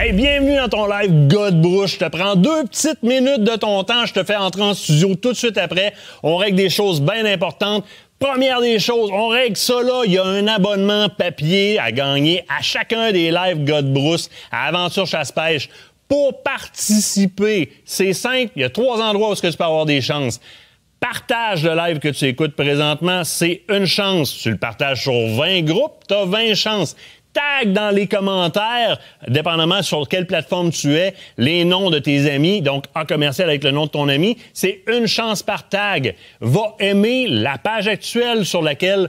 Hey, bienvenue dans ton live Godbrush. Je te prends deux petites minutes de ton temps. Je te fais entrer en studio tout de suite après. On règle des choses bien importantes. Première des choses, on règle ça là. Il y a un abonnement papier à gagner à chacun des lives Godbrousse à Aventure Chasse-Pêche. Pour participer, c'est simple. Il y a trois endroits où -ce que tu peux avoir des chances. Partage le live que tu écoutes présentement, c'est une chance. Tu le partages sur 20 groupes, tu as 20 chances. Tag dans les commentaires, dépendamment sur quelle plateforme tu es, les noms de tes amis, donc en commercial avec le nom de ton ami. C'est une chance par tag. Va aimer la page actuelle sur laquelle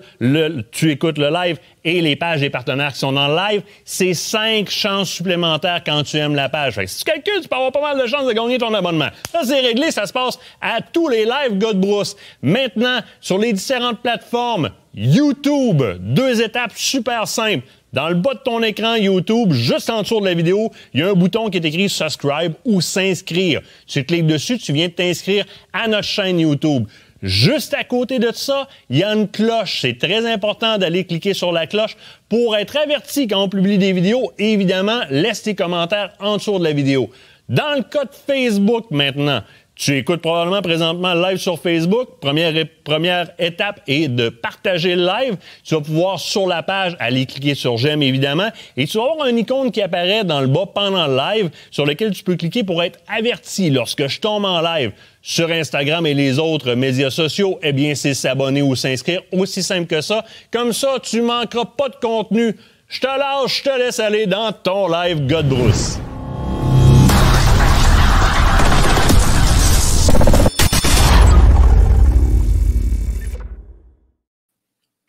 tu écoutes le live et les pages des partenaires qui sont dans le live. C'est cinq chances supplémentaires quand tu aimes la page. si tu calcules, tu peux avoir pas mal de chances de gagner ton abonnement. Ça, c'est réglé. Ça se passe à tous les lives Godbrousse. Maintenant, sur les différentes plateformes, YouTube, deux étapes super simples. Dans le bas de ton écran YouTube, juste en dessous de la vidéo, il y a un bouton qui est écrit subscribe ou s'inscrire. Tu cliques dessus, tu viens de t'inscrire à notre chaîne YouTube. Juste à côté de ça, il y a une cloche. C'est très important d'aller cliquer sur la cloche pour être averti quand on publie des vidéos. évidemment, laisse tes commentaires en dessous de la vidéo. Dans le cas de Facebook maintenant, tu écoutes probablement présentement live sur Facebook. Première, première étape est de partager le live. Tu vas pouvoir sur la page aller cliquer sur j'aime évidemment et tu vas avoir une icône qui apparaît dans le bas pendant le live sur lequel tu peux cliquer pour être averti lorsque je tombe en live sur Instagram et les autres médias sociaux, eh bien, c'est s'abonner ou s'inscrire. Aussi simple que ça. Comme ça, tu manqueras pas de contenu. Je te lâche, je te laisse aller dans ton live Godbrousse.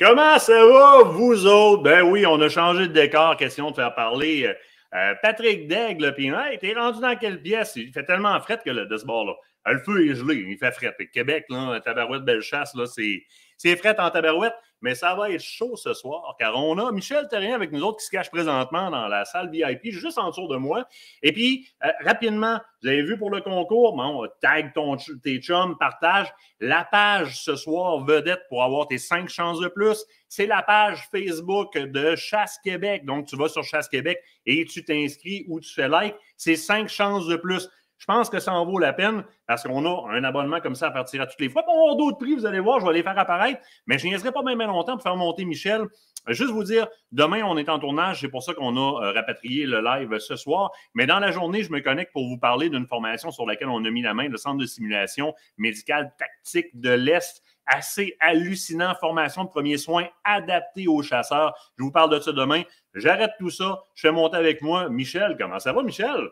Comment ça va, vous autres? Ben oui, on a changé de décor, question de faire parler euh, euh, Patrick Daigle, puis hey, t'es rendu dans quelle pièce? Il fait tellement fret que le, de ce bord-là. Le feu est gelé, il fait fret. Québec, là, tabarouette, belle chasse, là, c'est fret en tabarouette mais ça va être chaud ce soir, car on a Michel Terrien avec nous autres qui se cache présentement dans la salle VIP, juste en dessous de moi. Et puis, euh, rapidement, vous avez vu pour le concours, bon, tag ton, tes chums, partage la page ce soir vedette pour avoir tes cinq chances de plus. C'est la page Facebook de Chasse Québec. Donc, tu vas sur Chasse Québec et tu t'inscris ou tu fais like. C'est cinq chances de plus. Je pense que ça en vaut la peine parce qu'on a un abonnement comme ça à partir à toutes les fois. Pour avoir d'autres prix, vous allez voir, je vais les faire apparaître, mais je n'y serai pas même longtemps pour faire monter Michel. Euh, juste vous dire, demain, on est en tournage. C'est pour ça qu'on a euh, rapatrié le live ce soir. Mais dans la journée, je me connecte pour vous parler d'une formation sur laquelle on a mis la main, le centre de simulation médicale tactique de l'Est assez hallucinant. Formation de premiers soins adaptée aux chasseurs. Je vous parle de ça demain. J'arrête tout ça. Je fais monter avec moi Michel. Comment ça va, Michel?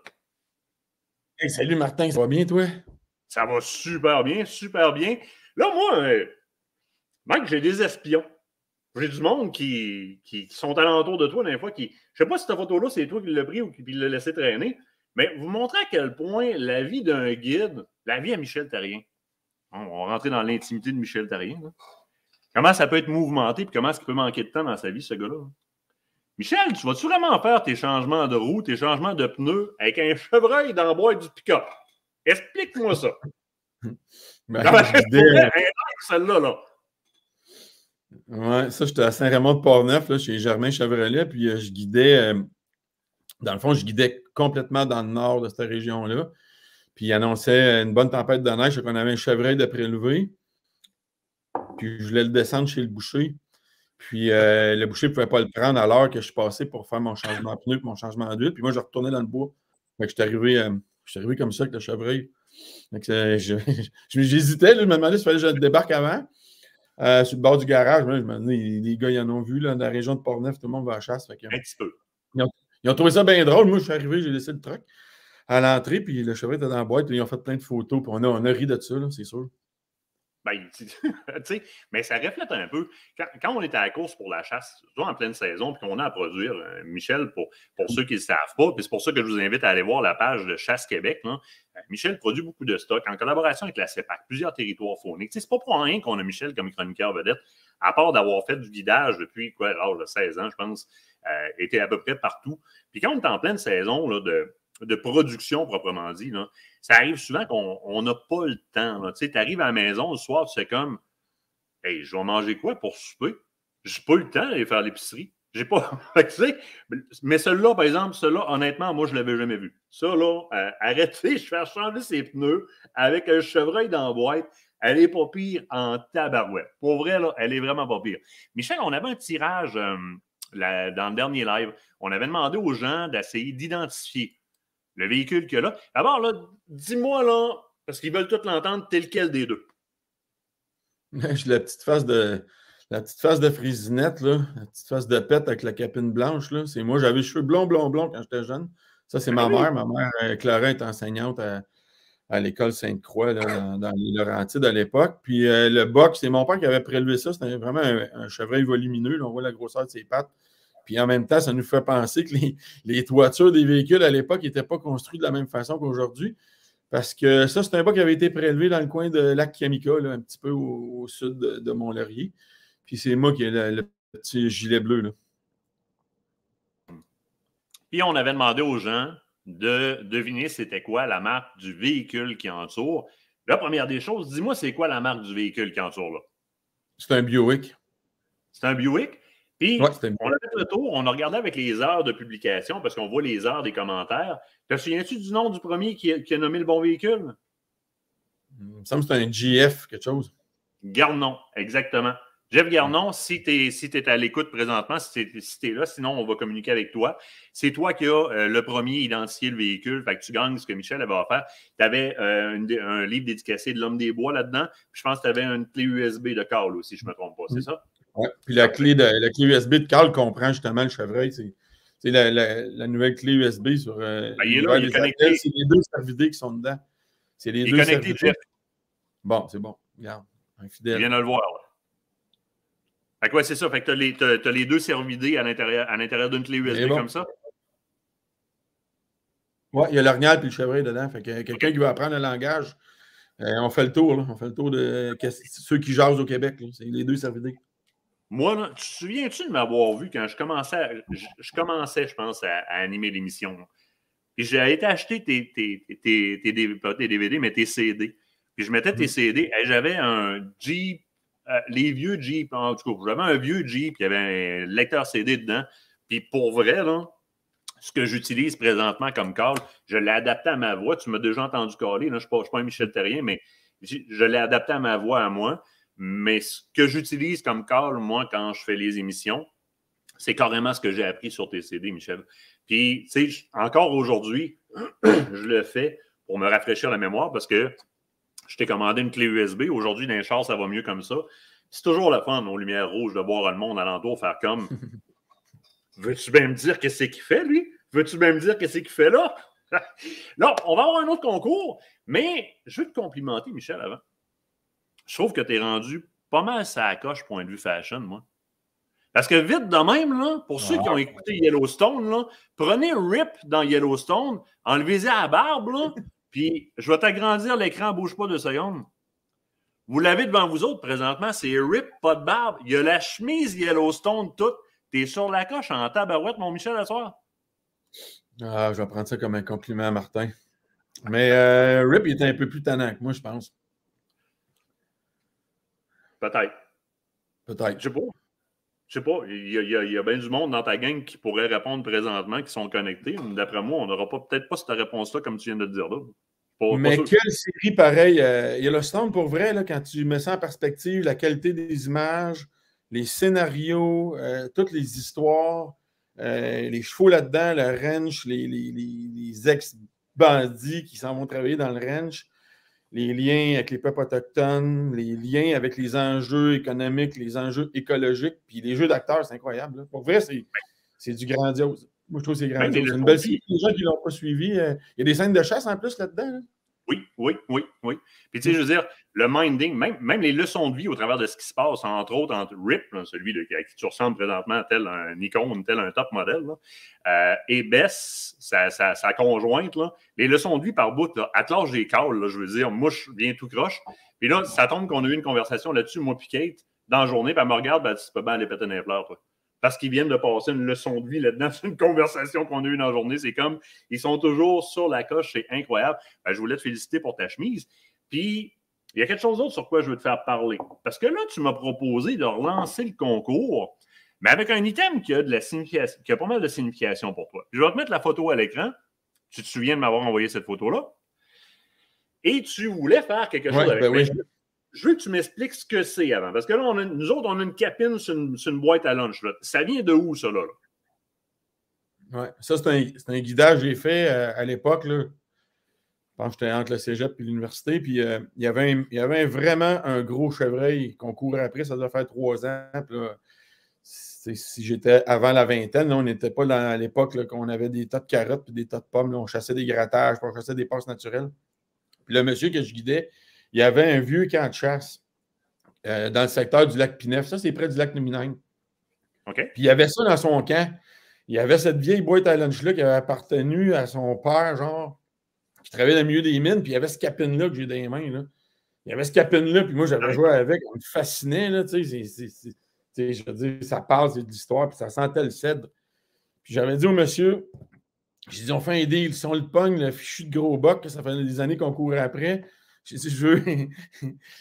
salut Martin, ça va bien toi? Ça va super bien, super bien. Là, moi, euh, j'ai des espions. J'ai du monde qui, qui, sont alentour de toi des fois. Qui, je sais pas si ta photo-là, c'est toi qui l'as pris ou qui l'a laissé traîner, mais vous montrez à quel point la vie d'un guide, la vie à Michel Tarien, on va rentrer dans l'intimité de Michel Tarien, comment ça peut être mouvementé et comment est-ce qu'il peut manquer de temps dans sa vie, ce gars-là? Hein? Michel, tu vas-tu vraiment faire tes changements de roue, tes changements de pneus avec un chevreuil dans bois du pick-up? Explique-moi ça. Ben, euh, celle-là, ça, j'étais à Saint-Raymond-de-Port-Neuf, chez Germain Chevrolet, puis euh, je guidais, euh, dans le fond, je guidais complètement dans le nord de cette région-là. Puis il annonçait une bonne tempête de neige, qu'on avait un chevreuil de prélevé. Puis je voulais le descendre chez le boucher. Puis euh, le boucher ne pouvait pas le prendre à l'heure que je suis passé pour faire mon changement de pneu, mon changement d'huile. Puis moi, je retournais dans le bois. que je suis arrivé, euh, arrivé, comme ça avec le chevreuil. Euh, j'hésitais, je, me demandais s'il fallait que je débarque avant. sur le bord du garage, les, gars, ils en ont vu. Là, dans la région de Portneuf, tout le monde va à chasse. Un petit peu. Ils ont, trouvé ça bien drôle. Moi, je suis arrivé, j'ai laissé le truck à l'entrée, puis le chevreuil était dans la boîte. Ils ont fait plein de photos. Puis on a, on a ri de ça, c'est sûr. Ben, mais ça reflète un peu. Quand, on est à la course pour la chasse, surtout en pleine saison, puis qu'on a à produire, euh, Michel, pour, pour ceux qui ne le savent pas, puis c'est pour ça que je vous invite à aller voir la page de Chasse Québec, euh, Michel produit beaucoup de stocks en collaboration avec la CEPAC, plusieurs territoires fauniques. C'est pas pour rien qu'on a Michel comme chroniqueur vedette, à part d'avoir fait du guidage depuis quoi, 16 ans, je pense, euh, était à peu près partout. Puis quand on est en pleine saison là, de, de production proprement dit. Ça arrive souvent qu'on n'a pas le temps. Tu sais, arrives à la maison le soir, c'est comme Hey, je vais manger quoi pour souper? J'ai pas le temps d'aller faire l'épicerie. J'ai pas. mais celui-là, par exemple, celui honnêtement, moi, je ne l'avais jamais vu. Ça, là, euh, arrêtez, je faire changer ses pneus avec un chevreuil dans la boîte. Elle est pas pire en tabarouette. Pour vrai, là, elle est vraiment pas pire. Michel, on avait un tirage euh, dans le dernier live. On avait demandé aux gens d'essayer d'identifier le véhicule qu'il y a là. D'abord, là, dis-moi là, parce qu'ils veulent tous l'entendre tel quel des deux. J'ai la petite face de la petite face de frisinette, là, la petite face de pète avec la capine blanche. Là. C'est moi, j'avais les cheveux blonds, blonds, blonds quand j'étais jeune. Ça, c'est ah ma mère. Ma mère, euh, Clara, est enseignante à, l'école Sainte-Croix, dans, les Laurentides à l'époque. Puis euh, le box, c'est mon père qui avait prélevé ça. C'était vraiment un, chevreuil volumineux. on voit la grosseur de ses pattes. Puis en même temps, ça nous fait penser que les, les toitures des véhicules à l'époque n'étaient pas construites de la même façon qu'aujourd'hui. Parce que ça, c'est un bas qui avait été prélevé dans le coin de lac Kamika, un petit peu au, sud de, Mont-Laurier. Puis c'est moi qui ai le, petit gilet bleu. Puis on avait demandé aux gens de deviner c'était quoi la marque du véhicule qui entoure. La première des choses, dis-moi, c'est quoi la marque du véhicule qui entoure là? C'est un Buick. C'est un Buick? Puis, on a fait le tour, on a regardé avec les heures de publication parce qu'on voit les heures des commentaires. Tu Te souviens-tu du nom du premier qui a, nommé le bon véhicule? Il me semble que c'est un GF, quelque chose. Garnon, exactement. Jeff Garnon, si tu es, si à l'écoute présentement, si tu es, là, sinon on va communiquer avec toi. C'est toi qui as euh, le premier identifié le véhicule. Fait que tu gagnes ce que Michel avait faire. Tu avais euh, un livre dédicacé de l'homme des bois là-dedans. je pense que tu avais une clé USB de Carl aussi, je ne me trompe pas, c'est mm. ça? Puis la clé, de, la clé USB de Carl comprend justement le chevreuil. C'est, la, la, nouvelle clé USB sur euh, ben, C'est les deux servidés qui sont dedans. C'est les deux servidés. Bon, c'est bon. Regarde, Viens Il vient de le voir. Fait que ouais, c'est ça. Fait que tu as, les, deux servidés à l'intérieur, à l'intérieur d'une clé USB comme ça. Oui, il y a l'orignal et le chevreuil dedans. Fait que euh, quelqu'un qui veut apprendre le langage, euh, on fait le tour. On fait le tour de ceux qui jasent au Québec. C'est les deux servidés. Moi, tu te souviens-tu de m'avoir vu quand je commençais, je, commençais, je pense, à, animer l'émission? Puis j'ai été acheter tes, tes, tes, tes, DVD, mais tes CD. Puis je mettais tes mhm. CD. et J'avais un Jeep, euh, les vieux Jeep, en tout cas, j'avais un vieux Jeep, il y avait un lecteur CD dedans. Puis pour vrai, ce que j'utilise présentement comme call, je l'ai adapté à ma voix. Tu m'as déjà entendu caller, je ne suis, pas un Michel Terrien, mais je l'ai adapté à ma voix à moi. Mais ce que j'utilise comme call, moi, quand je fais les émissions, c'est carrément ce que j'ai appris sur tes CD, Michel. Puis, tu sais, encore aujourd'hui, je le fais pour me rafraîchir la mémoire parce que je t'ai commandé une clé USB. Aujourd'hui, dans les ça va mieux comme ça. C'est toujours la de aux lumières rouges de voir le monde alentour faire comme Veux-tu bien me dire qu'est-ce qu'il fait, lui Veux-tu bien me dire qu'est-ce qu'il fait là Non, on va avoir un autre concours, mais je veux te complimenter, Michel, avant je trouve que tu es rendu pas mal ça coche point de vue fashion, moi. Parce que vite de même, là, pour ceux qui ont ah. écouté Yellowstone, là, prenez Rip dans Yellowstone, enlevez-y à la barbe, puis je vais t'agrandir l'écran, bouge pas deux secondes. Vous l'avez devant vous autres présentement, c'est Rip, pas de barbe. Il y a la chemise Yellowstone toute. T'es sur la coche en tabarouette, mon Michel, à soir. Ah, je vais prendre ça comme un compliment à Martin. Mais euh, Rip, il était un peu plus tannant que moi, je pense. Peut-être. Peut-être. Je sais pas. Je sais pas. Il y, a, bien du monde dans ta gang qui pourrait répondre présentement, qui sont connectés. D'après moi, on n'aura peut-être pas cette réponse-là, comme tu viens de le dire là. mais quelle série pareille. Euh, il le stand pour vrai, là, quand tu mets ça en perspective, la qualité des images, les scénarios, euh, toutes les histoires, euh, les chevaux là-dedans, le ranch, les, les ex-bandits qui s'en vont travailler dans le ranch les liens avec les peuples autochtones, les liens avec les enjeux économiques, les enjeux écologiques, puis les jeux d'acteurs, c'est incroyable. Pour vrai, c'est du grandiose. Moi, je trouve que c'est ben, grandiose. C'est une belle série. Les gens qui ne l'ont pas suivi, euh, il y a des scènes de chasse en plus là-dedans. Oui, oui, oui, oui. Puis tu sais, je veux dire, le minding, même, les leçons de vie au travers de ce qui se passe, entre autres entre RIP, celui de, à qui tu ressembles présentement, tel un icône, tel un top modèle, euh, et Bess, sa, conjointe, les leçons de vie par bout, à l'âge des cales, je veux dire, mouche, bien tout croche. Puis là, ça tombe qu'on a eu une conversation là-dessus, moi piquette, dans la journée, elle me regarde, ben, tu peux bien aller péter les fleurs, toi parce qu'ils viennent de passer une leçon de vie là-dedans. C'est une conversation qu'on a eue dans la journée. C'est comme, ils sont toujours sur la coche, c'est incroyable. Ben, je voulais te féliciter pour ta chemise. Puis, il y a quelque chose d'autre sur quoi je veux te faire parler. Parce que là, tu m'as proposé de relancer le concours, mais avec un item qui a, de la signification, qui a pas mal de signification pour toi. Je vais te mettre la photo à l'écran. Tu te souviens de m'avoir envoyé cette photo-là? Et tu voulais faire quelque chose avec ben Je veux que tu m'expliques ce que c'est avant. Parce que là, nous autres, on a une capine sur une, boîte à lunch. Ça vient de où, ça, là? Ouais, ça, c'est un, guidage que j'ai fait euh, à l'époque j'étais entre le cégep et l'université, puis euh, il, y avait vraiment un gros chevreuil qu'on courait après, ça doit faire trois ans. si j'étais avant la vingtaine, on n'était pas à l'époque qu'on avait des tas de carottes et des tas de pommes. on chassait des grattages, on chassait des passes naturelles. le monsieur que je guidais, il y avait un vieux camp de chasse euh, dans le secteur du lac Pinef. Ça, c'est près du lac Nominagne. Puis il y avait ça dans son camp. Il y avait cette vieille boîte à lunch-là qui avait appartenu à son père, genre. Je travaillais dans le milieu des mines, puis il y avait ce capine-là que j'ai dans les mains. Il y avait ce capine-là, puis moi, j'avais joué avec, on me fascinait, là, tu sais, je veux dire, ça passe c'est de l'histoire, puis ça sentait le cèdre. Puis j'avais dit au monsieur, j'ai dit, on fait un deal, si on le pogne, le fichu de gros boc, ça fait des années qu'on court après, j'ai dit, je veux...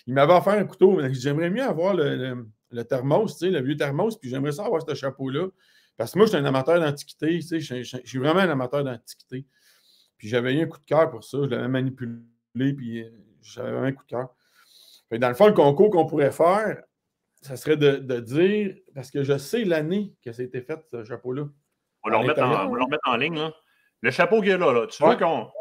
il m'avait offert un couteau, j'aimerais mieux avoir le, thermos, tu sais, le vieux thermos, puis j'aimerais ça avoir ce chapeau-là. Parce que moi, je suis un amateur d'antiquité, tu sais, je suis vraiment un amateur d'antiquité. Puis j'avais eu un coup de cœur pour ça. Je l'avais manipulé, puis euh, j'avais un coup de cœur. dans le fond, le concours qu'on pourrait faire, ça serait de, dire, parce que je sais l'année que ça a été fait, ce chapeau-là. On va le remettre en, ligne. Là. Le chapeau qu'il a là, là. tu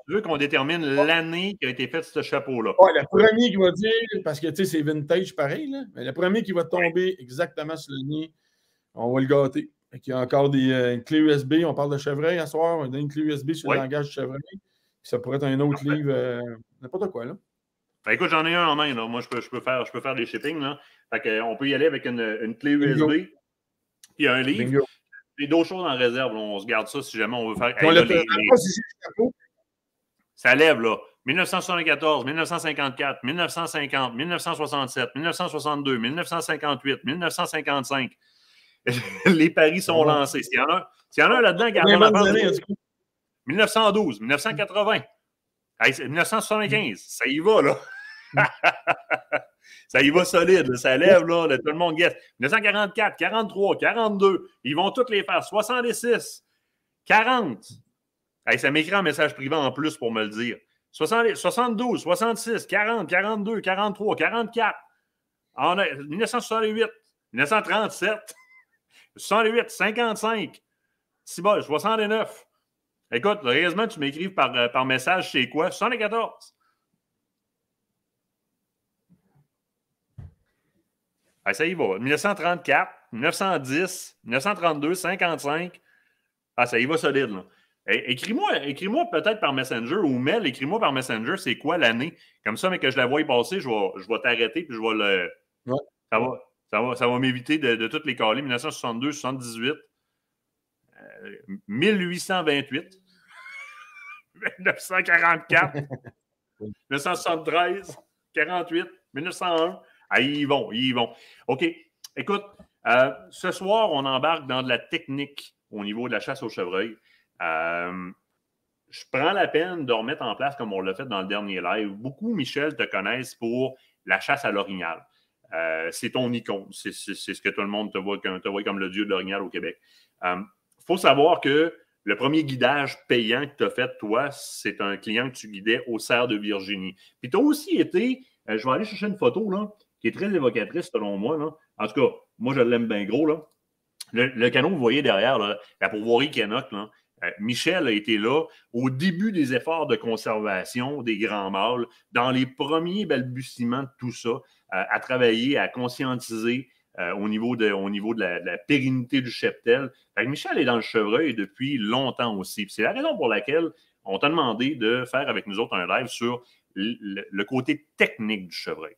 veux qu'on détermine l'année qui a été faite ce chapeau-là. le premier qui va dire, parce que tu sais, c'est vintage pareil, là, mais le premier qui va tomber exactement sur le nez, on va le gâter. Il y a encore des euh, clé clés USB. On parle de chevreuil à soir. On a une clé USB sur le langage de Ça pourrait être un autre livre, euh, n'importe quoi. Là. Ben, écoute, j'en ai un en main. Moi, je peux, faire, je peux faire des shippings. Là. on peut y aller avec une, clé USB. y a un livre. y a d'autres choses en réserve. On se garde ça si jamais on veut faire. Ça lève, là. 1974, 1954, 1950, 1967, 1962, 1958, 1955. les paris sont ah. lancés. S'il y en a, un là-dedans gardez a 1912, 1980, 1975, ça y va, là. ça y va solide, ça lève, là, tout le monde guette. 1944, 43, 42, ils vont toutes les faire. 66, 40. ça m'écrit un message privé en plus pour me le dire. 72, 66, 40, 42, 43, 44. 1968, 1937. 108, 55, bon, 69. Écoute, heureusement, tu m'écrives par, euh, par message, c'est quoi? 74. Ah, ça y va. 1934, 910, 932, 55. Ah, ça y va solide, là. Écris-moi écris peut-être par Messenger ou mail, écris-moi par Messenger, c'est quoi l'année? Comme ça, mais que je la vois y passer, je vais, t'arrêter puis je vais le. Ça va. Ça va, m'éviter de, toutes les coller. 1962, 78, 1828, 1944, 1973, 48, 1901. Ah, ils y vont, ils y vont. OK. Écoute, euh, ce soir, on embarque dans de la technique au niveau de la chasse au chevreuil. Euh, je prends la peine de remettre en place, comme on l'a fait dans le dernier live, beaucoup, Michel, te connaissent pour la chasse à l'orignal. Euh, c'est ton icône. C'est ce que tout le monde te voit, te voit comme le dieu de l'orignal au Québec. Il euh, faut savoir que le premier guidage payant que tu as fait, toi, c'est un client que tu guidais au cerf de Virginie. Puis tu as aussi été, euh, je vais aller chercher une photo qui est très évocatrice selon moi. En tout cas, moi, je l'aime bien gros. Le, canon que vous voyez derrière, la pourvoirie Canoc, là, euh, Michel a été là au début des efforts de conservation des grands mâles, dans les premiers balbutiements de tout ça, euh, à travailler, à conscientiser euh, au niveau, de, niveau de, la, pérennité du cheptel. Michel est dans le chevreuil depuis longtemps aussi. C'est la raison pour laquelle on t'a demandé de faire avec nous autres un live sur le, côté technique du chevreuil.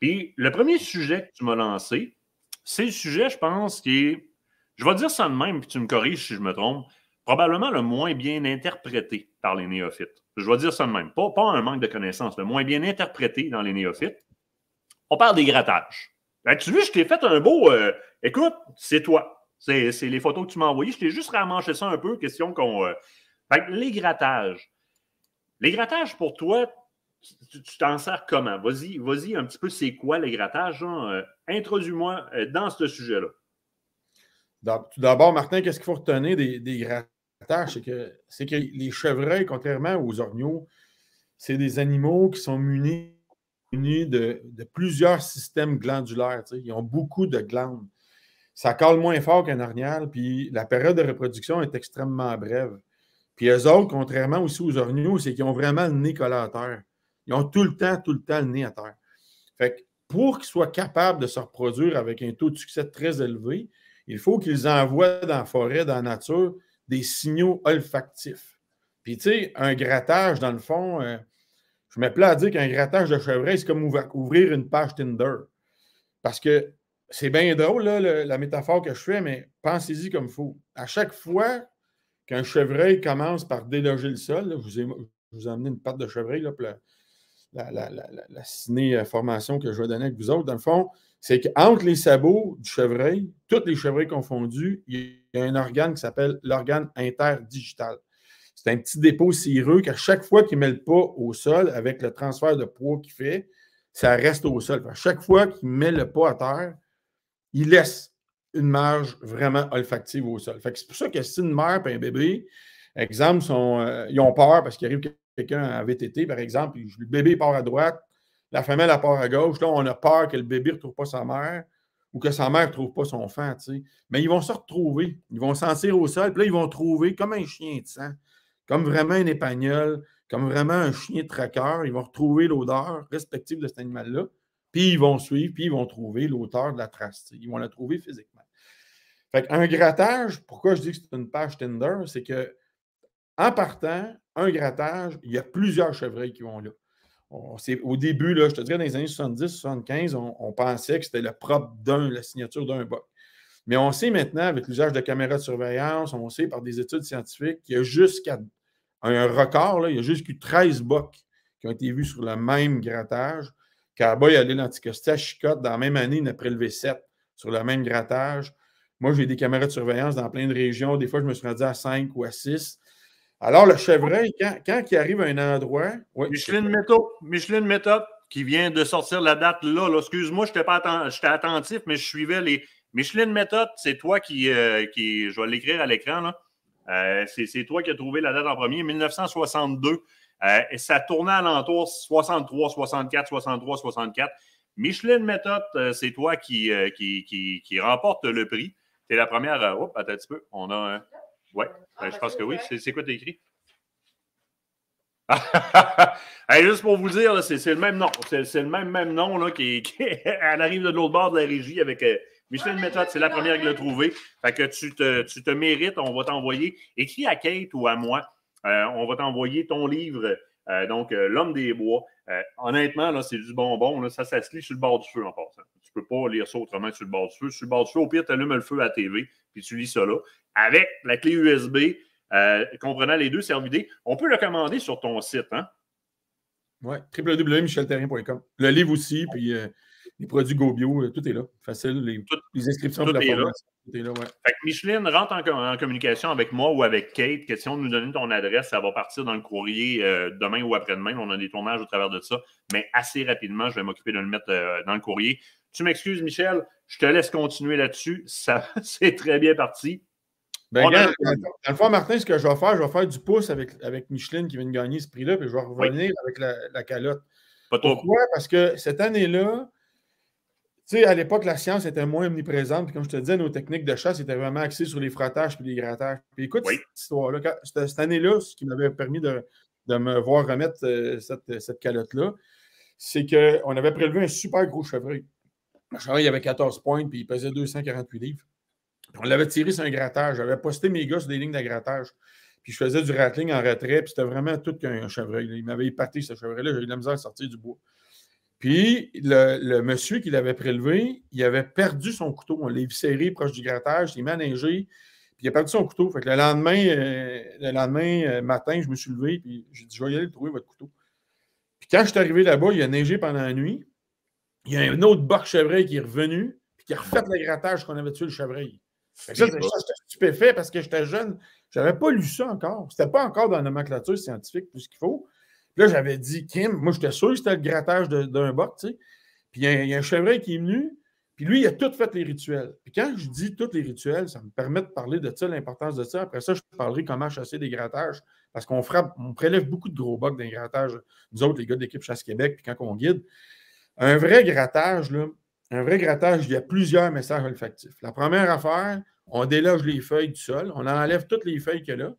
Puis le premier sujet que tu m'as lancé, c'est le sujet, je pense, qui est. Je vais dire ça de même, puis tu me corriges si je me trompe probablement le moins bien interprété par les néophytes. Je vais dire ça de même. Pas, un manque de connaissances, le moins bien interprété dans les néophytes. On parle des grattages. tu vois, je t'ai fait un beau. Euh, écoute, c'est toi. C'est les photos que tu m'as envoyées. Je t'ai juste ramanché ça un peu, question qu'on. Euh, les grattages. Les grattages, pour toi, tu t'en sers comment? Vas-y, vas-y un petit peu, c'est quoi les grattages? Euh, introduis-moi dans ce sujet-là. Tout D'abord, Martin, qu'est-ce qu'il faut retenir des, des grattages? C'est que, les chevreuils, contrairement aux orgnaux, c'est des animaux qui sont munis, de, plusieurs systèmes glandulaires. Ils ont beaucoup de glandes. Ça colle moins fort qu'un ornial, puis la période de reproduction est extrêmement brève. Puis eux autres, contrairement aussi aux orgnaux, c'est qu'ils ont vraiment le nez collé à terre. Ils ont tout le temps, tout le temps le nez à terre. Fait que pour qu'ils soient capables de se reproduire avec un taux de succès très élevé, il faut qu'ils envoient dans la forêt, dans la nature, des signaux olfactifs. Puis, tu sais, un grattage, dans le fond, euh, je me plais à dire qu'un grattage de chevreuil, c'est comme ouvrir une page Tinder. Parce que c'est bien drôle, la métaphore que je fais, mais pensez-y comme il faut. À chaque fois qu'un chevreuil commence par déloger le sol, je, vous ai, vous une patte de chevreuil la, la ciné-formation que je vais donner avec vous autres, dans le fond, c'est qu'entre les sabots du chevreuil, tous les chevreuils confondus, il y a un organe qui s'appelle l'organe interdigital. C'est un petit dépôt cireux qu'à chaque fois qu'il met le pas au sol, avec le transfert de poids qu'il fait, ça reste au sol. À chaque fois qu'il met le pas à terre, il laisse une marge vraiment olfactive au sol. C'est pour ça que si une mère et un bébé, exemple, euh, ils ont peur parce qu'il arrive quelqu'un à VTT, par exemple, le bébé part à droite, la femelle, à part à gauche. Là, on a peur que le bébé ne retrouve pas sa mère ou que sa mère ne trouve pas son fan, tu sais. Mais ils vont se retrouver. Ils vont sentir au sol. Puis là, ils vont trouver comme un chien de sang, comme vraiment un épagnol, comme vraiment un chien traqueur. Ils vont retrouver l'odeur respective de cet animal-là. Puis ils vont suivre, puis ils vont trouver l'auteur de la trace. Ils vont la trouver physiquement. Fait qu'un grattage, pourquoi je dis que c'est une page Tinder, c'est que en partant, un grattage, il y a plusieurs chevreuils qui vont là au début, je te dirais, dans les années 70-75, on, pensait que c'était le propre d'un, la signature d'un Boc. Mais on sait maintenant, avec l'usage de caméras de surveillance, on sait par des études scientifiques qu'il y a jusqu'à un record, il y a jusqu'à 13 bocs qui ont été vus sur le même grattage. y allait a à Chicotte dans la même année, il a prélevé 7 sur le même grattage. Moi, j'ai des caméras de surveillance dans plein de régions. Des fois, je me suis rendu à 5 ou à 6. Alors, le chevreuil, quand, quand il arrive à un endroit. Michelin Micheline Méthode, Micheline Méthode, qui vient de sortir la date là. Excuse-moi, je n'étais pas attentif, mais je suivais les. Micheline Méthode, c'est toi qui, euh, qui. Je vais l'écrire à l'écran. Euh, c'est toi qui as trouvé la date en premier, 1962. Euh, et ça tournait alentour 63, 64, 63, 64. Micheline Méthode, euh, c'est toi qui qui, qui, remporte le prix. Tu es la première. Oups, attends un petit peu. On a. Oui, ah, ben, je bah, pense que oui. C'est quoi écrit? juste pour vous dire, c'est le même nom. C'est le même, même nom là, qui, Elle arrive de l'autre bord de la régie avec euh, Michel Méthode. C'est la première que l'a hein? trouvé. Fait que tu te, mérites. On va t'envoyer. Écris à Kate ou à moi. Euh, on va t'envoyer ton livre. Euh, donc, euh, L'homme des bois. honnêtement, c'est du bonbon. ça, ça se lit sur le bord du feu en passant. Tu peux pas lire ça autrement que sur le bord du feu. Sur le bord du feu, au pire, tu allumes le feu à la TV, puis tu lis ça là. Avec la clé USB, euh, comprenant les deux servidés, on peut le commander sur ton site. Hein? Oui, www.michelterrien.com. Le livre aussi, puis euh, les produits GoBio, euh, tout est là. Facile, les, tout, inscriptions est Là. Tout est là, Micheline, rentre en, communication avec moi ou avec Kate. Question de nous donner ton adresse. Ça va partir dans le courrier demain ou après-demain. On a des tournages au travers de ça. Mais assez rapidement, je vais m'occuper de le mettre dans le courrier. Tu m'excuses, Michel, je te laisse continuer là-dessus. Ça, c'est très bien parti. Ben, Martin, ce que je vais faire, je vais faire du pouce avec, avec Micheline qui vient de gagner ce prix-là, puis je vais revenir avec la, calotte. Pourquoi? Parce que cette année-là, tu sais, à l'époque, la science était moins omniprésente. comme je te disais, nos techniques de chasse étaient vraiment axées sur les frottages puis les grattages. Puis écoute, cette histoire-là, cette, année-là, ce qui m'avait permis de, me voir remettre euh, cette, cette calotte-là, c'est qu'on avait prélevé un super gros chevreuil. Charles, il avait 14 points, puis il pesait 248 livres. on l'avait tiré sur un grattage. J'avais posté mes gars des lignes de grattage. Puis je faisais du rattling en retrait, puis c'était vraiment tout qu'un chevreuil. Il m'avait épaté, ce chevreuil-là. J'ai eu la misère à sortir du bois. Puis le, monsieur qui l'avait prélevé, il avait perdu son couteau. On l'a serré proche du grattage, il m'a neigé, puis il a perdu son couteau. Fait le lendemain, euh, le lendemain euh, matin, je me suis levé, puis j'ai dit Je vais y aller trouver votre couteau. Puis quand je suis arrivé là-bas, il a neigé pendant la nuit il y a un autre boc chevreuil qui est revenu puis qui a refait le grattage qu'on avait tué le chevreuil. Ça, ça stupéfait parce que j'étais jeune. Je n'avais pas lu ça encore. C'était pas encore dans la nomenclature scientifique, plus qu'il faut. là, j'avais dit, Kim, moi, j'étais sûr que c'était le grattage d'un boc, tu sais. Puis il y, a un chevreuil qui est venu, puis lui, il a tout fait les rituels. Puis quand je dis tous les rituels, ça me permet de parler de ça, l'importance de ça. Après ça, je parlerai comment chasser des grattages, parce qu'on frappe, on prélève beaucoup de gros bocs d'un grattage, nous autres, les gars d'équipe Chasse Québec, puis quand on guide. Un vrai grattage, un vrai grattage, il y a plusieurs messages olfactifs. La première affaire, on déloge les feuilles du sol, on enlève toutes les feuilles qu'il y a là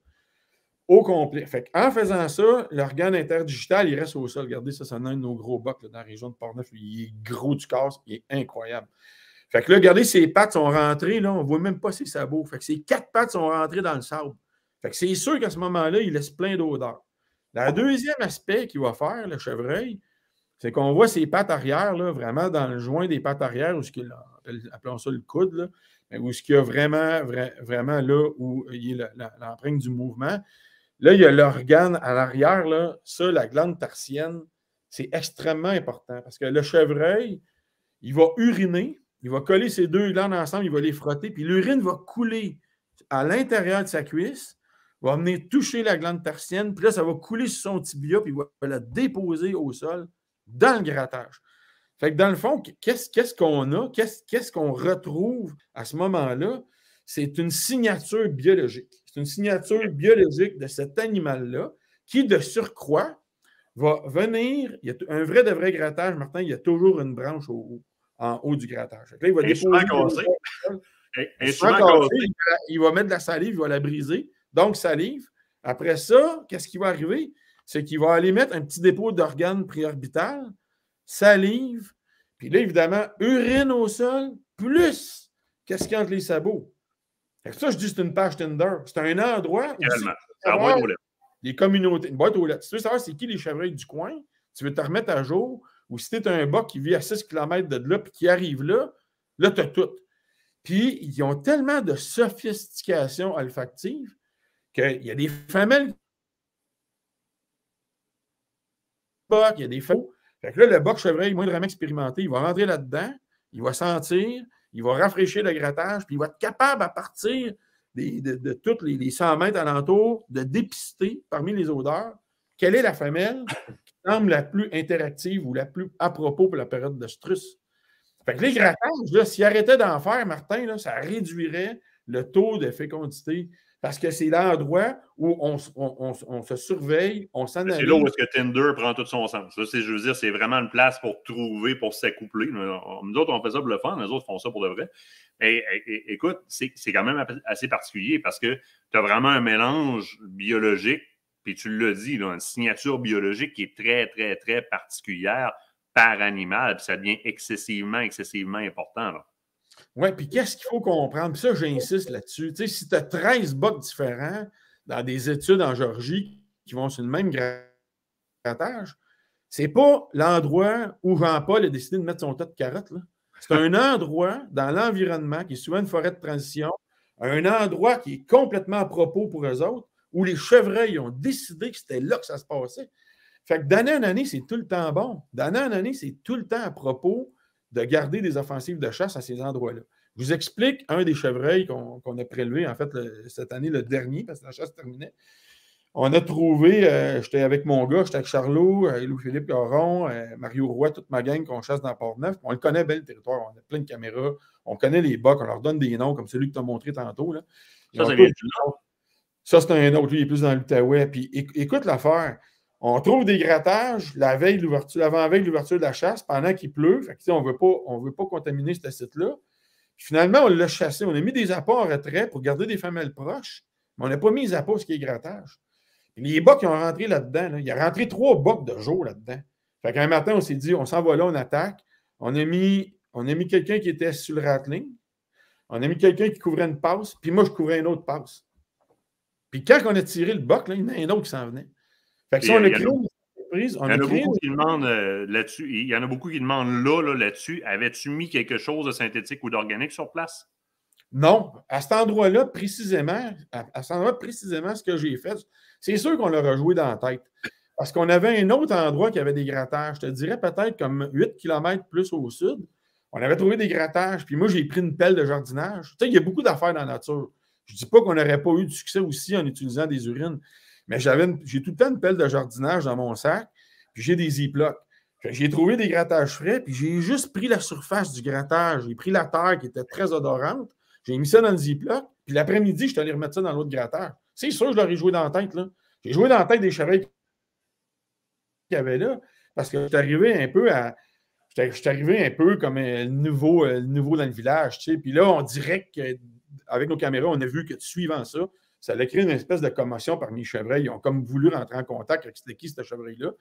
au complet. Fait en faisant ça, l'organe interdigital, il reste au sol. Regardez, ça, c'est un de nos gros bocs dans la région de Portneuf. Il est gros du casque, il est incroyable. Fait que là, regardez, ses pattes sont rentrées, là, on ne voit même pas ses sabots. Fait que ses quatre pattes sont rentrées dans le sable. Fait que c'est sûr qu'à ce moment-là, il laisse plein d'odeurs. Le deuxième aspect qu'il va faire, le chevreuil, c'est qu'on voit ses pattes arrière, vraiment dans le joint des pattes arrière, ou ce appelons ça le coude, là, où ce qu'il y a vraiment, vraiment là où il y a l'empreinte du mouvement. Là, il y a l'organe à l'arrière, ça, la glande tarsienne, c'est extrêmement important parce que le chevreuil, il va uriner, il va coller ses deux glandes ensemble, il va les frotter, puis l'urine va couler à l'intérieur de sa cuisse, va venir toucher la glande tarsienne, puis là, ça va couler sur son tibia, puis il va la déposer au sol dans le grattage. Fait que dans le fond, qu'est-ce qu'on a? Qu'est-ce qu'on retrouve à ce moment-là? C'est une signature biologique. C'est une signature biologique de cet animal-là qui, de surcroît, va venir. Il y a un vrai de vrai grattage, Martin, il y a toujours une branche en haut du grattage. il va déposer. Il va mettre de la salive, il va la briser. Donc, salive. Après ça, qu'est-ce qui va arriver? c'est qu'il va aller mettre un petit dépôt d'organes préorbitales, salive, puis là, évidemment, urine au sol, plus qu'est-ce qu'il y a entre les sabots. ça, je dis c'est une page Tinder. C'est un endroit Également. les communautés. Une boîte aux lettres. tu veux savoir c'est qui les chevreuils du coin, tu veux te remettre à jour, ou si tu es un bas qui vit à 6 km de là puis qui arrive là, là, tu as tout. Puis, ils ont tellement de sophistication olfactive qu'il y a des femelles il y a des faux. Fait que là, le boc chevreuil expérimenté, il va rentrer là-dedans, il va sentir, il va rafraîchir le grattage, puis il va être capable, à partir de, de tous les, 100 mètres alentour de dépister parmi les odeurs quelle est la femelle qui semble la plus interactive ou la plus à propos pour la période de strus. les grattages, s'ils arrêtaient d'en faire, Martin, ça réduirait le taux de fécondité parce que c'est l'endroit où on, on, on, se surveille, on s'analyse. C'est là où est-ce que Tinder prend tout son sens. je veux dire, c'est vraiment une place pour trouver, pour s'accoupler. Nous autres, on fait ça pour le fun, les autres font ça pour de vrai. Mais écoute, c'est quand même assez particulier parce que tu as vraiment un mélange biologique, puis tu le dis, une signature biologique qui est très, très, très particulière par animal, puis ça devient excessivement, excessivement important. Là. Oui, puis qu'est-ce qu'il faut comprendre? Puis ça, j'insiste là-dessus. Tu sais, si tu as 13 bocs différents dans des études en Géorgie qui vont sur le même grattage, c'est pas l'endroit où Jean-Paul a décidé de mettre son tas de carottes. C'est un endroit dans l'environnement qui est souvent une forêt de transition, un endroit qui est complètement à propos pour eux autres, où les chevreuils ont décidé que c'était là que ça se passait. Fait que d'année en année, c'est tout le temps bon. D'année en année, c'est tout le temps à propos de garder des offensives de chasse à ces endroits-là. Je vous explique un des chevreuils qu'on a prélevé, en fait, cette année, le dernier, parce que la chasse terminait. On a trouvé, euh, j'étais avec mon gars, j'étais avec Charlot, euh, Louis-Philippe Laurent, euh, Mario Roy, toute ma gang qu'on chasse dans Port-Neuf. On le connaît bien, le territoire. On a plein de caméras. On connaît les bocs. On leur donne des noms, comme celui que tu as montré tantôt. Là. Ça, c'est un autre. Lui, il est plus dans l'Outaouais. Puis écoute l'affaire. On trouve des grattages la veille l'ouverture, l'avant-veille de l'ouverture de la chasse, pendant qu'il pleut. Fait on ne veut pas contaminer ce site-là. Finalement, on l'a chassé. On a mis des appâts en retrait pour garder des femelles proches, mais on n'a pas mis les appâts, ce qui est grattage. a les bocs, qui ont rentré là-dedans. Il y a rentré trois bocs de jour là-dedans. Fait qu'un matin, on s'est dit, on s'en va là, on attaque. On a mis, on a mis quelqu'un qui était sur le ratling. On a mis quelqu'un qui couvrait une passe, puis moi, je couvrais une autre passe. Puis quand on a tiré le boc, il y en a un autre qui s'en venait. Euh, il y en a, beaucoup qui demandent euh, là-dessus. Il y en a beaucoup qui demandent là, là, dessus Avais-tu mis quelque chose de synthétique ou d'organique sur place? Non. À cet endroit-là, précisément, à, cet endroit précisément, ce que j'ai fait, c'est sûr qu'on l'a joué dans la tête. Parce qu'on avait un autre endroit qui avait des grattages. Je te dirais peut-être comme 8 km plus au sud. On avait trouvé des grattages. Puis moi, j'ai pris une pelle de jardinage. Tu sais, il y a beaucoup d'affaires dans la nature. Je ne dis pas qu'on n'aurait pas eu de succès aussi en utilisant des urines. Mais j'avais j'ai tout le temps une pelle de jardinage dans mon sac, puis j'ai des ziplocs. J'ai trouvé des grattages frais, puis j'ai juste pris la surface du grattage. J'ai pris la terre qui était très odorante, j'ai mis ça dans le ziploc, puis l'après-midi, je suis allé remettre ça dans l'autre grattage. C'est sûr, je l'aurais joué dans la tête. Là. J'ai joué dans la tête des cheveux qu'il y avait là, parce que je suis arrivé un peu à. arrivé un peu comme euh, le nouveau, euh, nouveau dans le village. Tu sais. Puis là, on dirait avec nos caméras, on a vu que suivant ça, ça a créé une espèce de commotion parmi les chevreuils. Ils ont comme voulu rentrer en contact avec c'était qui, ce chevreuil-là.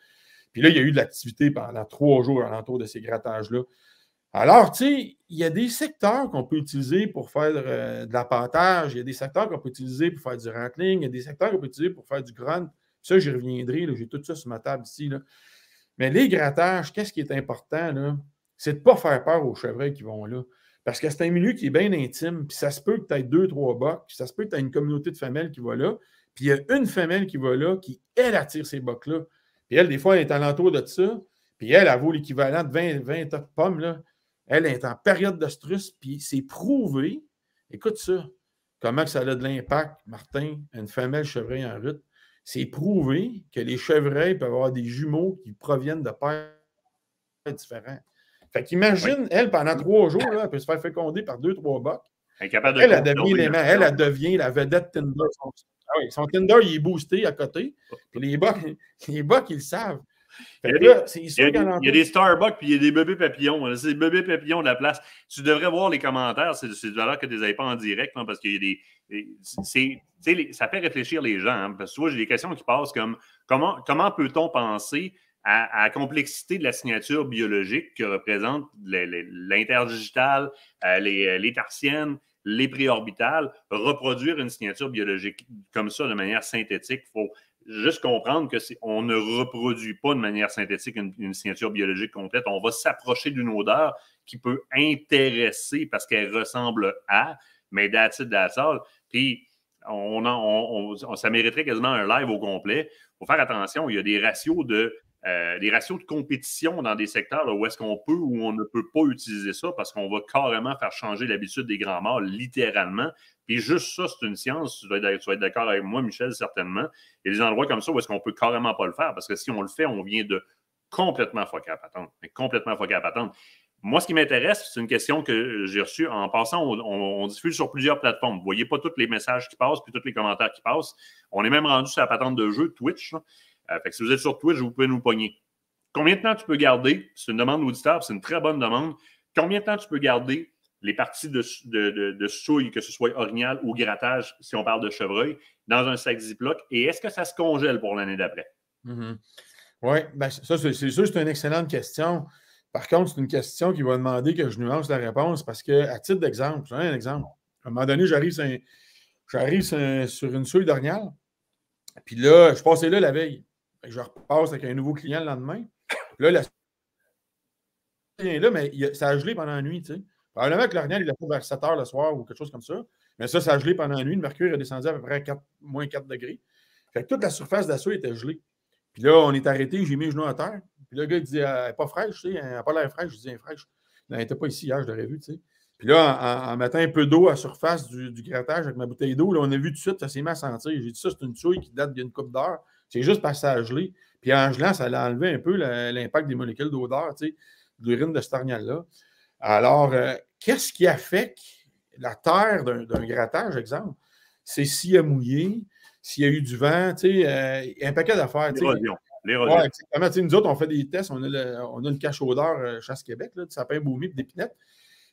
Puis là, il y a eu de l'activité pendant trois jours l'entour de ces grattages-là. Alors, tu sais, il y a des secteurs qu'on peut utiliser pour faire euh, de l'apantage, il y a des secteurs qu'on peut utiliser pour faire du rentling, il y a des secteurs qu'on peut utiliser pour faire du grunt. Ça, j'y reviendrai, j'ai tout ça sur ma table ici. Là. Mais les grattages, qu'est-ce qui est important, C'est de ne pas faire peur aux chevreuils qui vont là. Parce que c'est un milieu qui est bien intime, puis ça se peut que tu aies deux, trois bocs, ça se peut que tu aies une communauté de femelles qui va là, puis il y a une femelle qui va là, qui, elle, attire ces bocs-là. Puis elle, des fois, elle est alentour de ça, puis elle, elle, vaut l'équivalent de 20, 20 pommes, là. Elle est en période d'ostrus, puis c'est prouvé. Écoute ça, comment ça a de l'impact, Martin, une femelle chevreuil en route. C'est prouvé que les chevreuils peuvent avoir des jumeaux qui proviennent de pères différents. Fait qu'imagine, elle, pendant trois jours, là, elle peut se faire féconder par deux, trois bocs. Hein. Elle, elle, devient la vedette Tinder. Son, ah oui, Tinder, il est boosté à côté. les bocs, les ils le savent. Il y, a des, Starbucks puis il y a des bébés papillons. C'est des bébés papillons de la place. Tu devrais voir les commentaires. C'est de valeur que tu les pas en direct parce que des. ça fait réfléchir les gens. Hein. parce que j'ai des questions qui passent comme comment, comment peut-on penser à, la complexité de la signature biologique que représentent l'interdigital, les, les, tarsiennes, euh, euh, les préorbitales, reproduire une signature biologique comme ça de manière synthétique, il faut juste comprendre que on ne reproduit pas de manière synthétique une, signature biologique complète. On va s'approcher d'une odeur qui peut intéresser parce qu'elle ressemble à, mais d'attitude d'assol. Puis, on, ça mériterait quasiment un live au complet. Il faut faire attention, il y a des ratios de euh, les ratios de compétition dans des secteurs où est-ce qu'on peut ou on ne peut pas utiliser ça parce qu'on va carrément faire changer l'habitude des grands morts, littéralement. Puis juste ça, c'est une science, tu vas être, d'accord avec moi, Michel, certainement. Il y a des endroits comme ça où est-ce qu'on peut carrément pas le faire parce que si on le fait, on vient de complètement foquer à patente. complètement foquer à patente. Moi, ce qui m'intéresse, c'est une question que j'ai reçue. En passant, on, diffuse sur plusieurs plateformes. Vous voyez pas tous les messages qui passent, puis tous les commentaires qui passent. On est même rendu sur la patente de jeu, Twitch. Euh, si vous êtes sur Twitch, vous pouvez nous pogner. Combien de temps tu peux garder? C'est une demande d'auditeur, c'est une très bonne demande. Combien de temps tu peux garder les parties de, de, souille, que ce soit orignal ou grattage, si on parle de chevreuil, dans un sac Ziploc? Et est-ce que ça se congèle pour l'année d'après? Mhm. Oui, ben, ça, c'est sûr, c'est une excellente question. Par contre, c'est une question qui va demander que je nuance la réponse parce que, à titre d'exemple, un exemple. À un moment donné, j'arrive sur, sur, une souille d'orignal, puis là, je passais là la veille je repasse avec un nouveau client le lendemain. Là, la... là mais ça a gelé pendant la nuit. T'sais. Probablement que l'ornial, il l'a fait vers 7 heures le soir ou quelque chose comme ça. Mais ça, ça a gelé pendant la nuit. Le mercure est descendu à peu près moins 4 degrés. Fait que toute la surface de la d'assaut était gelée. Puis là, on est arrêté, j'ai mis le genou à terre. Puis là, le gars, il dit, ah, elle n'est pas fraîche, tu sais, elle n'a pas l'air fraîche. Je dis, elle fraîche. Elle n'était pas ici hier, je l'aurais vu, tu sais. Puis là, en, mettant un peu d'eau à surface du, grattage avec ma bouteille d'eau, là, on a vu tout de suite, ça s'est mis à sentir. J'ai dit, ça, c'est une souille qui date d'une coupe d'heure. C'est juste parce que ça a gelé. Puis en gelant, ça a enlevé un peu l'impact des molécules d'odeur, tu sais, de l'urine de starnial là Alors, euh, qu'est-ce qui affecte la terre d'un grattage, exemple? C'est s'il a mouillé, s'il y a eu du vent, tu sais, euh, un paquet d'affaires. L'érosion. Ouais, exactement. nous autres, on fait des tests. On a, le, on a cache odeur euh, Chasse Québec, là, sapin boumi et d'épinette.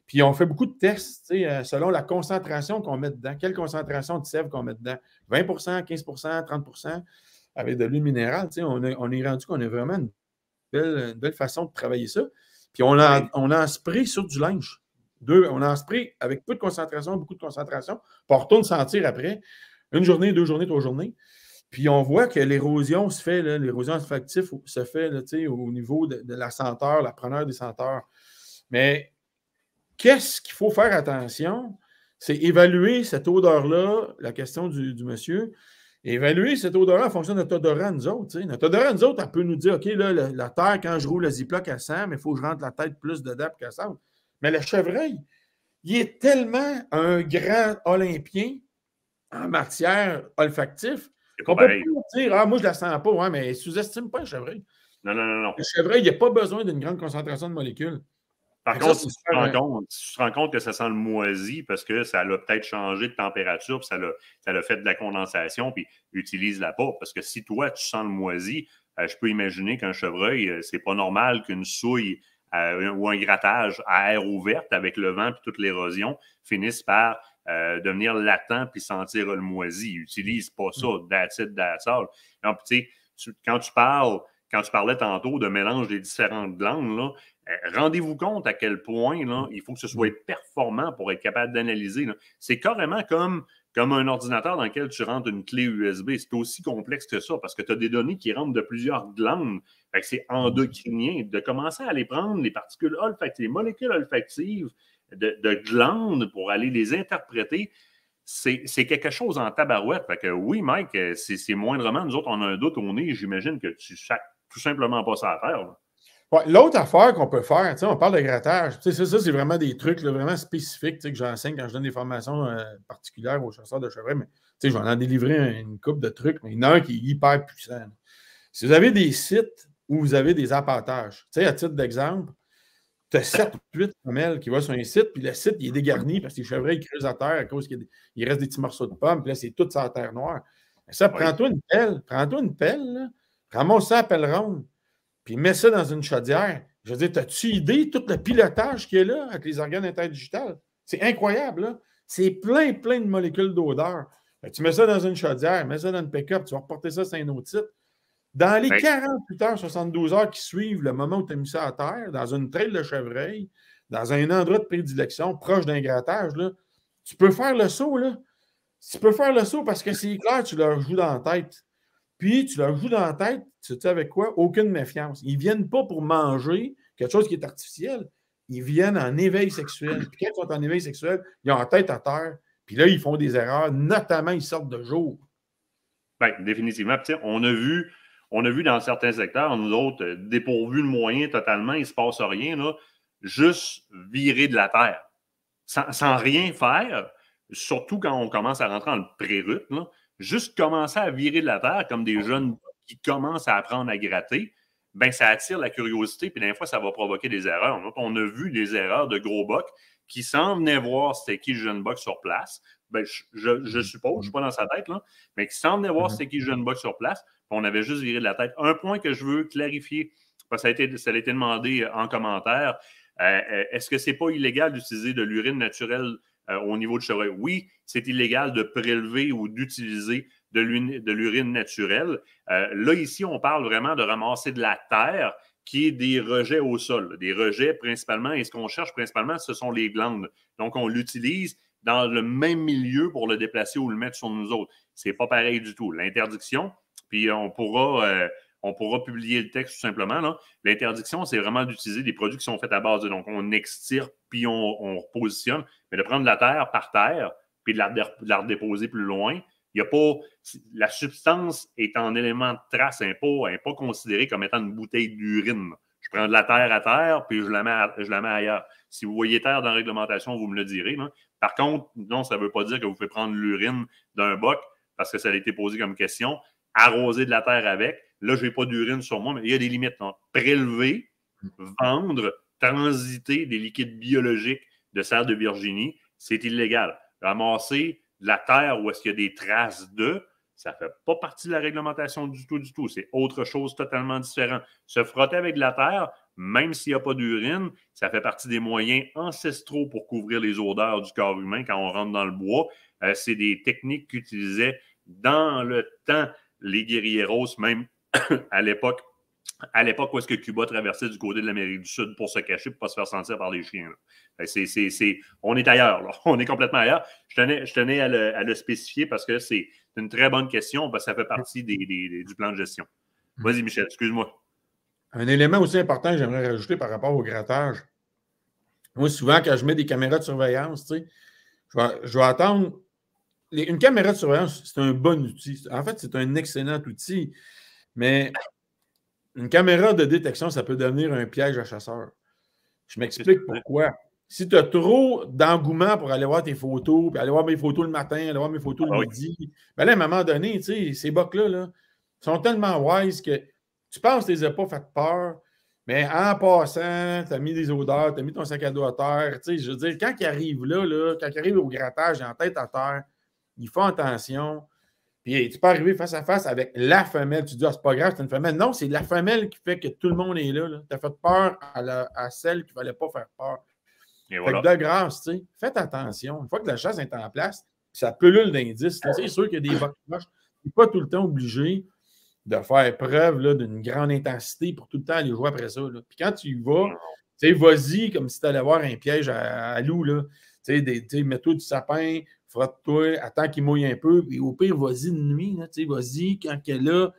Puis on fait beaucoup de tests sais, selon la concentration qu'on met dedans. Quelle concentration de sève qu'on met dedans? 20 15 30 avec de l'huile minérale. On, est rendu qu'on a vraiment une belle, belle, façon de travailler ça. Puis on a, on en spray sur du linge. Deux, on en spray avec peu de concentration, beaucoup de concentration. pour on sentir après une journée, deux journées, trois journées. Puis on voit que l'érosion se fait, l'érosion olfactive se fait au niveau de, la senteur, la preneur des senteurs. Mais qu'est-ce qu'il faut faire attention? C'est évaluer cette odeur-là, la question du monsieur, évaluer cet odorant en fonction de notre odorant, nous autres. T'sais. Notre odorant, nous autres, elle peut nous dire OK, là, la, terre, quand je roule le Ziploc à sent, mais il faut que je rentre la tête plus dedans pour qu'elle sente. Mais le chevreuil, il est tellement un grand Olympien en matière olfactif, qu'on peut pas dire Ah, moi, je la sens pas, mais mais sous-estime pas le chevreuil. Non, non, non, non. Le chevreuil, il n'y a pas besoin d'une grande concentration de molécules. Par contre, si hein. tu, te rends compte, que ça sent le moisi parce que ça a peut-être changé de température, puis ça l'a, fait de la condensation, puis utilise la peau. Parce que si toi, tu sens le moisi, euh, je peux imaginer qu'un chevreuil, ce euh, c'est pas normal qu'une souille euh, ou un grattage à air ouverte avec le vent puis toute l'érosion finisse par devenir latent puis sentir le moisi. Utilise pas ça. Mm. That's it, that's quand tu parles, quand tu parlais tantôt de mélange des différentes glandes, là, euh, rendez-vous compte à quel point il faut que ce soit mm. performant pour être capable d'analyser. C'est carrément comme, comme un ordinateur dans lequel tu rentres une clé USB. C'est aussi complexe que ça parce que tu as des données qui rentrent de plusieurs glandes. C'est endocrinien. De commencer à aller prendre les particules olfactives, les molécules olfactives de, glandes pour aller les interpréter c'est quelque chose en tabarouette. que oui, Mike, euh, c'est moindrement. Nous autres, on a un doute au nez. J'imagine que tu ne tout simplement pas ça à faire. L'autre affaire qu'on peut faire, on parle de grattage. Ça, ça c'est vraiment des trucs vraiment spécifiques que j'enseigne quand je donne des formations euh, particulières aux chasseurs de chevreuils. Mais je vais en délivrer une coupe de trucs, mais il y en a un qui est hyper puissant. Si vous avez des sites où vous avez des appâtages, à titre d'exemple, tu as 7 ou 8 femelles qui vont sur un site, puis le site il est dégarni parce que les chevreuils creusent à terre à cause qu'il reste des petits morceaux de pommes, puis là, c'est toute sa terre noire. Ça, prends-toi une pelle, prends-toi une pelle, là, ramasse ça à pelle ronde puis mets ça dans une chaudière. Je veux dire, as-tu idée tout le pilotage qui est là avec les organes interdigitales? C'est incroyable, là. C'est plein, plein de molécules d'odeur. Tu mets ça dans une chaudière, mets ça dans une pick-up, tu vas reporter ça sur un autre site. Dans les 48 heures, 72 heures qui suivent le moment où tu as mis ça à terre, dans une trail de chevreuil, dans un endroit de prédilection, proche d'un grattage, là, tu peux faire le saut, là. Tu peux faire le saut parce que c'est clair, tu leur joues dans la tête puis tu leur joues dans la tête, tu sais avec quoi? Aucune méfiance. Ils ne viennent pas pour manger quelque chose qui est artificiel. Ils viennent en éveil sexuel. Puis quand ils sont en éveil sexuel, ils ont la tête à terre. Puis là, ils font des erreurs, notamment ils sortent de jour. Bien, définitivement. on a vu, on a vu dans certains secteurs, nous autres, euh, dépourvus de moyens totalement, il ne se passe rien, là, juste virer de la terre. Sans, rien faire, surtout quand on commence à rentrer dans le pré-rut, juste commencer à virer de la terre comme des jeunes qui commencent à apprendre à gratter, ben ça attire la curiosité, puis dernière fois, ça va provoquer des erreurs. on a vu des erreurs de gros bocs qui s'en venaient voir c'était qui le jeune boc sur place. Ben, je, mhm. suppose, je ne suis pas dans sa tête, mais qui s'en venaient voir mhm. c'était qui le jeune boc sur place, on avait juste viré de la tête. Un point que je veux clarifier, parce que ça a été, demandé en commentaire, euh, euh, est-ce que ce n'est pas illégal d'utiliser de l'urine naturelle euh, au niveau de chevreuil. Oui, c'est illégal de prélever ou d'utiliser de l'urine naturelle. Euh, là, ici, on parle vraiment de ramasser de la terre qui est des rejets au sol, des rejets principalement, et ce qu'on cherche principalement, ce sont les glandes. Donc, on l'utilise dans le même milieu pour le déplacer ou le mettre sur nous autres. C'est pas pareil du tout. L'interdiction, puis on pourra euh, on pourra publier le texte tout simplement. L'interdiction, c'est vraiment d'utiliser des produits qui sont faits à base de. Donc, on extire puis on, repositionne. Mais de prendre de la terre par terre puis de la, de redéposer plus loin, il n'y a pas. La substance est en élément de trace, elle n'est pas, considérée comme étant une bouteille d'urine. Je prends de la terre à terre, puis je la mets, je la mets ailleurs. Si vous voyez terre dans la réglementation, vous me le direz. Par contre, non, ça ne veut pas dire que vous pouvez prendre l'urine d'un boc, parce que ça a été posé comme question, arroser de la terre avec, Là, je n'ai pas d'urine sur moi, mais il y a des limites. Hein. Prélever, mm. vendre, transiter des liquides biologiques de serre de Virginie, c'est illégal. Ramasser de la terre où est-ce qu'il y a des traces de, ça ne fait pas partie de la réglementation du tout, du tout. C'est autre chose totalement différent. Se frotter avec de la terre, même s'il n'y a pas d'urine, ça fait partie des moyens ancestraux pour couvrir les odeurs du corps humain quand on rentre dans le bois. Euh, c'est des techniques qu'utilisaient dans le temps les guerriers roses, même à l'époque à l'époque où est-ce que Cuba traversait du côté de l'Amérique du Sud pour se cacher, pour ne pas se faire sentir par les chiens. Ben, on est ailleurs, on est complètement ailleurs. Je tenais, je tenais à, le, spécifier parce que c'est une très bonne question, ça fait partie du plan de gestion. Hmm. Vas-y, Michel, excuse-moi. Un élément aussi important que j'aimerais rajouter par rapport au grattage. Moi, souvent, quand je mets des caméras de surveillance, je, vais, attendre. une caméra de surveillance, c'est un bon outil. En fait, c'est un excellent outil. Mais une caméra de détection, ça peut devenir un piège à chasseur. Je m'explique pourquoi. Si tu as trop d'engouement pour aller voir tes photos, puis aller voir mes photos le matin, aller voir mes photos le ah midi, ben là, à un moment donné, ces bocs-là sont tellement wise que tu penses que tu les as pas fait peur, mais en passant, tu as mis des odeurs, tu as mis ton sac à dos à terre. Je veux dire, quand ils arrivent là, là quand ils arrivent au grattage, en tête à terre, ils font attention. Puis tu peux arriver face à face avec la femelle. Tu dis, ah, c'est pas grave, c'est une femelle. Non, c'est la femelle qui fait que tout le monde est là. là. Tu as fait peur à, celle qui ne fallait pas faire peur. de grâce, tu sais, faites attention. Une fois que la chasse est en place, ça pullule d'indices. C'est sûr qu'il y a des moches. Tu pas tout le temps obligé de faire preuve d'une grande intensité pour tout le temps aller jouer après ça. Puis quand tu y vas, tu sais, vas-y comme si tu allais avoir un piège à, à loup. Là. Tu sais, mets-toi du sapin, frotte-toi, attends qu'il mouille un peu, puis au pire, vas-y de nuit, vas-y quand qu'elle là,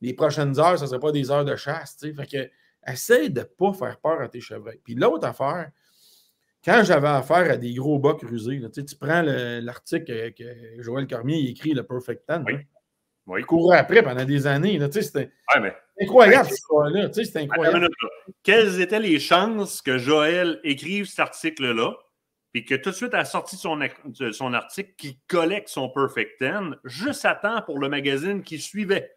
les prochaines heures, ce ne serait pas des heures de chasse. Essaye que, de ne pas faire peur à tes chevreuils. Puis l'autre affaire, quand j'avais affaire à des gros bocs rusés, tu prends l'article que, Joël Cormier écrit, Le Perfect Ten. Oui. après pendant des années. C'était incroyable cette là incroyable. Quelles étaient les chances que Joël écrive cet article-là? puis que tout de suite, a sorti euh, son, article qui collecte son Perfect Ten, juste à temps pour le magazine qui suivait.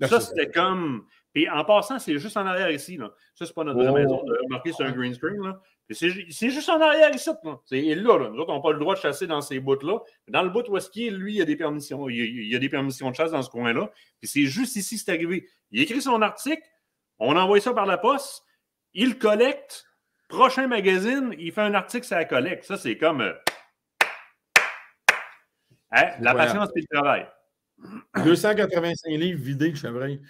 ça, c'était comme. Puis en passant, c'est juste en arrière ici. Là. Ça, c'est pas notre oh. maison. De c'est un green screen. Là. C'est juste en arrière ici. Là. C'est là, là, Nous autres, on n'a pas le droit de chasser dans ces bouts-là. Dans le bout où est lui, il y a des permissions. Il y des permissions de chasse dans ce coin-là. Puis c'est juste ici que c'est arrivé. Il écrit son article. On envoie ça par la poste. Il collecte. Prochain magazine, il fait un article sur la collecte. Ça, c'est comme euh, hein, la patience et le travail. 285 livres vidés de chevreuil.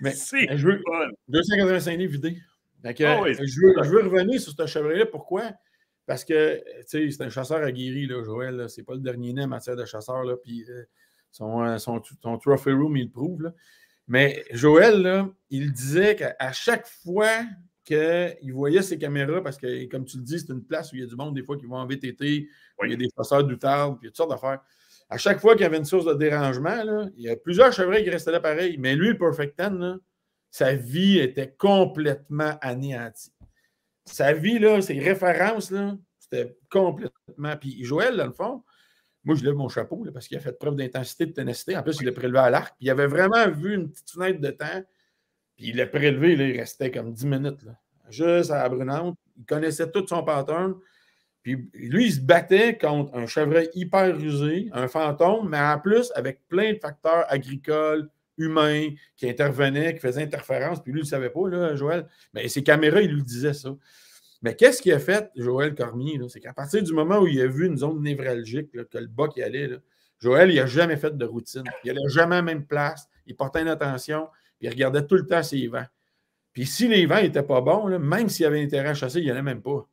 Mais, je veux, 285 livres vidés. Ah je, veux, revenir sur ce chevreuil-là. Pourquoi? Parce que tu sais, c'est un chasseur aguerri, là, Joël. C'est pas le dernier né en matière de chasseur. puis, euh, son, euh, son, trophy room, il le prouve. Mais Joël, il disait qu'à chaque fois qu'il voyait ses caméras parce que, comme tu le dis, c'est une place où il y a du monde des fois qui vont en VTT, il y a des chasseurs d'outardes, puis il y a toutes sortes d'affaires. À chaque fois qu'il y avait une source de dérangement, il y a plusieurs chevreuils qui restaient là pareil. Mais lui, Perfect Ten, sa vie était complètement anéantie. Sa vie, là, ses références, là, c'était complètement. Puis Joël, dans le fond, moi, je lève mon chapeau parce qu'il a fait preuve d'intensité, de ténacité. En plus, il l'a prélevé à l'arc. Il avait vraiment vu une petite fenêtre de temps puis il l'a prélevé, il restait comme 10 minutes. juste à la brunante. Il connaissait tout son pattern. Puis lui, il se battait contre un chevreuil hyper rusé, un fantôme, mais en plus avec plein de facteurs agricoles, humains, qui intervenaient, qui faisaient interférence. Puis lui, il ne savait pas, là, Joël. Mais ses caméras, il lui disait ça. Mais qu'est-ce qu'il a fait, Joël Cormier? C'est qu'à partir du moment où il a vu une zone névralgique, que le bas qui allait, Joël, il n'a jamais fait de routine. Il n'allait jamais à la même place. Il portait une attention puis il regardait tout le temps ses vents. Puis si les vents n'étaient pas bons, même s'il y avait intérêt à chasser, il n'y avait même pas.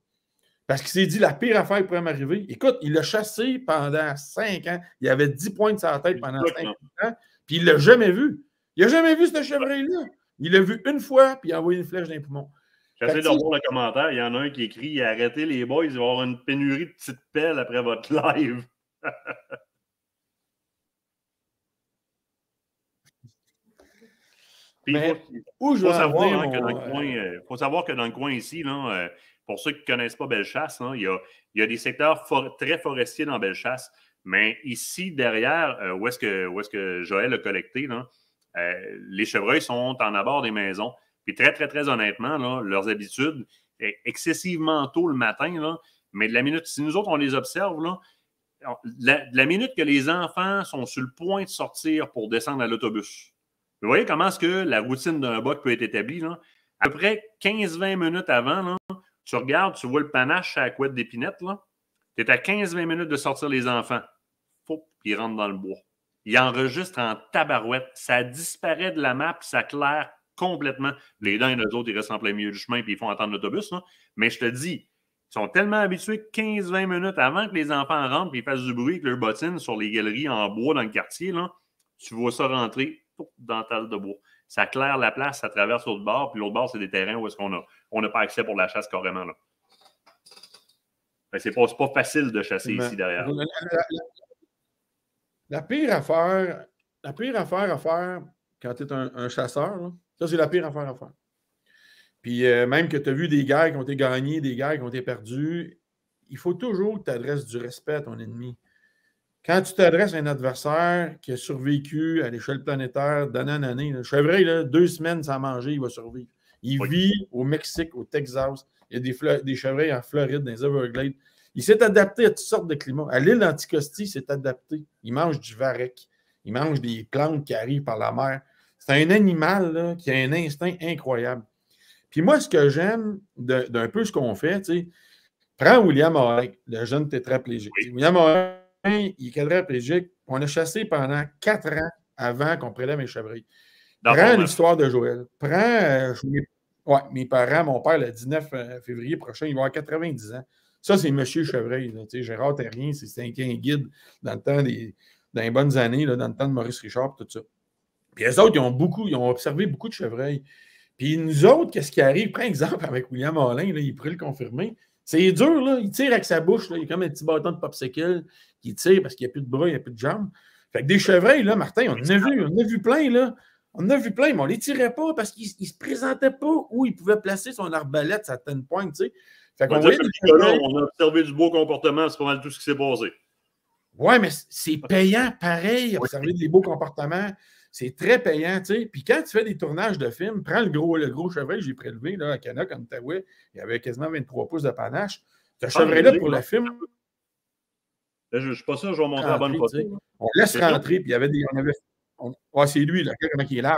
Parce qu'il s'est dit la pire affaire pourrait m'arriver. Écoute, il l'a chassé pendant cinq ans. Il avait 10 points de sa tête pendant cinq ans, puis il ne l'a jamais vu. Il n'a jamais vu ce chevreuil-là. Il l'a vu une fois, puis il a envoyé une flèche dans les poumons. J'essaie de revoir le commentaire. Il y en a un qui écrit Arrêtez les boys, il va y avoir une pénurie de petites pelles après votre live. faut, je savoir, que dans le coin, ici, là, euh, pour ceux qui ne connaissent pas Bellechasse, hein, il, y a, des secteurs très forestiers dans Bellechasse. Mais ici, derrière, euh, où est-ce que, Joël a collecté, euh, les chevreuils sont en abord des maisons. Puis très, très, très honnêtement, là, leurs habitudes, excessivement tôt le matin, mais de la minute, si nous autres, on les observe, de la minute que les enfants sont sur le point de sortir pour descendre à l'autobus, vous voyez comment est-ce que la routine d'un bot peut être établie. Après À 15-20 minutes avant, tu regardes, tu vois le panache à la couette d'épinette. Tu es à 15-20 minutes de sortir les enfants. ils rentrent dans le bois. Ils enregistrent en tabarouette. Ça disparaît de la map, ça claire complètement. Les dents et les autres, ils restent en plein milieu du chemin puis ils font attendre l'autobus. Mais je te dis, ils sont tellement habitués 15-20 minutes avant que les enfants rentrent et fassent du bruit avec leurs bottines sur les galeries en bois dans le quartier. tu vois ça rentrer dentale de bois. Ça claire la place, ça traverse l'autre bord, puis l'autre bord, c'est des terrains où est-ce qu'on n'a on a pas accès pour la chasse carrément. Là. c'est pas, facile de chasser ici derrière. La, pire affaire, la pire affaire à faire quand tu es un, chasseur, ça, c'est la pire affaire à faire. Puis euh, même que tu as vu des guerres qui ont été gagnées, des guerres qui ont été perdues, il faut toujours que tu adresses du respect à ton ennemi. Quand tu t'adresses à un adversaire qui a survécu à l'échelle planétaire d'année en année, le chevreuil, deux semaines sans manger, il va survivre. Il vit au Mexique, au Texas. Il y a des, chevreuils en Floride, dans les Everglades. Il s'est adapté à toutes sortes de climats. À l'île d'Anticosti, il s'est adapté. Il mange du varech. Il mange des plantes qui arrivent par la mer. C'est un animal qui a un instinct incroyable. Puis moi, ce que j'aime d'un peu ce qu'on fait, tu sais, prends William Horek, le jeune tétraplégique. William Horek, Hein, il est quadriplégique. On a chassé pendant quatre ans avant qu'on prélève les chevreuils. Prends l'histoire de Joël. Prends. Euh, mes, parents, mon père, le 19 euh, février prochain, il va avoir 90 ans. Ça, c'est Monsieur Chevreuil. Gérard Terrien, c'est un guide dans le temps dans les bonnes années, là, dans le temps de Maurice Richard, tout ça. Puis les autres, ils ont beaucoup, ils ont observé beaucoup de chevreuils. Puis nous autres, qu'est-ce qui arrive? Prends exemple avec William Alain, là, il pourrait le confirmer. C'est dur, là. Il tire avec sa bouche, Il y a comme un petit bâton de popsicle qui tire parce qu'il n'y a plus de bras, il n'y a plus de jambes. Fait que des cheveux, là, Martin, on en a vu, on a vu plein, là. On a vu plein, mais on ne les tirait pas parce qu'ils ne se présentaient pas où il pouvait placer son arbalète, sa ten point, tu sais. Fait on, on a observé du beau comportement, c'est pas mal tout ce qui s'est passé. Oui, mais c'est payant pareil, observer des beaux comportements. C'est très payant, tu sais. Puis quand tu fais des tournages de films, prends le gros, le gros chevreuil que j'ai prélevé là, à Cana, comme Taoué, il y avait quasiment 23 pouces de panache. Ce ah, chevreuil-là, pour le film. je ne suis pas sûr, je vais montrer la bonne photo. On laisse rentrer, puis il y avait des. On avait, ah, c'est lui, là, regarde comment il est large.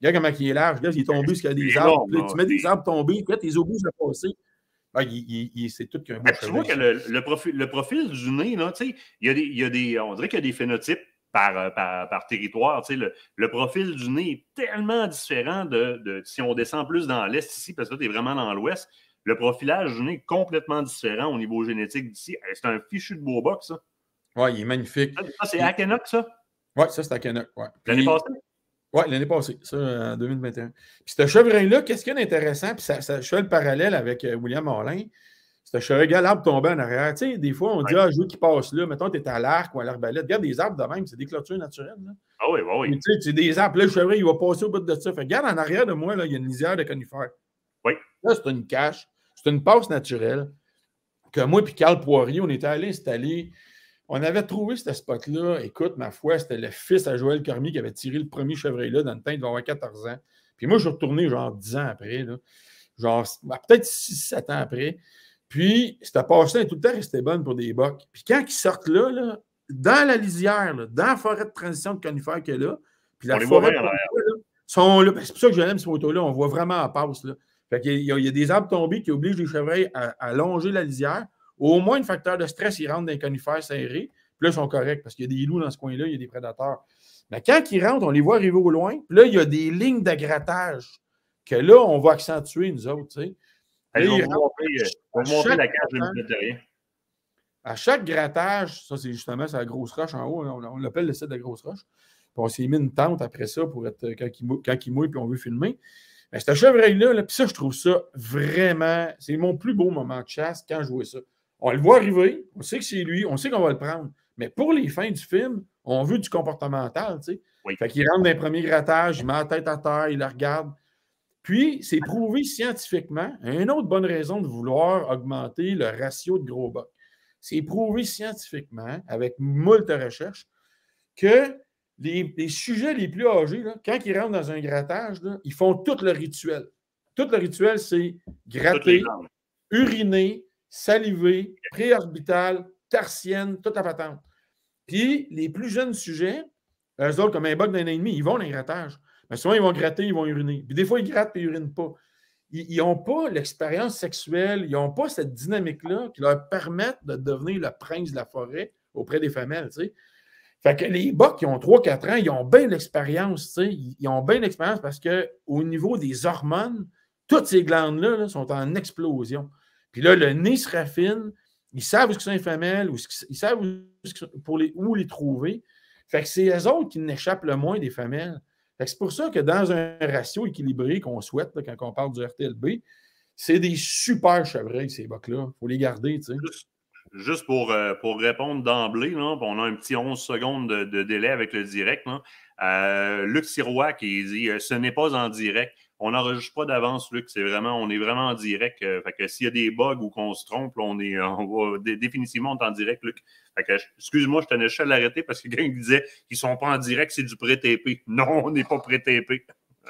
regarde comment il est large. Là, il est tombé parce qu'il y a des arbres. tu mets des arbres tombés, puis tes obus de passer. Ah, c'est tout qu'un ah, Tu vois que le, profil, du nez, là, il y il y a des, on dirait qu'il y a des phénotypes euh, par, par, territoire. Tu sais, le, le, profil du nez est tellement différent de, de si on descend plus dans l'Est ici, parce que là, tu es vraiment dans l'Ouest. Le profilage du nez est complètement différent au niveau génétique d'ici. C'est un fichu de beau box, ça. Oui, il est magnifique. Ça, c'est Akenok, ça? Oui, ça, c'est Akenok. Ouais. L'année passée? Oui, l'année passée, ça, en 2021. Puis ce chevreuil-là, qu'est-ce qu'il y a d'intéressant? Puis ça, ça, je fais le parallèle avec euh, William Orlin. C'était cheveu l'arbre tombait en arrière. Tu sais, des fois, on dit, ah je vois qui passe là, mettons, tu es à l'arc ou à l'arbalète. Regarde des arbres de même, c'est des clôtures naturelles. Ah oui, oui. oui. »« tu sais, des arbres, là, le chevreuil, il va passer au bout de ça. Fait, regarde en arrière de moi, là, il y a une lisière de conifères. Oui. Là, c'est une cache, c'est une passe naturelle que moi et Carl Poirier, on était allés installer. On avait trouvé ce spot-là. Écoute, ma foi, c'était le fils à Joël Cormier qui avait tiré le premier chevreuil-là dans le temps, il devait 14 ans. Puis moi, je suis retourné genre 10 ans après, là. genre ben, peut-être 6-7 ans après. Puis, c'était passe-là tout le temps c'était bon pour des bocs. Puis, quand ils sortent là, dans la lisière, dans la forêt de transition de conifères a là, puis la forêt sont là. Ben, c'est pour ça que j'aime ce là On voit vraiment en passe. Là. Fait qu'il y, a des arbres tombés qui obligent les chevreuils à, longer la lisière. Au moins, un facteur de stress, ils rentrent dans les conifères serrés. Puis là, ils sont corrects parce qu'il y a des loups dans ce coin-là, il y a des prédateurs. Mais quand ils rentrent, on les voit arriver au loin. Puis là, il y a des lignes d'agrattage que là, on va accentuer, nous autres. sais. Allez, on va montrer la cage de À chaque grattage, ça c'est justement la grosse roche en haut, hein, on, l'appelle le site de la grosse roche. on s'est mis une tente après ça pour être euh, quand il, mouille, puis on veut filmer. Mais cette chevreuil-là, puis ça, je trouve ça vraiment. C'est mon plus beau moment de chasse quand je vois ça. On le voit arriver, on sait que c'est lui, on sait qu'on va le prendre. Mais pour les fins du film, on veut du comportemental, tu sais. Fait qu'il rentre dans les premiers grattages, il met la tête à terre, il la regarde. Puis, c'est prouvé scientifiquement, une autre bonne raison de vouloir augmenter le ratio de gros bocs. C'est prouvé scientifiquement, avec moult recherches, que les, sujets les plus âgés, quand ils rentrent dans un grattage, ils font tout le rituel. Tout le rituel, c'est gratter, uriner, saliver, préorbital, tarsienne, tout à patente. Puis les plus jeunes sujets, eux autres, comme un bug d'un ennemi, ils vont dans les grattages. Mais souvent, ils vont gratter, ils vont uriner. Puis des fois, ils grattent et ils urinent pas. Ils n'ont pas l'expérience sexuelle, ils n'ont pas cette dynamique-là qui leur permette de devenir le prince de la forêt auprès des femelles. Fait que les bocs qui ont 3-4 ans, ils ont bien l'expérience, Ils ont bien l'expérience parce qu'au niveau des hormones, toutes ces glandes-là sont en explosion. Puis là, le nez se raffine, ils savent où sont les femelles, où, ils savent où, pour les, où les trouver. Fait que c'est eux autres qui n'échappent le moins des femelles. C'est pour ça que dans un ratio équilibré qu'on souhaite, quand on parle du RTLB, c'est des super chevreuils, ces bocs-là. Il faut les garder. Juste, pour, euh, pour répondre d'emblée, on a un petit 11 secondes de, délai avec le direct. Euh, Luc Sirois qui dit euh, Ce n'est pas en direct. On n'enregistre pas d'avance, Luc. C'est vraiment, on est vraiment en direct. que s'il y a des bugs ou qu'on se trompe, on est va, définitivement on est en direct, Luc excuse-moi, je tenais à l'arrêter parce que quelqu'un disait qu'ils ne sont pas en direct, c'est du pré-TP. Non, on n'est pas pré-TP.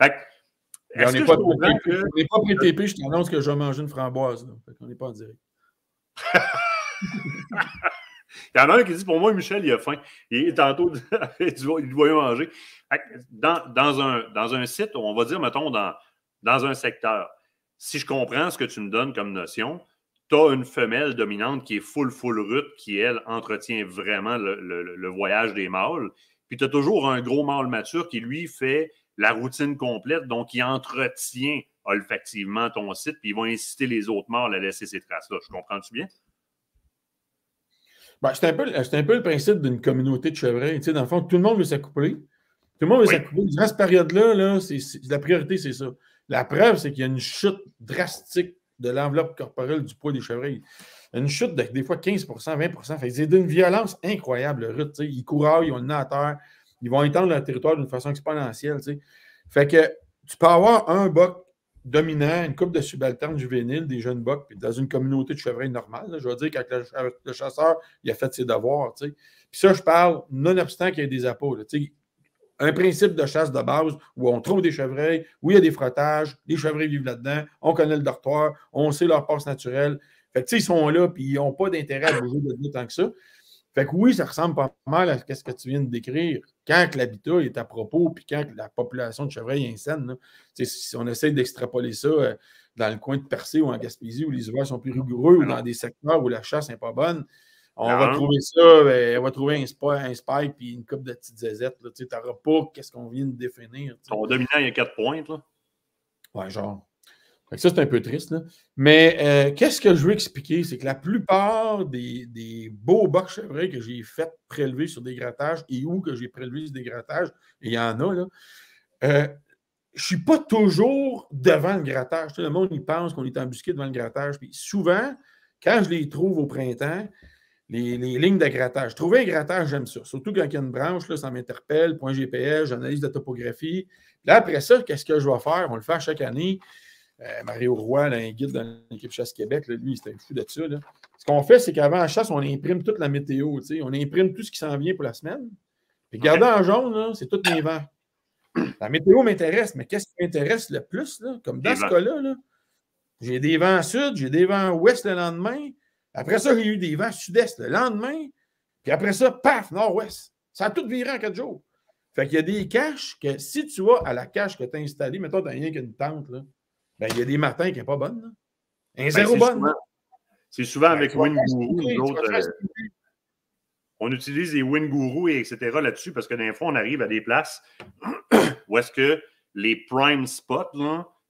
on n'est pas pré-TP, je t'annonce que je vais manger une framboise. on n'est pas en direct. il y en a un qui dit pour moi, Michel, il a faim. Il est tantôt, il doit y manger. Dans, un, site, on va dire, mettons, dans un secteur, si je comprends ce que tu me donnes comme notion, tu as une femelle dominante qui est full, full rut, qui, elle, entretient vraiment le, voyage des mâles. Puis tu as toujours un gros mâle mature qui, lui, fait la routine complète, donc il entretient olfactivement ton site, puis il va inciter les autres mâles à laisser ces traces-là. Je comprends-tu bien? Ben, c'est, un peu, le principe d'une communauté de chevreuils. Tu sais, dans le fond, tout le monde veut s'accoupler. Tout le monde veut s'accoupler. durant cette période-là, là, la priorité, c'est ça. La preuve, c'est qu'il y a une chute drastique de l'enveloppe corporelle du poids des chevreuils. Une chute de des fois 15 20 C'est d'une violence incroyable, le rut. Ils courent, ils ont le nez terre, ils vont étendre leur territoire d'une façon exponentielle. Fait que tu peux avoir un boc dominant, une coupe de subalternes juvéniles, des jeunes bocs, puis dans une communauté de chevreuils normale. je veux dire, quand le, chasseur il a fait ses devoirs. Puis ça, je parle, nonobstant qu'il y ait des apôts un principe de chasse de base où on trouve des chevreuils, où il y a des frottages, les chevreuils vivent là-dedans, on connaît le dortoir, on sait leur passe naturelle. Fait ils sont là, puis ils n'ont pas d'intérêt à bouger de tant que ça. Fait que oui, ça ressemble pas mal à ce que tu viens de décrire. Quand l'habitat est à propos, puis quand la population de chevreuils est saine, si on essaie d'extrapoler ça euh, dans le coin de Percé ou en Gaspésie, où les hivers sont plus rigoureux, ou dans des secteurs où la chasse n'est pas bonne, on ben, va trouver ça, ben, on va trouver un spike, un puis une coupe de petites zézettes. Tu n'auras pas qu'est-ce qu'on vient de définir. Ton dominant, il y a quatre pointes. Là. Ouais, genre. ça, c'est un peu triste. Mais euh, qu'est-ce que je veux expliquer? C'est que la plupart des, des beaux box que j'ai fait prélever sur des grattages et où que j'ai prélevé sur des grattages, il y en a, là, euh, je suis pas toujours devant le grattage. Tout le monde, il pense qu'on est embusqué devant le grattage. Puis souvent, quand je les trouve au printemps, les, lignes de grattage. Trouver un grattage, j'aime ça. Surtout quand il y a une branche, ça m'interpelle, point GPS, j'analyse de topographie. Là, après ça, qu'est-ce que je vais faire? On le fait chaque année. Euh, Mario Roy, un guide de l'équipe Chasse Québec, lui, il un fou de ça. Ce qu'on fait, c'est qu'avant la chasse, on imprime toute la météo. On imprime tout ce qui s'en vient pour la semaine. Puis en jaune, c'est tous mes vents. La météo m'intéresse, mais qu'est-ce qui m'intéresse le plus? Comme dans ce cas-là, j'ai des vents sud, j'ai des vents ouest le lendemain. Après ça, il y a eu des vents sud-est le lendemain. Puis après ça, paf, nord-ouest. Ça a tout viré en quatre jours. Fait qu'il y a des caches que si tu vas à la cache que tu as installée, mettons, tu n'as rien qu'une tente, là, ben, il y a des matins qui n'est pas bonne. Un ben, zéro bonne. C'est souvent ben, avec WindGuru ou d'autres. Euh, on utilise les WindGuru, et etc. là-dessus parce que d'un fois, on arrive à des places où est-ce que les prime spots,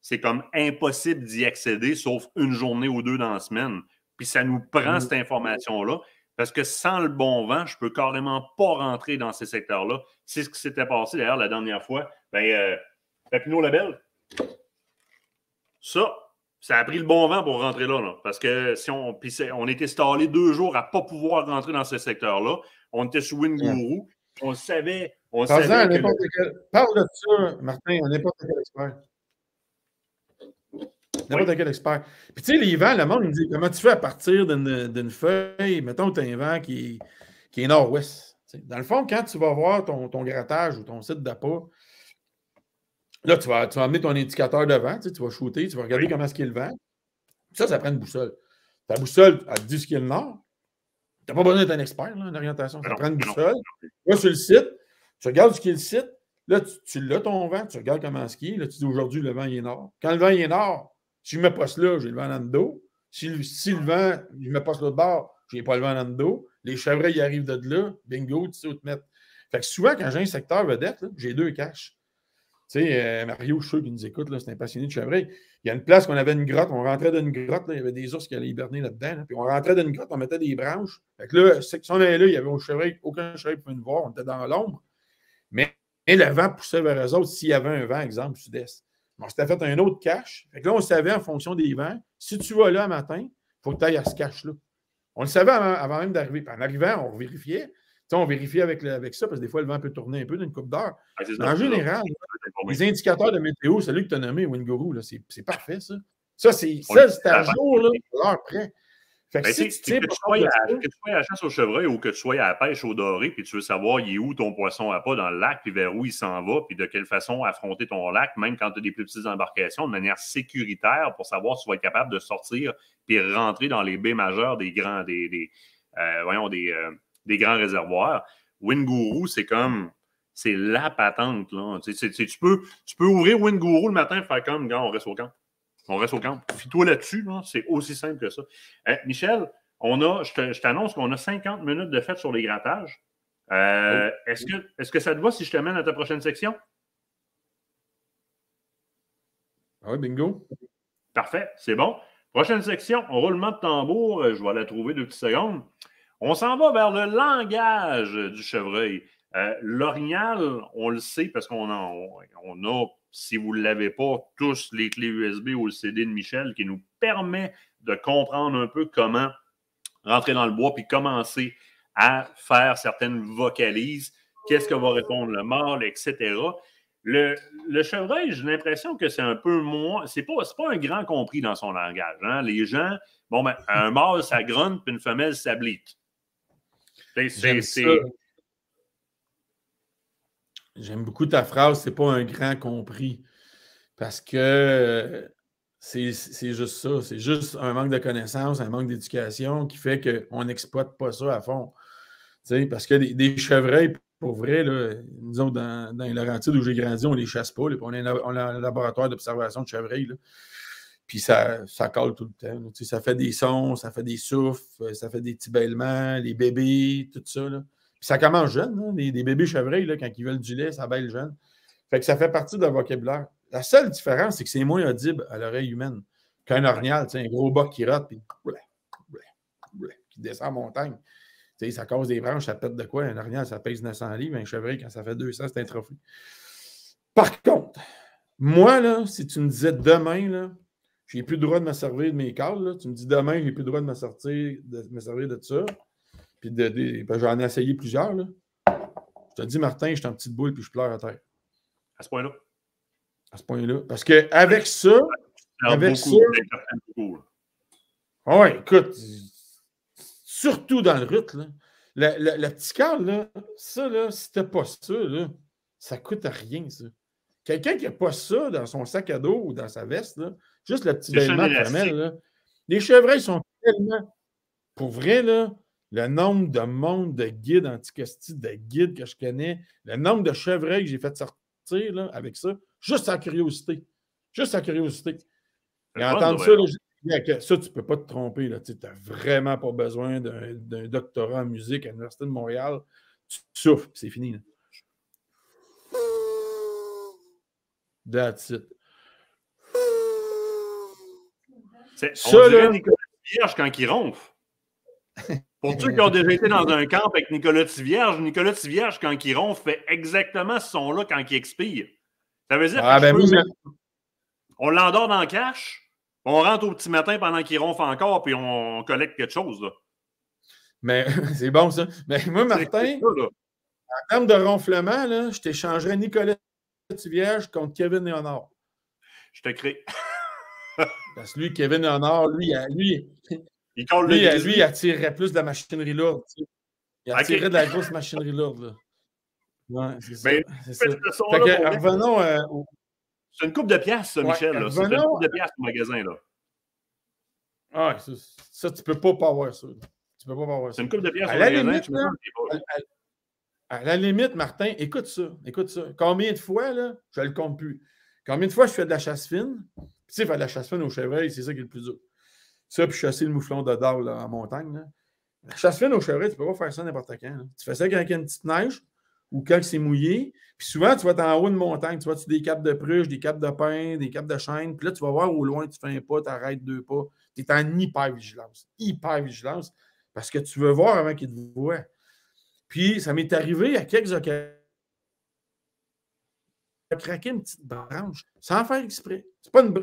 c'est comme impossible d'y accéder sauf une journée ou deux dans la semaine. Puis ça nous prend mm. cette information-là. Parce que sans le bon vent, je ne peux carrément pas rentrer dans ces secteurs-là. C'est ce qui s'était passé d'ailleurs la dernière fois. Ben, euh, Papineau Label, ça, ça a pris le bon vent pour rentrer là. Parce que si on, on était stallé deux jours à ne pas pouvoir rentrer dans ce secteur-là. On était sous Winguru. On savait. On savait que... Parle de ça, Martin, on n'est pas expert. N'importe oui. quel expert. Puis tu sais, les vents, le monde, il me dit comment tu fais à partir d'une feuille, mettons que tu as un vent qui, est nord-ouest. Dans le fond, quand tu vas voir ton, grattage ou ton site d'appât, là, tu vas, tu amener ton indicateur de vent, tu, vas shooter, tu vas regarder comment est-ce qu'il le vent. Ça, ça prend une boussole. Ta boussole, elle te dit ce qu'il y a le nord. Tu n'as pas besoin d'être un expert en orientation. Ça non, prend une boussole. vas sur le site, tu regardes ce qu'il y a le site. Là, tu, l'as ton vent, tu regardes comment ce qu'il est. Là, tu dis aujourd'hui, le vent est nord. Quand le vent est nord, si je me passe là, j'ai le vent dans le dos. Si, le vent, je me passe de bord, n'ai pas le vent dans le dos. Les ils arrivent de là, bingo, tu sais où te mettre. Fait que souvent, quand j'ai un secteur vedette, j'ai deux caches. Tu sais, euh, Mario, Chou qui nous écoute, c'est un passionné de chevreuil. Il y a une place qu'on avait une grotte, on rentrait dans une grotte, il y avait des ours qui allaient hiberner là-dedans. puis on rentrait dans une grotte, on mettait des branches. Fait que là, si on là, il y avait au chevreuil, aucun chevreuil pouvait nous voir, on était dans l'ombre. Mais, le vent poussait vers eux autres s'il y avait un vent, exemple, sud-est on s'était fait un autre cache. là, on savait en fonction des vents, si tu vas là matin, il faut que tu ailles à ce cache-là. On le savait avant, même d'arriver. En arrivant, on vérifiait. on vérifiait avec, avec ça, parce que des fois, le vent peut tourner un peu d'une coupe d'heure. Ah, en général, les indicateurs de météo, celui que tu as nommé, Winguru, c'est parfait, ça. Ça, c'est à jour, à l'heure près que tu, sois à, la chasse au chevreuil ou que tu sois à la pêche au doré, puis tu veux savoir il est où ton poisson à pas dans le lac, puis vers où il s'en va, puis de quelle façon affronter ton lac, même quand tu as des plus petites embarcations, de manière sécuritaire pour savoir si tu vas être capable de sortir puis rentrer dans les baies majeures des grands, des, des euh, voyons, euh, des, grands réservoirs. Winguru, c'est comme c'est la patente. Là. Tu, peux, tu peux ouvrir Winguru le matin et faire comme, gars, on reste au camp. On reste au camp. fis toi là-dessus, c'est aussi simple que ça. Michel, on a, je t'annonce qu'on a 50 minutes de fête sur les grattages. Euh, oh. Est-ce que, est que ça te va si je te mène à ta prochaine section? Ah oui, bingo. Parfait, c'est bon. Prochaine section, roulement de tambour. Euh, je vais la trouver deux petites secondes. On s'en va vers le langage du chevreuil. Euh, L'orignal, on le sait parce qu'on a, a si vous ne l'avez pas, tous les clés USB ou le CD de Michel qui nous permet de comprendre un peu comment rentrer dans le bois puis commencer à faire certaines vocalises. Qu'est-ce que va répondre le mâle, etc. Le, chevreuil, j'ai l'impression que c'est un peu moins. C'est pas, pas un grand compris dans son langage. Hein. Les gens, bon, ben, un mâle, ça grunte, puis une femelle, ça blite. C'est J'aime beaucoup ta phrase, c'est pas un grand compris. Parce que euh, c'est juste ça. C'est juste un manque de connaissances, un manque d'éducation qui fait qu'on n'exploite pas ça à fond. parce que des, chevreuils, pour vrai, là, nous autres, dans, dans les Laurentides où j'ai grandi, on les chasse pas. on, a un, laboratoire d'observation de chevreuils. Puis ça, ça colle tout le temps. Ça fait des sons, ça fait des souffles, ça fait des petits les bébés, tout ça. Là ça commence jeune, des, hein, bébés chevreuils, quand ils veulent du lait, ça baille jeune. Fait que ça fait partie de leur vocabulaire. La seule différence, c'est que c'est moins audible à l'oreille humaine qu'un ornial, un gros bac qui rate puis qui descend en montagne. ça cause des branches, ça pète de quoi? Un ornial, ça pèse 900 livres, un chevreuil, quand ça fait 200, c'est un trophée. Par contre, moi, là, si tu me disais demain, là, j'ai plus le droit de me servir de mes câbles, tu me dis demain, j'ai plus le droit de me sortir, de me servir de ça, puis de, ben, j'en ai essayé plusieurs. Là. Je te dis, Martin, j'étais suis en petite boule puis je pleure à terre. À ce point-là. À ce point-là. Parce qu'avec ça. Avec ça. Oh, écoute, surtout dans le rut, là. Le, là, ça, là, c'était pas ça, là, ça coûte à rien, ça. Quelqu'un qui n'a pas ça dans son sac à dos ou dans sa veste, là, juste le petit vêtement de là, les chevreuils sont tellement. Pour vrai, là, le nombre de monde de guides anti-Costi, de guides que je connais, le nombre de chevreuils que j'ai fait sortir avec ça, juste à curiosité. Juste à curiosité. Et entendre ça, ça, tu ne peux pas te tromper. Tu n'as vraiment pas besoin d'un doctorat en musique à l'Université de Montréal. Tu souffles, c'est fini. Là. That's it. On Nicolas Vierge quand il ronfle. Pour eh, ceux qui ont déjà été dans un camp avec Nicolas Tivierge, Nicolas Tivierge, quand il ronfle, fait exactement ce son-là quand il expire. Ça veut dire ah, qu'on ben on l'endort dans le cache, on rentre au petit matin pendant qu'il ronfle encore, puis on collecte quelque chose. Mais c'est bon ça. Mais moi, Martin, en termes de ronflement, je t'échangerais Nicolas Tivierge contre Kevin Léonard. Je te crée. Parce que lui, Kevin Léonard, lui, lui, il lui, euh, lui, il attirerait plus de la machinerie lourde. Il attirerait de la grosse machinerie lourde. c'est ça. Ben, revenons. Euh, c'est une coupe de pièces, ça, Michel. C'est une coupe de pièces au magasin. là. Ah, ça, tu peux pas pas avoir ça. Tu peux pas avoir ça. C'est une coupe de pièces au magasin. Limite, à, à, la limite, Martin, écoute ça. Écoute ça. Combien de fois, là, je le compte plus. Combien de fois je fais de la chasse fine? Tu sais, faire de la chasse fine au chevreuil, c'est ça qui est le plus dur. Ça, puis chasser le mouflon de dalle en montagne. chasse fine au chevret, tu ne peux pas faire ça n'importe quand. Tu fais ça quand il y a une petite neige ou quand c'est mouillé. Puis souvent, tu vas être en haut de montagne, tu vois tu des capes de pruche, des caps de pin, des caps de chêne. Puis là, tu vas voir au loin, tu fais un pas, tu arrêtes deux pas. Tu es en hyper-vigilance. Hyper-vigilance. Parce que tu veux voir avant qu'il te voit. Puis ça m'est arrivé à quelques occasions craquer une petite branche sans faire exprès.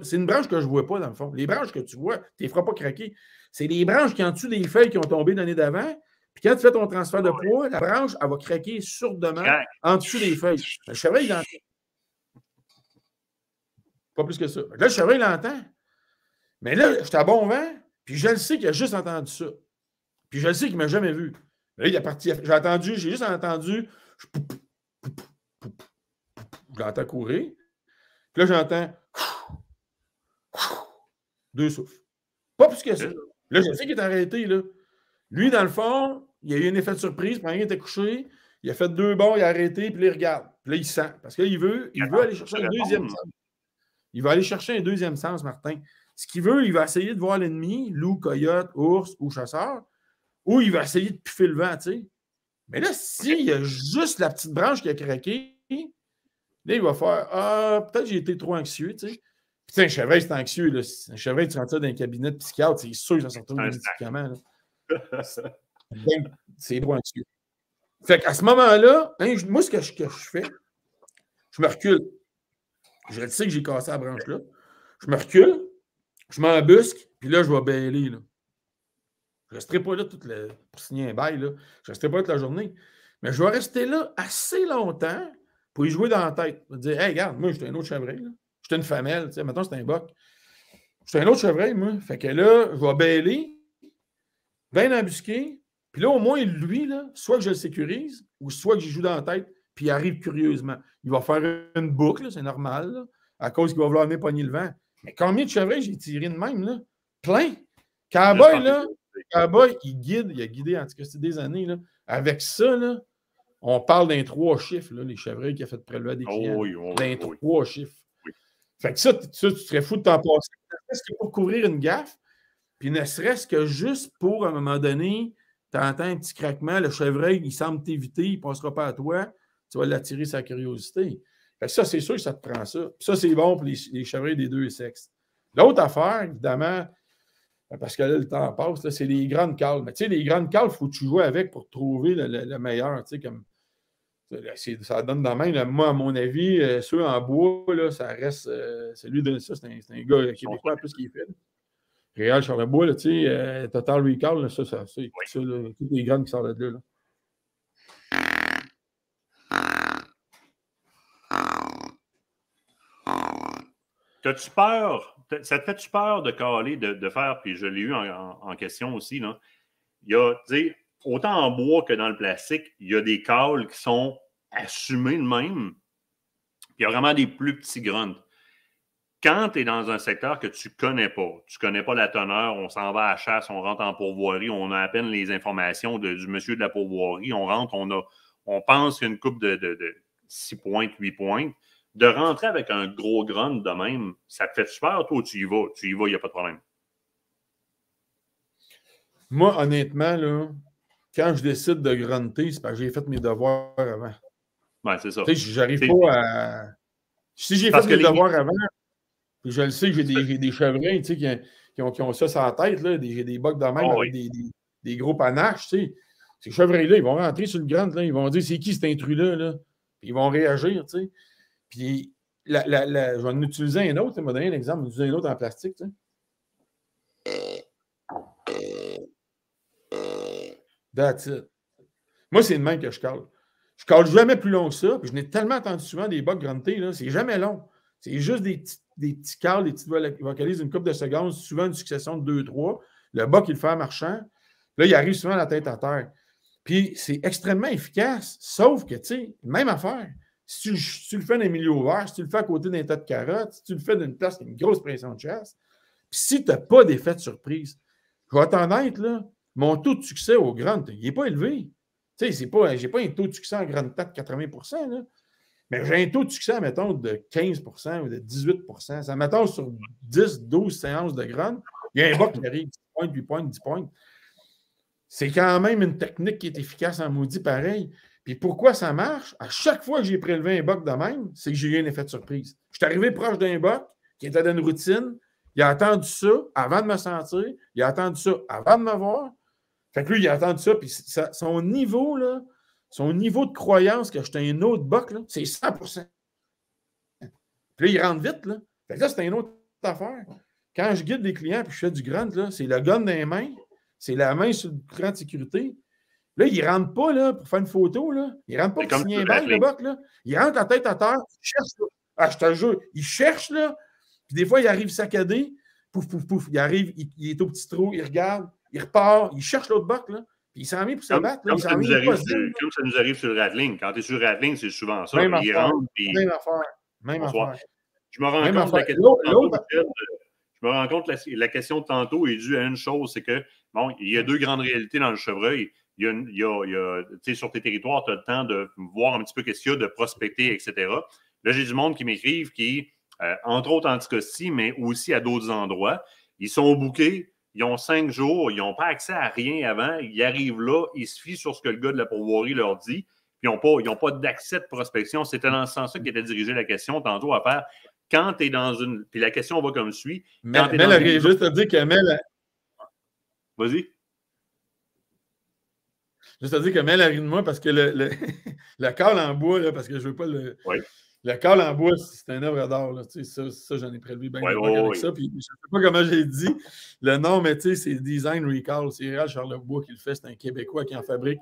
C'est une, branche que je ne vois pas, dans le fond. Les branches que tu vois, tu ne les feras pas craquer. C'est les branches qui ont en dessous des feuilles qui ont tombé l'année d'avant. Puis quand tu fais ton transfert de poids, la branche, elle va craquer sourdement en dessous des feuilles. Ben, le cheval, il entend. Pas plus que ça. Là, le cheval, il l'entend. Mais là, j'étais à bon vent, puis je le sais qu'il a juste entendu ça. Puis je le sais qu'il ne m'a jamais vu. Là, il est parti. J'ai entendu, j'ai juste entendu. Je, je l'entends courir. là, j'entends deux souffles. Pas plus que ça. Là, je sais qu'il est arrêté. Lui, dans le fond, il a eu un effet de surprise. Pendant qu'il était couché, il a fait deux bons, il a arrêté, puis là, il regarde. Puis là, il sent. Parce qu'il veut, il, veut aller chercher un deuxième sens. Il va aller chercher un deuxième sens, Martin. Ce qu'il veut, il va essayer de voir l'ennemi, loup, coyote, ours ou chasseur, ou il va essayer de puffer le vent, tu Mais là, s'il y a juste la petite branche qui a craqué, Là, il va faire Ah, peut-être j'ai été trop anxieux, tu sais. Putain, Chevrolet, c'est anxieux. Là. cheval, tu rentres dans un cabinet de psychiatre, c'est sûr ça ça sorti des médicaments. Ben, c'est trop anxieux. Fait qu'à ce moment-là, hein, moi, ce que je, fais, je me recule. Je sais que j'ai cassé la branche là. Je me recule, je m'embusque, puis là, je vais bailer. Là. Je ne resterai pas là toute la... pour signer un bail. Là. Je resterai pas toute la journée. Mais je vais rester là assez longtemps faut y jouer dans la tête. Dire, hey, regarde, moi, j'étais un autre chevreuil. J'étais une femelle. Tu sais, maintenant, c'est un boc. J'étais un autre chevreuil, moi. Fait que là, je vais bêler, bien embusqué, Puis là, au moins, lui, là, soit que je le sécurise ou soit que j'y joue dans la tête. Puis il arrive curieusement. Il va faire une boucle, c'est normal, à cause qu'il va vouloir venir pogner le vent. Mais combien de chevreuils j'ai tiré de même, là? Plein! Cowboy, là, Cowboy, il guide, il a guidé en tout cas des années, là. Avec ça, là, on parle d'un trois chiffres, les chevreuils qui a fait prélever des ah clients. d'un trois chiffres. Fait que ça, tu serais fou de t'en passer. Ne ce que pour couvrir une gaffe, puis ne serait-ce que juste pour, à un moment donné, tu entends un petit craquement, le chevreuil, il semble t'éviter, il ne passera pas à toi, tu vas l'attirer sa curiosité. ça, c'est sûr que ça te prend ça. ça, c'est bon pour les, chevreuils des deux sexes. L'autre affaire, évidemment, ben, parce que là, le temps passe, c'est les grandes cales. Mais tu sais, les grandes cales, il faut que tu joues avec pour trouver le, le meilleur. Tu sais, comme ça donne dans la main. Moi, à mon avis, euh, ceux en bois, là, ça reste. Euh, celui de ça, c'est un, un, gars euh, québécois en plus qu'il est fait. Réal bois là, tu sais, euh, Total Recall, là, ça, ça, ça, les graines qui sortent de là. là. T'as-tu peur? Ça te fait-tu peur de caler, de, faire? Puis je l'ai eu en, en, question aussi. Là. Il y a, tu sais, autant en bois que dans le plastique, il y a des cales qui sont assumées de même. il y a vraiment des plus petits grunts. Quand tu es dans un secteur que tu ne connais pas, tu ne connais pas la teneur, on s'en va à la chasse, on rentre en pourvoirie, on a à peine les informations du monsieur de la pourvoirie, on rentre, on, a, on pense une coupe de, 6 points, 8 points, De rentrer avec un gros grunt de même, ça te fait super, toi, tu y vas, tu y vas, il n'y a pas de problème. Moi, honnêtement, là, quand je décide de grunter, c'est parce que j'ai fait mes devoirs avant. Ouais, c'est ça. Tu j'arrive pas à. Si j'ai fait mes devoirs avant, je le sais, j'ai des, des chevrins, qui, ont, qui, ont, ça sur la tête, des, j'ai des bugs de main, ah avec des, des, gros panaches, tu sais. Ces chevrins-là, ils vont rentrer sur le grunt, là, ils vont dire c'est qui cet intrus-là, là? Puis ils vont réagir, tu sais. Puis la, la, je vais en utiliser un autre, il m'a donné un exemple, utiliser un autre en plastique, tu Moi, c'est une même que je colle. Je colle jamais plus long que ça. Puis je n'ai tellement entendu souvent des bugs gruntés, c'est jamais long. C'est juste des, des petits calls, des petites vocalises d'une coupe de secondes, souvent une succession de deux, trois. Le bok il le fait en marchant. Là, il arrive souvent à la tête à terre. Puis c'est extrêmement efficace, sauf que, tu sais, même affaire. Si tu, le fais dans un milieu ouvert si tu le fais à côté d'un tas de carottes, si tu le fais d'une place qui une grosse pression de chasse, puis si tu n'as pas d'effet de surprise, je vais être là, mon taux de succès au grand, il n'est pas élevé. Tu sais, pas, j'ai pas un taux de succès en grande tête de 80 Mais j'ai un taux de succès, mettons, de 15 ou de 18 Ça m'attend sur 10, 12 séances de grande. Il y a un boc qui arrive 10 points, 8 points, 10 points. C'est quand même une technique qui est efficace en maudit pareil. Puis pourquoi ça marche? À chaque fois que j'ai prélevé un bac de même, c'est que j'ai eu un effet de surprise. Je suis arrivé proche d'un bac qui était dans une routine. Il a attendu ça avant de me sentir. Il a attendu ça avant de me voir lui, il attend de ça, puis son niveau, là, son niveau de croyance que j'étais un autre boc, c'est 100 Puis là, il rentre vite, là. Fait c'est une autre affaire. Quand je guide des clients, puis je fais du grunt, là, c'est le gun dans les mains, c'est la main sur le grand de sécurité. Là, il rentre pas, là, pour faire une photo, là. Il rentre pas pour signer un bail, le là. Il rentre la tête à terre, il cherche, là. Ah, je te jure, il cherche, là. Puis des fois, il arrive saccadé, pouf, pouf, pouf, il arrive, il est au petit trou, il regarde, il repart, il cherche l'autre boc, là, puis il s'en met pour se battre. comme, ça nous arrive, comme ça nous arrive sur le Rattling. Quand tu es sur le Rattling, c'est souvent ça. Même il affaire, rentre, Même affaire. Je me rends compte la question de tantôt est due à une chose, c'est que, bon, il y a deux grandes réalités dans le chevreuil. Il y a, sur tes territoires, tu as le temps de voir un petit peu qu'est-ce qu'il y a, de prospecter, etc. Là, j'ai du monde qui m'écrivent qui, euh, entre autres en Ticosti, mais aussi à d'autres endroits, ils sont bouquet ils ont cinq jours, ils n'ont pas accès à rien avant. Ils arrivent là, ils se fient sur ce que le gars de la pourvoirie leur dit. Puis ils n'ont pas, d'accès de prospection. C'était dans ce sens-là qu'était dirigée la question tantôt à faire. Quand tu es dans une. Puis la question va comme suit. Mel, juste à dire que Vas-y. Juste à dire que arrive de moi parce que le, le, en bois, parce que je ne veux pas le. Oui. Le col en bois, c'est un œuvre d'art. Tu sais, ça, j'en ai prélevé bien avec ça. Puis, je ne sais pas comment j'ai dit le nom, mais tu sais, c'est Design Recall. C'est Réal Charlebois qui le fait. C'est un Québécois qui en fabrique.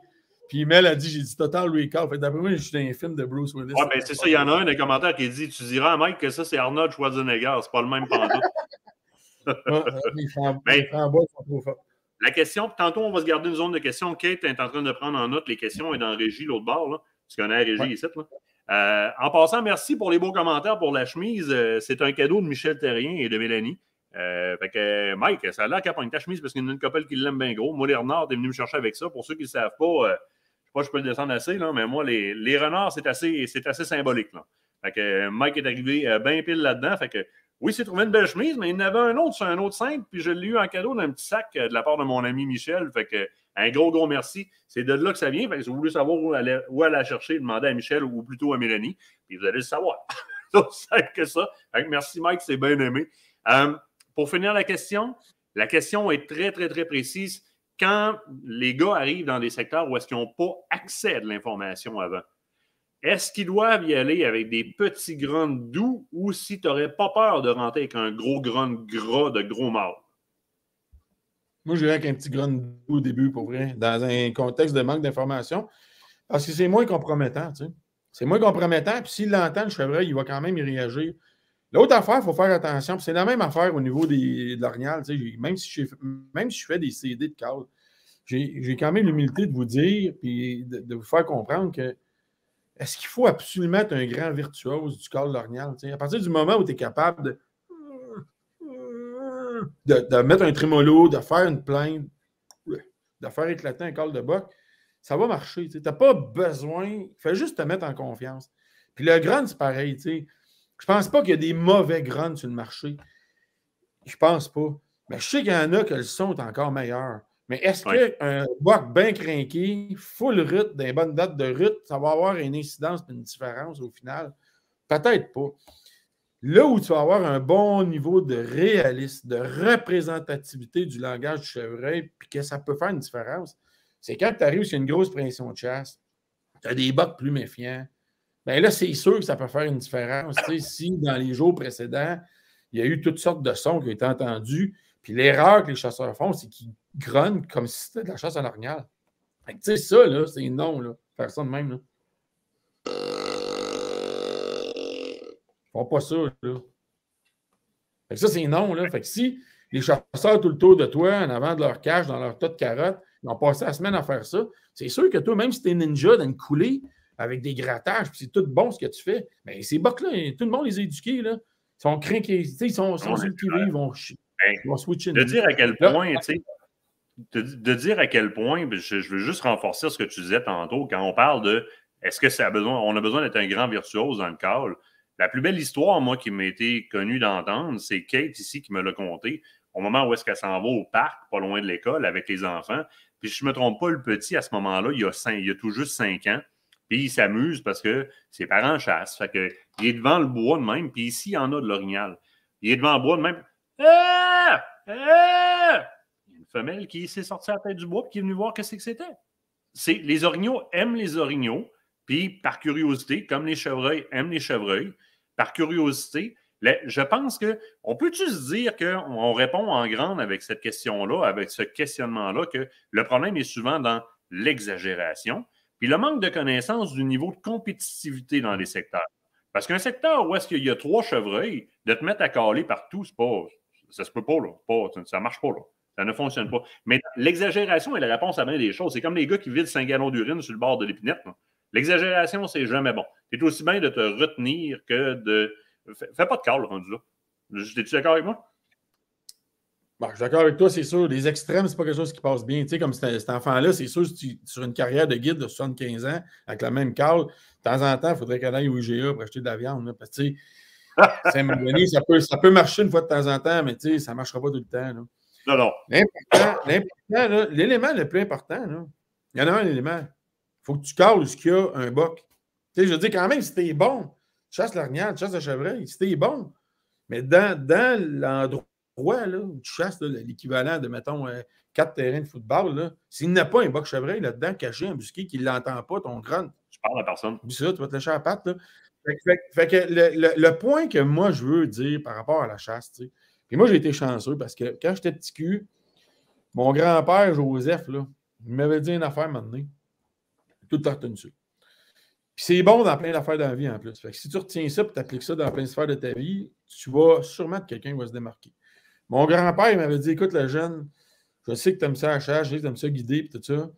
Puis Mel a dit, j'ai dit Total Recall. d'après moi, je suis un film de Bruce Willis. Ah ben c'est ça. Il y en a un des commentaires qui dit Tu diras à Mike que ça, c'est Arnold Schwarzenegger. C'est pas le même pantoute. Ben, trop la question, tantôt, on va se garder une zone de questions. Kate est en train de prendre en note les questions et dans Régie, l'autre bord. Là. Tu connais a Régie ouais. ici, là? Euh, en passant, merci pour les beaux commentaires pour la chemise. Euh, c'est un cadeau de Michel Terrien et de Mélanie. Euh, fait que, Mike, ça a l'air qu'elle ta chemise parce qu'il y a une couple qui l'aime bien gros. Moi, les renards, t'es venu me chercher avec ça. Pour ceux qui ne savent pas, je je sais pas si je peux le descendre assez, mais moi, les, renards, c'est assez, assez symbolique. Fait que Mike est arrivé bien pile là-dedans. Fait que, oui, c'est trouvé une belle chemise, mais il en avait un autre sur un autre simple, puis je l'ai eu en cadeau d'un petit sac de la part de mon ami Michel. Fait que un gros, gros merci. C'est de là que ça vient. si vous voulez savoir où aller, où la chercher, demandez à Michel ou plutôt à Mélanie, puis vous allez le savoir. c'est que ça. merci, Mike, c'est bien aimé. Euh, pour finir la question, la question est très, très, très précise. Quand les gars arrivent dans des secteurs où est-ce qu'ils n'ont pas accès à de l'information avant, est-ce qu'ils doivent y aller avec des petits grands doux ou si tu n'aurais pas peur de rentrer avec un gros grand gras de gros mâle? Moi, je avec qu'un petit de au début, pour vrai, dans un contexte de manque d'information, parce que c'est moins compromettant, tu sais. C'est moins compromettant, puis s'il l'entend, serais vrai, il va quand même y réagir. L'autre affaire, il faut faire attention, c'est la même affaire au niveau des, de l'ornial, tu sais, même, si même je fais des CD de call j'ai quand même l'humilité de vous dire, puis de, vous faire comprendre que est-ce qu'il faut absolument être un grand virtuose du corps de l'ornial? À partir du moment où tu es capable de de, mettre un trimolo, de faire une plainte, de faire éclater un col de boc, ça va marcher. Tu n'as pas besoin. faut juste te mettre en confiance. Puis le grand, c'est pareil. Je Je pense pas qu'il y a des mauvais grands sur le marché. Je pense pas. Mais je sais qu'il y en a que le sont encore meilleur. Mais est-ce qu'un boc bien craqué, full rut, d'une bonne date de rut, ça va avoir une incidence une différence au final? Peut-être pas. Là où tu vas avoir un bon niveau de réalisme, de représentativité du langage du chevreuil, puis que ça peut faire une différence, c'est quand tu arrives sur une grosse pression de chasse, tu as des bottes plus méfiants. Bien là, c'est sûr que ça peut faire une différence. si dans les jours précédents, il y a eu toutes sortes de sons qui ont été entendus, puis l'erreur que les chasseurs font, c'est qu'ils grognent comme si c'était de la chasse à l'orignal. Tu sais, ça, là, c'est non, là. Faire ça de même, là. font pas ça, là. ça, c'est non, là. Fait que si les chasseurs tout le tour de toi, en avant de leur cache, dans leur tas de carottes, ils ont passé la semaine à faire ça, c'est sûr que toi, même si t'es ninja dans une coulée, avec des grattages, puis c'est tout bon ce que tu fais, mais ben, ces bocs-là, tout le monde les a éduqués, là. Ils sont crains ils sont, ils vont, ben, ils vont switcher. De dire à quel point, tu sais, de, dire à quel point, je, veux juste renforcer ce que tu disais tantôt, quand on parle de est-ce que ça a besoin, on a besoin d'être un grand virtuose dans le call. La plus belle histoire, moi, qui m'a été connue d'entendre, c'est Kate ici qui me l'a conté au moment où est-ce qu'elle s'en va au parc, pas loin de l'école, avec les enfants. Puis, je ne me trompe pas, le petit, à ce moment-là, il, a il a tout juste cinq ans. Puis, il s'amuse parce que ses parents chassent. Fait que, il est devant le bois de même. Puis, ici, il y en a de l'orignal. Il est devant le bois de même. Ah! ah! Il y a une femelle qui s'est sortie à la tête du bois et qui est venue voir qu'est-ce que c'était. les orignaux aiment les orignaux. Puis, par curiosité, comme les chevreuils aiment les chevreuils, par curiosité, je pense que on peut-tu se dire qu'on répond en grande avec cette question-là, avec ce questionnement-là, que le problème est souvent dans l'exagération, puis le manque de connaissance du niveau de compétitivité dans les secteurs. Parce qu'un secteur où est-ce qu'il y a trois chevreuils, de te mettre à caler partout, c'est pas, ça se peut pas, ça marche pas. Là. Ça ne fonctionne pas. Mais l'exagération est la réponse à bien des choses. C'est comme les gars qui vident 5 gallons d'urine sur le bord de l'épinette. L'exagération, c'est jamais bon. C'est aussi bien de te retenir que de. Fais pas de call rendu là. T'es-tu d'accord avec moi? Bon, je suis d'accord avec toi, c'est sûr. Les extrêmes, c'est pas quelque chose qui passe bien. Tu sais, comme cet enfant-là, c'est sûr, sur une carrière de guide de 75 ans, avec la même cale, de temps en temps, il faudrait qu'elle aille au IGA pour acheter de la viande. parce que, tu sais, ça, peut, ça peut marcher une fois de temps en temps, mais tu sais, ça ne marchera pas tout le temps. Non, non. L'important, l'élément le plus important, il y en a un élément, faut que tu cales ce qu'il y a un boc. Tu sais, je dis quand même, si t'es bon, tu chasses chasse tu chasses le chevreuil, si t'es bon. Mais dans, l'endroit là, où tu chasses l'équivalent de, mettons, euh, quatre terrains de football, s'il n'y a pas un boc chevreuil là-dedans, caché, embusqué, qu'il ne l'entend pas, ton crâne. Je parle à personne. ça, tu vas te lâcher à patte. Fait, que le, point que moi, je veux dire par rapport à la chasse, tu puis moi, j'ai été chanceux parce que quand j'étais petit cul, mon grand-père, Joseph, là, il m'avait dit une affaire maintenant. Tout le temps c'est bon dans plein d'affaires de la vie en plus. si tu retiens ça et tu appliques ça dans plein de sphères de ta vie, tu vas sûrement être quelqu'un va se démarquer. Mon grand-père m'avait dit Écoute, le jeune, je sais que tu aimes ça à la chasse, je sais que tu ça guider et tout ça.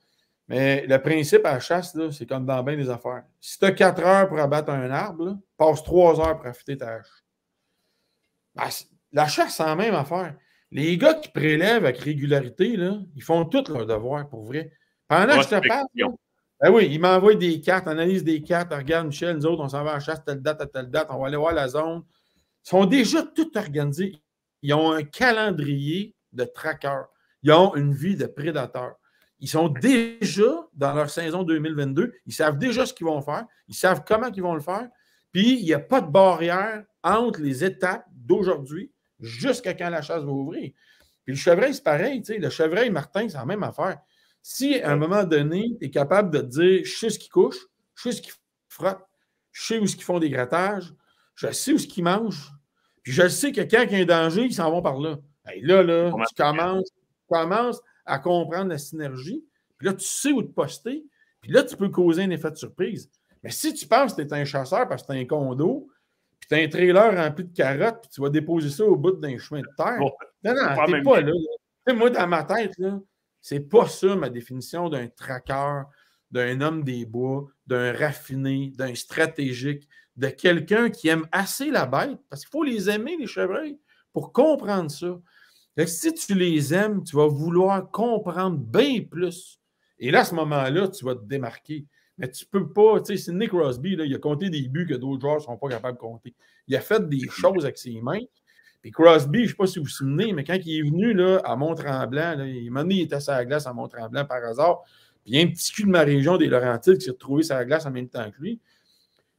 Mais le principe à la chasse, c'est comme dans bien des affaires. Si tu as 4 heures pour abattre un arbre, passe trois heures pour affûter ta hache. Ben, la chasse, c'est la même affaire. Les gars qui prélèvent avec régularité, là, ils font tout leur devoir pour vrai. Pendant que je te parle, ben oui, il m'envoie des cartes, analyse des cartes. Regarde, Michel, nous autres, on s'en va la chasse telle date à telle date. On va aller voir la zone. Ils sont déjà tout organisés. Ils ont un calendrier de traqueurs. Ils ont une vie de prédateurs. Ils sont déjà dans leur saison 2022. Ils savent déjà ce qu'ils vont faire. Ils savent comment ils vont le faire. Puis, il n'y a pas de barrière entre les étapes d'aujourd'hui jusqu'à quand la chasse va ouvrir. Puis le chevreuil, c'est pareil. Le chevreuil, Martin, c'est la même affaire. Si à un moment donné, tu es capable de dire je sais ce qui couche, je sais ce qui frotte, je sais où ce qu'ils font des grattages, je sais où ce qu'ils mangent, puis je sais que quand il y a un danger, ils s'en vont par là. là, là, tu commences, à comprendre la synergie, puis là, tu sais où te poster, puis là, tu peux causer un effet de surprise. Mais si tu penses que tu es un chasseur parce que tu un condo, puis tu as un trailer rempli de carottes, puis tu vas déposer ça au bout d'un chemin de terre, non, non, t'es pas, pas là. Moi, dans ma tête, là, c'est pas ça ma définition d'un traqueur, d'un homme des bois, d'un raffiné, d'un stratégique, de quelqu'un qui aime assez la bête, parce qu'il faut les aimer, les chevreuils, pour comprendre ça. si tu les aimes, tu vas vouloir comprendre bien plus. Et là, à ce moment-là, tu vas te démarquer. Mais tu peux pas, tu sais, Nick Crosby, il a compté des buts que d'autres joueurs ne sont pas capables de compter. Il a fait des choses avec ses mains puis Crosby, je ne sais pas si vous vous souvenez, mais quand il est venu là, à Mont-Tremblant, là, il, m'a qu'il était sur la glace à Mont-Tremblant par hasard. Puis il y a un petit cul de ma région des Laurentides qui s'est retrouvé sur la glace en même temps que lui.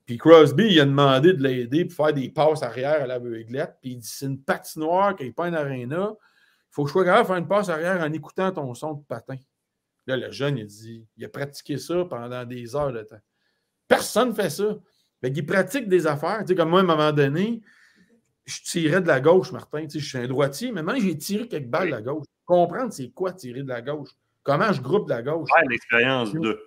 Puis Crosby, il a demandé de l'aider pour faire des passes arrière à la veuglette. Puis il dit c'est une patinoire qui n'est pas une aréna. Il faut que je sois capable de faire une passe arrière en écoutant ton son de patin. Là, le jeune, il dit il a pratiqué ça pendant des heures de temps. Personne ne fait ça. Mais il pratique des affaires. Tu sais, comme moi, à un moment donné, je tirais de la gauche, Martin. Tu je suis un droitier, mais maintenant, j'ai tiré quelques balles de la gauche. Comprendre c'est quoi tirer de la gauche. Comment je groupe de la gauche. l'expérience de.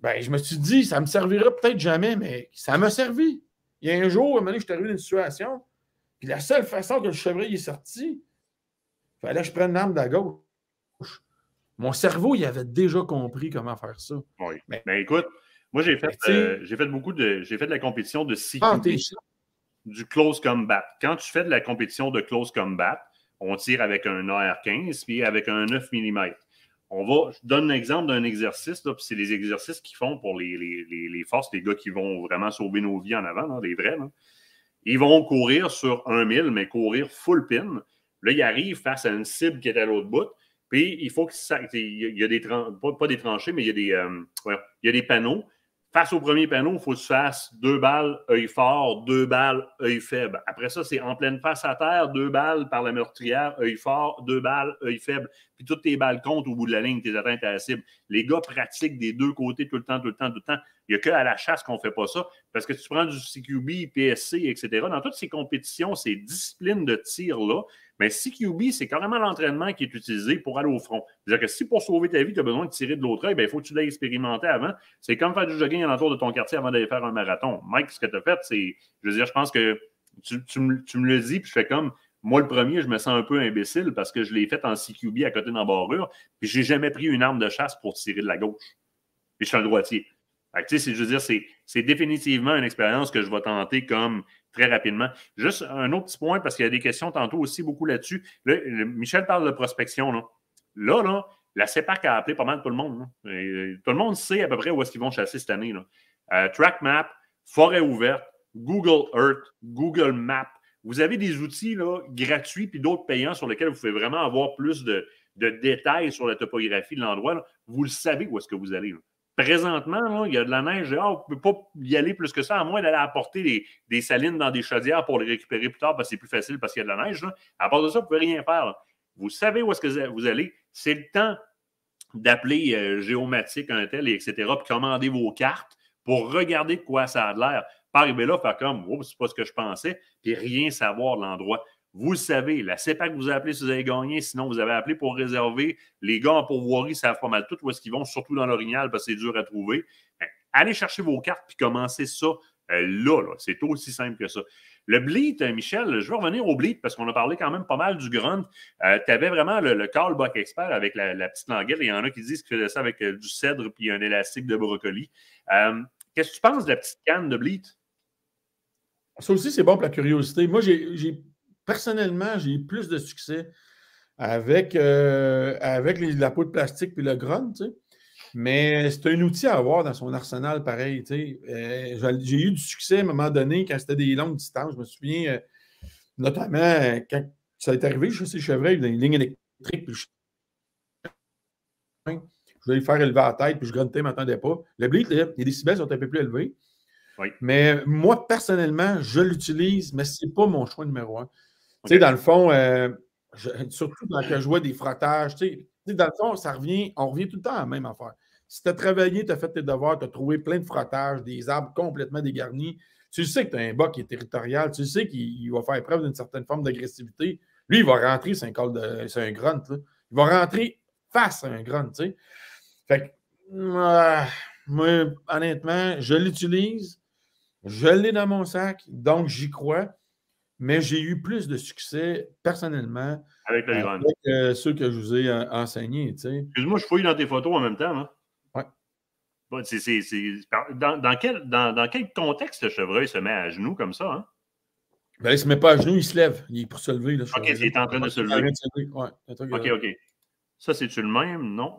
Ben, je me suis dit, ça me servira peut-être jamais, mais ça m'a servi. Il y a un jour, à je suis arrivé dans une situation, puis la seule façon que le chevreuil est sorti, il fallait que je prenne l'arme de la gauche. Mon cerveau, il avait déjà compris comment faire ça. Oui. Mais, ben, écoute, moi, j'ai fait, euh, fait beaucoup de. J'ai fait de la compétition de ah, six du close combat. Quand tu fais de la compétition de close combat, on tire avec un AR-15 puis avec un 9 mm. On va, je donne l'exemple d'un exercice, puis c'est les exercices qu'ils font pour les, forces, les gars qui vont vraiment sauver nos vies en avant, hein, là, les vrais. Ils vont courir sur un mais courir full pin. Là, ils arrivent face à une cible qui est à l'autre bout, puis il faut que Il y a des. Pas, des tranchées, mais il y des, euh, il y a des panneaux Face au premier panneau, il faut que tu fasses deux balles, œil fort, deux balles, œil faible. Après ça, c'est en pleine face à terre, deux balles par la meurtrière, œil fort, deux balles, œil faible. Puis toutes tes balles comptent au bout de la ligne, tes atteintes à la cible. Les gars pratiquent des deux côtés tout le temps, tout le temps, tout le temps. Il n'y a qu'à la chasse qu'on ne fait pas ça. Parce que tu prends du CQB, PSC, etc. Dans toutes ces compétitions, ces disciplines de tir-là, mais CQB, c'est carrément l'entraînement qui est utilisé pour aller au front. C'est-à-dire que si pour sauver ta vie, tu as besoin de tirer de l'autre œil, il ben, faut que tu l'aies expérimenté avant. C'est comme faire du jogging à l'entour de ton quartier avant d'aller faire un marathon. Mike, ce que tu as fait, c'est. Je veux dire, je pense que tu, me, le dis, puis je fais comme. Moi, le premier, je me sens un peu imbécile parce que je l'ai fait en CQB à côté d'un d'embarrure, puis je n'ai jamais pris une arme de chasse pour tirer de la gauche. Et je suis un droitier. Fait que, je veux dire, c'est définitivement une expérience que je vais tenter comme très rapidement. Juste un autre petit point, parce qu'il y a des questions tantôt aussi beaucoup là-dessus. Michel parle de prospection. Là, la CEPAC e a appelé pas mal tout le monde. Euh, tout le monde sait à peu près où est-ce qu'ils vont chasser cette année. Là. Map, euh, TrackMap, Forêt ouverte, Google Earth, Google Map. Vous avez des outils là, gratuits puis d'autres payants sur lesquels vous pouvez vraiment avoir plus de détails sur la topographie de l'endroit. Vous le savez où est-ce que vous allez. Présentement, il y a de la neige on ne peut pas y aller plus que ça, à moins d'aller apporter des, salines dans des chaudières pour les récupérer plus tard parce que c'est plus facile parce qu'il y a de la neige. À part de ça, vous ne pouvez rien faire. Vous savez où est-ce que vous allez. C'est le temps d'appeler euh, Géomatique, un tel, et etc., puis commander vos cartes pour regarder de quoi ça a l'air. Pas arriver là, faire comme, oh, c'est pas ce que je pensais, puis rien savoir de l'endroit. Vous le savez, la CEPAC vous a appelé si vous avez gagné, sinon vous avez appelé pour réserver. Les gars en pourvoirie savent pas mal tout où est-ce qu'ils vont, surtout dans l'orignal parce que c'est dur à trouver. Ben, allez chercher vos cartes puis commencez ça euh, là. C'est aussi simple que ça. Le bleed, euh, Michel, je vais revenir au bleed parce qu'on a parlé quand même pas mal du grunt. Euh, tu avais vraiment le, le Expert avec la, petite languette. Il y en a qui disent que faisait ça avec du cèdre puis un élastique de brocoli. Qu'est-ce que tu penses de la petite canne de bleed? Ça aussi, c'est bon pour la curiosité. Moi, j'ai personnellement, j'ai eu plus de succès avec, euh, avec la peau de plastique puis le grogne, Mais c'est un outil à avoir dans son arsenal, pareil. Tu euh, j'ai eu du succès à un moment donné quand c'était des longues distances. Je me souviens, euh, notamment quand ça est arrivé, je sais, y dans une ligne électrique, puis je... je voulais le faire élever la tête, puis je gruntais, je ne pas. Le bleed, les décibels sont un peu plus élevés. Mais moi, personnellement, je l'utilise, mais ce n'est pas mon choix numéro un dans le fond, euh, surtout quand je vois des frottages, tu dans le fond, ça revient, on revient tout le temps à la même affaire. Si tu as travaillé, tu as fait tes devoirs, tu as trouvé plein de frottages, des arbres complètement dégarnis, tu sais que tu as un bas qui est territorial, tu sais qu'il va faire preuve d'une certaine forme d'agressivité. Lui, il va rentrer, c'est un, un grunt. Il va rentrer face à un grunt, tu Fait que, moi, honnêtement, je l'utilise, je l'ai dans mon sac, donc j'y crois mais j'ai eu plus de succès personnellement avec, euh, euh, ceux que je vous ai euh, enseignés. Excuse-moi, je fouille dans tes photos en même temps. Hein? Dans, dans, quel, dans, dans, quel contexte le chevreuil se met à genoux comme ça? Hein? Ben, il ne se met pas à genoux, il se lève. Il est pour se lever. ok, il est en train de se lever. De se lever. Ouais, ok, ok. Ça, c'est-tu le même? Non.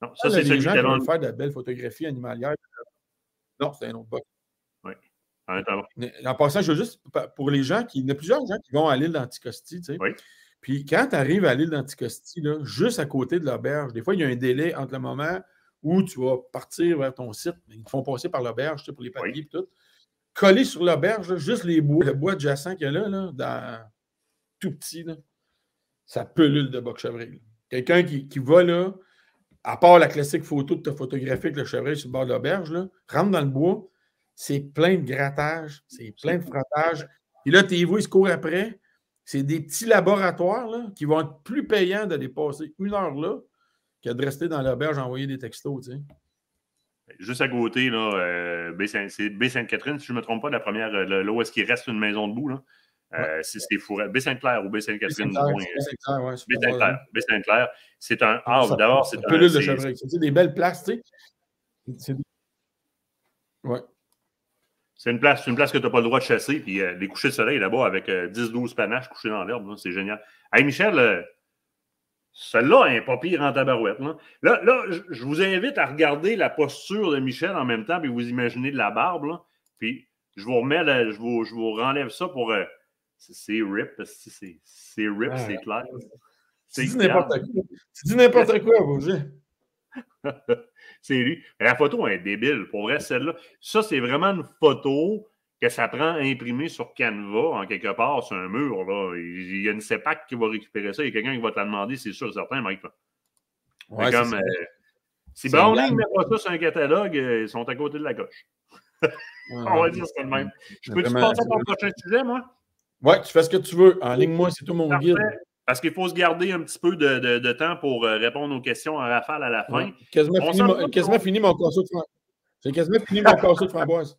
Non, ça, ah, c'est celui qui, qui faire de la belle photographie animalière. Non, c'est un autre box. Ah, en passant, je veux juste, pour les gens qui. Il y a plusieurs gens qui vont à l'île d'Anticosti, tu sais. Puis quand tu arrives à l'île d'Anticosti, juste à côté de l'auberge, des fois, il y a un délai entre le moment où tu vas partir vers ton site, ils font passer par l'auberge pour les papiers et tout. Collé sur l'auberge, juste les bois, le bois adjacent qu'il y a là, dans, tout petit, ça pelule de boc chevril. Quelqu'un qui, qui va là, à part la classique photo de ta photographie avec le chevreuil sur le bord de l'auberge, rentre dans le bois, c'est plein de grattage, c'est plein de frottage. Et là, tes où ils se courent après. C'est des petits laboratoires là, qui vont être plus payants d'aller passer une heure là que de rester dans l'auberge à envoyer des textos. Ben, juste à côté, là, euh, Baie-Sainte-Catherine, si je ne me trompe pas, la première, euh, là où est-ce qu'il reste une maison debout, là. Euh, c'est Baie-Sainte-Claire ou Baie-Sainte-Catherine. Baie-Sainte-Claire, C'est un arbre. Ah, d'abord, c'est C'est des belles places, tu sais. Ouais. C'est une place, une place que tu n'as pas le droit de chasser. Puis euh, les couchers de soleil là-bas avec 10-12 euh, panaches couchés dans l'herbe, c'est génial. Hey Michel, euh, celle-là n'est pas pire en tabarouette. Là, là, je vous invite à regarder la posture de Michel en même temps, puis vous imaginez de la barbe. puis je vous remets, je, vous, je vous renlève ça pour. c'est rip, c'est rip, c'est clair. C'est dis n'importe quoi. C'est n'importe c'est lui. La photo est débile. Pour vrai, celle-là, ça, c'est vraiment une photo que ça prend imprimée sur Canva, en quelque part, sur un mur. Là. Il y a une CEPAC qui va récupérer ça. Il y a quelqu'un qui va te la demander, c'est sûr, certain, Mike. Ouais, comme, euh, si Browning met pas ça sur un catalogue, euh, ils sont à côté de la gauche. On va dire ça de même. Je peux-tu passer à ton prochain sujet, moi? Oui, tu fais ce que tu veux. En ligne, moi, c'est tout mon Parfait. guide. Parce qu'il faut se garder un petit peu de, temps pour euh, répondre aux questions en rafale à la fin. J'ai Quasiment, fini mon, quasiment, de framboise. J'ai quasiment fini mon corso de framboise.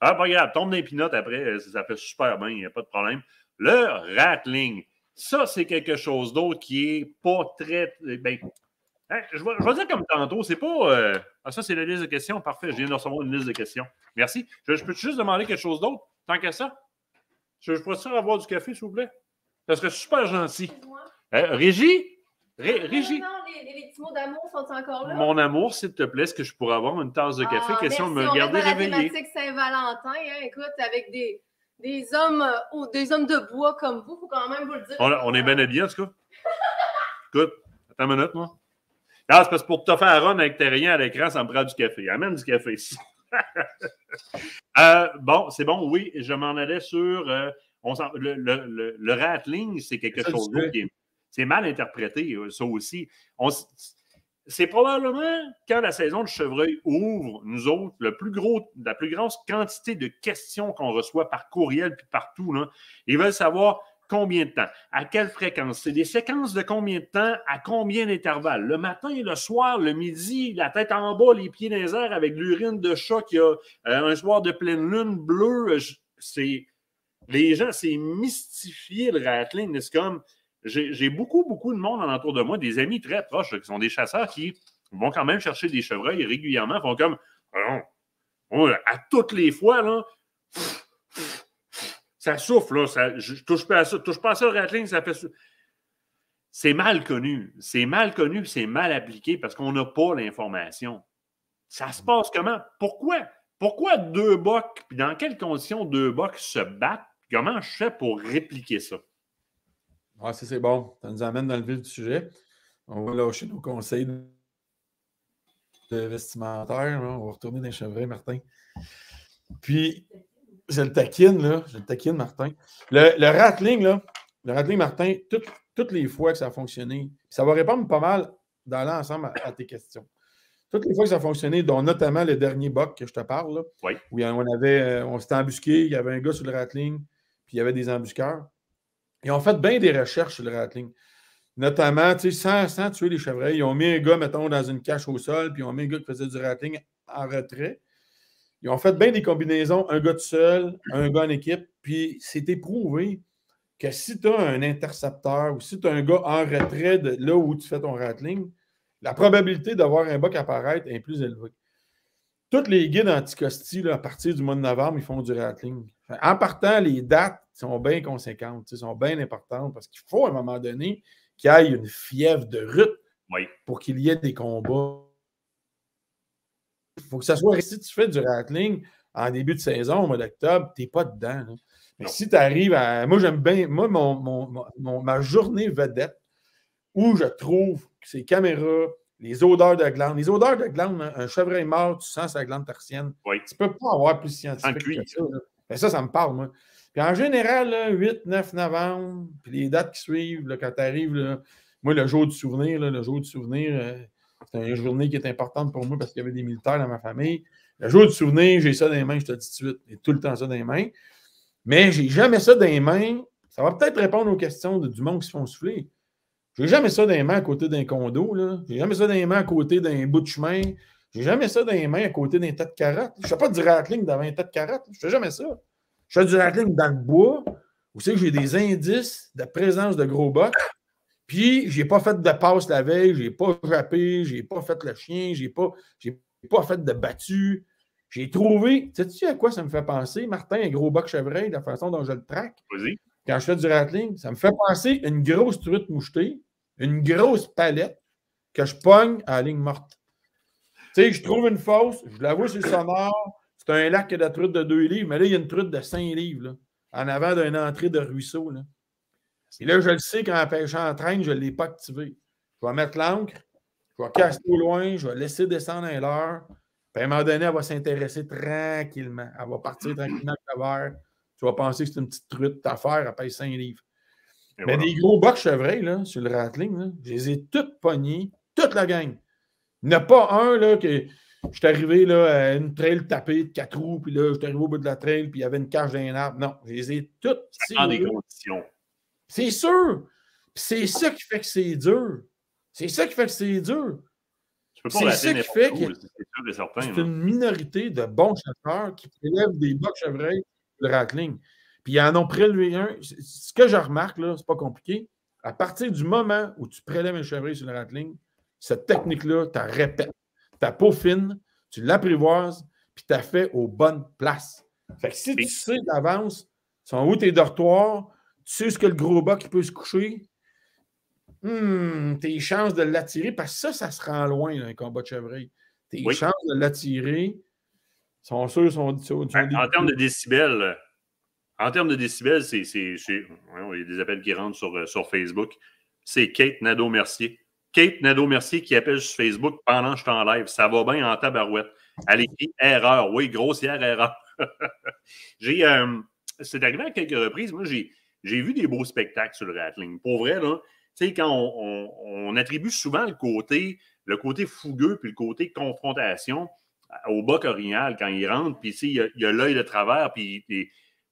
Ah, pas grave, tombe dans les pinottes après, euh, ça fait super bien, il n'y a pas de problème. Le rattling, ça, c'est quelque chose d'autre qui est pas très. Euh, ben, hein, je, vais, dire comme tantôt, c'est pas. Ah, ça, c'est la liste de questions. Parfait, je viens de recevoir une liste de questions. Merci. Je, peux juste demander quelque chose d'autre, tant qu'à ça? Je, je pourrais avoir du café, s'il vous plaît? Ça serait super gentil. Euh, Régie? Ah, Régie? Non, les, petits mots d'amour sont encore là. Mon amour, s'il te plaît, est-ce que je pourrais avoir une tasse de ah, café? question de me On garder la thématique Saint-Valentin, hein. écoute, avec des, des hommes euh, des hommes de bois comme vous, il faut quand même vous le dire. On, est bien habillés, en tout cas. écoute, attends une minute, moi. Ah, c'est parce que pour te faire run avec tes rien à l'écran, ça me prend du café. Amène du café euh, bon, c'est bon, oui. Je m'en allais sur le, rattling, c'est quelque chose qui est. C'est mal interprété, euh, ça aussi. C'est probablement quand la saison de chevreuil ouvre, nous autres, la plus grosse quantité de questions qu'on reçoit par courriel et partout. Ils veulent savoir combien de temps, à quelle fréquence, c'est des séquences de combien de temps, à combien d'intervalles, le matin, le soir, le midi, la tête en bas, les pieds dans les airs avec l'urine de chat qui a euh, un soir de pleine lune bleue. C'est les gens, c'est mystifié le rattling. C'est comme, j'ai beaucoup, beaucoup de monde entour de moi, des amis très proches, qui sont des chasseurs qui vont quand même chercher des chevreuils régulièrement, font comme, oh, oh, à toutes les fois, là, ça souffle, là, je, touche pas à ça, touche pas à ça le rattling, ça fait c'est mal connu. C'est mal connu, c'est mal appliqué parce qu'on n'a pas l'information. Ça se mm. passe comment? Pourquoi? Pourquoi deux bocs, puis dans quelles conditions deux bocs se battent Comment je fais pour répliquer ça? Ah, ça, c'est bon. Ça nous amène dans le vif du sujet. On va lâcher nos conseils de vestimentaire. On va retourner dans les Martin. Puis, je le taquine, là. Je le taquine, Martin. Le, le rattling, là. Le rattling, Martin, toutes les fois que ça a fonctionné, ça va répondre pas mal dans l'ensemble à, tes questions. Toutes les fois que ça a fonctionné, dont notamment le dernier boc que je te parle, là, oui. où on avait, euh, on s'était embusqué, il y avait un gars sur le rattling, il y avait des embusqueurs. Ils ont fait bien des recherches sur le rattling. Notamment, sans, tuer les chevreuils, ils ont mis un gars, mettons, dans une cache au sol, puis ils ont mis un gars qui faisait du rattling en retrait. Ils ont fait bien des combinaisons, un gars tout seul, un gars en équipe, puis c'était prouvé que si tu as un intercepteur ou si tu as un gars en retrait de là où tu fais ton rattling, la probabilité d'avoir un buck apparaître est plus élevée. Toutes les guides anticosti, à partir du mois de novembre, ils font du rattling. En partant, les dates sont bien conséquentes, sont bien importantes parce qu'il faut à un moment donné qu'il y ait une fièvre de rut pour qu'il y ait des combats. Il faut que ça soit. Si tu fais du rattling en début de saison, au mois d'octobre, tu n'es pas dedans. Mais si tu arrives à. Moi, j'aime bien. Moi, ma journée vedette où je trouve que ces caméras les odeurs de glandes. Les odeurs de glandes, hein, un chevreuil mort, tu sens sa glande tertienne. Tu ne peux pas avoir plus scientifique que ça. Ben, ça, ça me parle, moi. Puis en général, 8, 9 novembre, puis les dates qui suivent, quand tu arrives, moi, le jour du souvenir, le jour du souvenir, euh, c'est une journée qui est importante pour moi parce qu'il y avait des militaires dans ma famille. Le jour du souvenir, j'ai ça dans les mains, je te dis tout de suite. J'ai tout le temps ça dans les mains. Mais j'ai jamais ça dans les mains. Ça va peut-être répondre aux questions du monde qui se font souffler. J'ai jamais ça dans les mains à côté d'un condo. J'ai jamais ça dans les mains à côté d'un bout de chemin. J'ai jamais ça dans les mains à côté d'un tas de carottes. Je ne fais pas du rattling devant un tas de carottes. Je fais jamais ça. Je fais du rattling dans le bois Vous savez que j'ai des indices de présence de gros bocs. Puis, j'ai pas fait de passe la veille, j'ai pas frappé j'ai pas fait le chien, j'ai pas, pas fait de battu. J'ai trouvé. Sais-tu à quoi ça me fait penser, Martin, un gros boc chevreuil, la façon dont je le traque? Vas-y quand je fais du rattling, ça me fait penser à une grosse truite mouchetée, une grosse palette que je pogne à ligne morte. Tu sais, je trouve une fosse, je la vois sur sonore, c'est un lac de la truite de 2 livres, mais là, il y a une truite de 5 livres, en avant d'une entrée de ruisseau. Et là, je le sais qu'en pêchant en traîne, je ne l'ai pas activé. Je vais mettre l'encre, je vais casser au loin, je vais laisser descendre un leurre. Puis à un moment donné, elle va s'intéresser tranquillement. Elle va partir tranquillement à travers tu vas penser que c'est une petite truite d'affaires, à paye 5 livres. Mais des gros box chevreuils, là, sur le rattling, là, je les ai toutes pognés, toute la gang. Il n'y en a pas un, là, que je suis arrivé, là, à une trail tapée de quatre roues, puis là, je suis arrivé au bout de la trail, puis il y avait une cage d'un arbre. Non, je les ai toutes. C'est des conditions. C'est sûr. c'est ça qui fait que c'est dur. C'est ça qui fait que c'est dur. C'est ça qui fait que c'est une minorité de bons chasseurs qui prélèvent des bocs chevreuils de Rattling. Puis ils en ont prélevé un. Ce que je remarque, là, c'est pas compliqué. À partir du moment où tu prélèves un chevreuil sur le Rattling, cette technique-là, tu la répètes. Tu la peaufines, tu l'apprivoises, puis tu la fais aux bonnes places. Fait que si tu sais d'avance, sont où tes dortoirs, tu sais ce que le gros bas qui peut se coucher, hmm, tes chances de l'attirer, parce que ça, ça se rend loin, un combat de chevreuil. Tes chances de l'attirer, sont sûrs, sont, en, en termes de décibels, euh, en termes de décibels, c'est, il y a des appels qui rentrent sur, euh, sur Facebook. C'est Kate Nadeau-Mercier. Kate Nadeau-Mercier qui appelle sur Facebook pendant que je t'enlève », Ça va bien en tabarouette. Elle écrit erreur. Oui, grossière erreur. j'ai, euh, c'est arrivé à quelques reprises. Moi, j'ai, vu des beaux spectacles sur le rattling. Pour vrai, là, quand on, on, on, attribue souvent le côté, le côté fougueux puis le côté confrontation, au bas oriental quand il rentre, puis ici, il y a l'œil de travers, puis.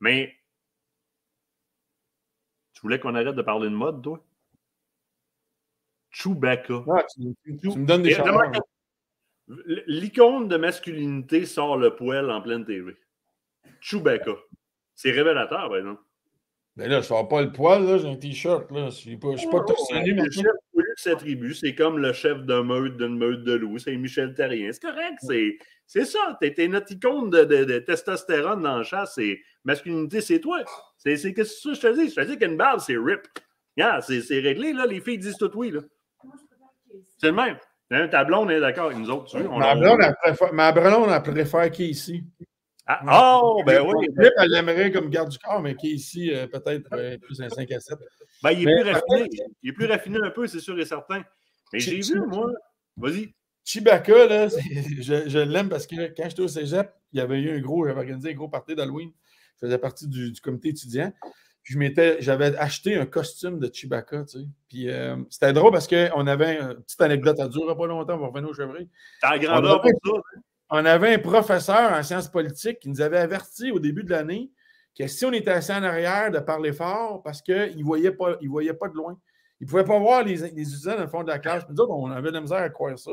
Mais. Tu voulais qu'on arrête de parler de mode, toi? Chewbacca. tu, me donnes des L'icône de masculinité sort le poil en pleine TV. Chewbacca. C'est révélateur, ben non? Mais là, je ne sors pas le poil, j'ai un t-shirt. Je ne suis pas, je suis pas sa tribu, c'est comme le chef d'un meute, d'une meute de loups, c'est Michel Terrien. C'est correct, c'est, c'est ça. T'es, notre icône de, de, testostérone dans le chat. c'est masculinité, c'est toi. C'est, c'est que ça, je te dis. Je te dis qu'une barbe, c'est rip. c'est, c'est réglé, là. Les filles disent tout oui, là. C'est le même. Hein, ta blonde est d'accord avec nous autres. Tu on ma, blonde, préfère, elle préfère qui ici. Ah, oh, ben oui. Elle ben l'aimerait comme garde du corps, mais qui euh, ici, peut-être euh, plus un 5 à 7. Ben, il est plus raffiné. Il est plus raffiné un peu, c'est sûr et certain. Mais j'ai vu, moi. Vas-y. Chewbacca, là, je, je l'aime parce que quand j'étais au cégep, il y avait eu un gros, j'avais organisé un gros party d'Halloween. Je faisais partie du, du comité étudiant. Puis je m'étais, j'avais acheté un costume de Chewbacca, tu sais. Puis euh, c'était drôle parce qu'on avait une petite anecdote, ça ne durera pas longtemps, on va revenir au chevreuil. T'as ça. Hein? On avait un professeur en sciences politiques qui nous avait averti au début de l'année que si on était assez en arrière, de parler fort parce qu'ils ne voyaient, pas, pas de loin. Ils ne pouvaient pas voir les, les usines dans le fond de la classe. Nous autres, on avait de la misère à croire ça.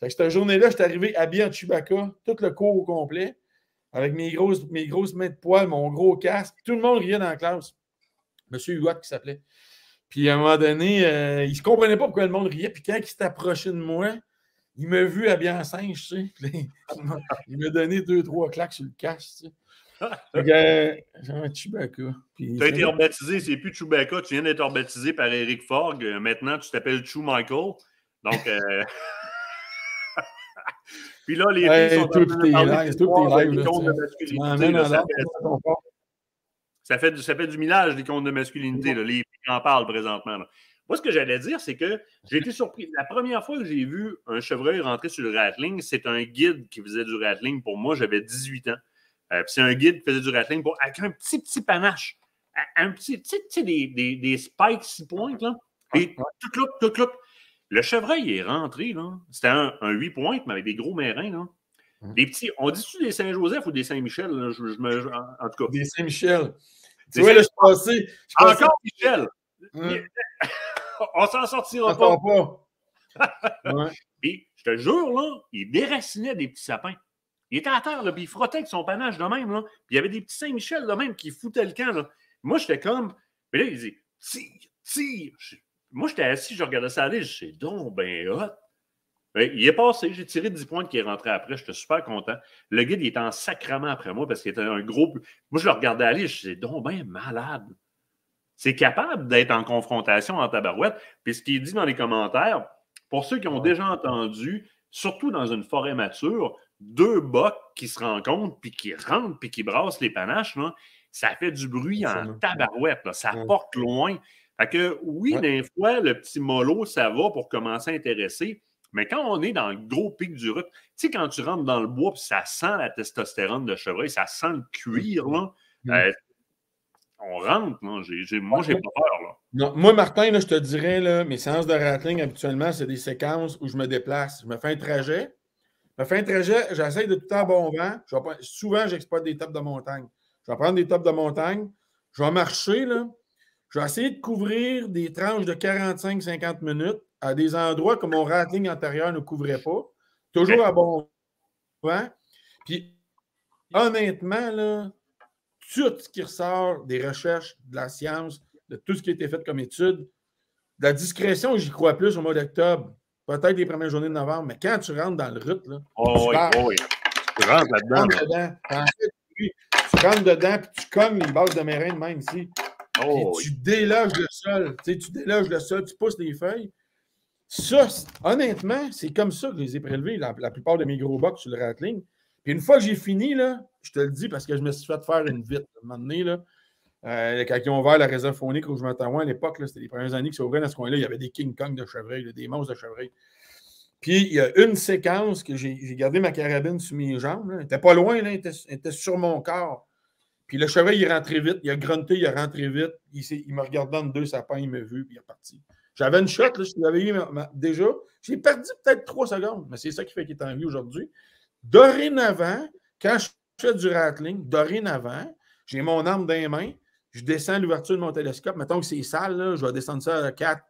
Fait que cette journée-là, je suis arrivé habillé en Chewbacca, tout le cours au complet, avec mes grosses, mes grosses mains de poil, mon gros casque. Tout le monde riait dans la classe. Monsieur Huat qui s'appelait. Puis à un moment donné, euh, il ne comprenait pas pourquoi le monde riait. Puis quand il s'est approché de moi, il m'a vu habillé en singe, tu sais. il m'a donné deux, trois claques sur le casque, tu sais. un Chewbacca. Tu as été rebaptisé, c'est plus Chewbacca. Tu viens d'être rebaptisé par Eric Fogg. Euh, maintenant, tu t'appelles Chew Michael. Donc. Euh, puis là, les sont Ça fait, du, ça fait du millage, les comptes de masculinité. Les filles en parlent présentement. Moi, ce que j'allais dire, c'est que j'ai été surpris. La première fois que j'ai vu un chevreuil rentrer sur le rattling, c'est un guide qui faisait du rattling. Pour moi, j'avais 18 ans. Euh, c'est un guide qui faisait du ratling, avec un petit, petit panache. Un petit, tu sais, des, des, des, spikes six pointes, là. Et tout tout Le chevreuil est rentré, là. C'était un, huit huit pointes, mais avec des gros mérins, là. Hum. Des petits. On dit-tu des Saint-Joseph ou des Saint-Michel? Je, me, en, tout cas. Des Saint-Michel. Tu vois, là, je pensais. Encore Michel! Hum. on s'en sortira pas. pas. ouais. Et je te jure, là, il déracinait des petits sapins. Il était à terre, là, puis il frottait avec son panache de même. Là. Puis il y avait des petits Saint-Michel de même qui foutaient le camp. Là. Moi, j'étais comme. Mais là, il disait, « Tire, tire. Moi, j'étais assis, je regardais ça aller. Je dis donc, ben hot. Ben, il est passé, j'ai tiré 10 points qui est rentré après, j'étais super content. Le guide, il était en sacrement après moi parce qu'il était un gros. Moi, je le regardais aller, je disais, donc, ben malade. C'est capable d'être en confrontation en tabarouette. Puis ce qu'il dit dans les commentaires, pour ceux qui ont déjà entendu, surtout dans une forêt mature, deux bocs qui se rencontrent, puis qui rentrent, puis qui brassent les panaches, ça fait du bruit en tabarouette. Ça porte loin. Fait que oui, des fois, le petit mollo, ça va pour commencer à intéresser. Mais quand on est dans le gros pic du rut tu sais, quand tu rentres dans le bois, puis ça sent la testostérone de chevreuil, ça sent le cuir, mm. euh, on rentre, moi, j'ai pas peur. Là. moi, Martin, je te dirais, là, mes séances de rattling, habituellement, c'est des séquences où je me déplace. Je me fais un trajet, la fin de trajet, j'essaie de tout le temps bon vent. souvent, j'exploite des tops de montagne. Je vais prendre des tops de montagne. Je vais marcher, Je vais essayer de couvrir des tranches de 45-50 minutes à des endroits que mon rating antérieur ne couvrait pas. Toujours à bon vent. Puis, honnêtement, là, tout ce qui ressort des recherches, de la science, de tout ce qui a été fait comme étude, de la discrétion, j'y crois plus au mois d'octobre peut-être les premières journées de novembre, mais quand tu rentres dans le rut, là, oh oh tu, rentres là-dedans. Tu rentres dedans, tu, rentres dedans puis tu cognes les bases de merin de même ici. Oh tu déloges le sol. Tu, déloges le sol, tu pousses les feuilles. Ça, honnêtement, c'est comme ça que je les ai prélevés, la, plupart de mes gros box sur le rattling. Puis une fois que j'ai fini, là, je te le dis parce que je me suis fait faire une vite. À un moment donné, là, euh, quand ils ont ouvert la réserve faunique je Matawan à l'époque, c'était les premières années qui s'ouvraient dans ce coin-là, il y avait des King Kong de chevreuil, des monstres de chevreuil. Puis il y a une séquence que j'ai gardé ma carabine sous mes jambes. Là. Elle était pas loin, Elle, était, sur mon corps. Puis le chevreuil, il rentrait vite. Il a grunté, il est rentré vite. Il, me regardait dans deux sapins, il m'a vu, puis il est parti. J'avais une shot, je l'avais eu déjà. J'ai perdu peut-être trois secondes, mais c'est ça qui fait qu'il est en vie aujourd'hui. Dorénavant, quand je fais du rattling, dorénavant, j'ai mon arme dans les mains, je descends l'ouverture de mon télescope. Mettons que c'est sale, je vais descendre ça à 4.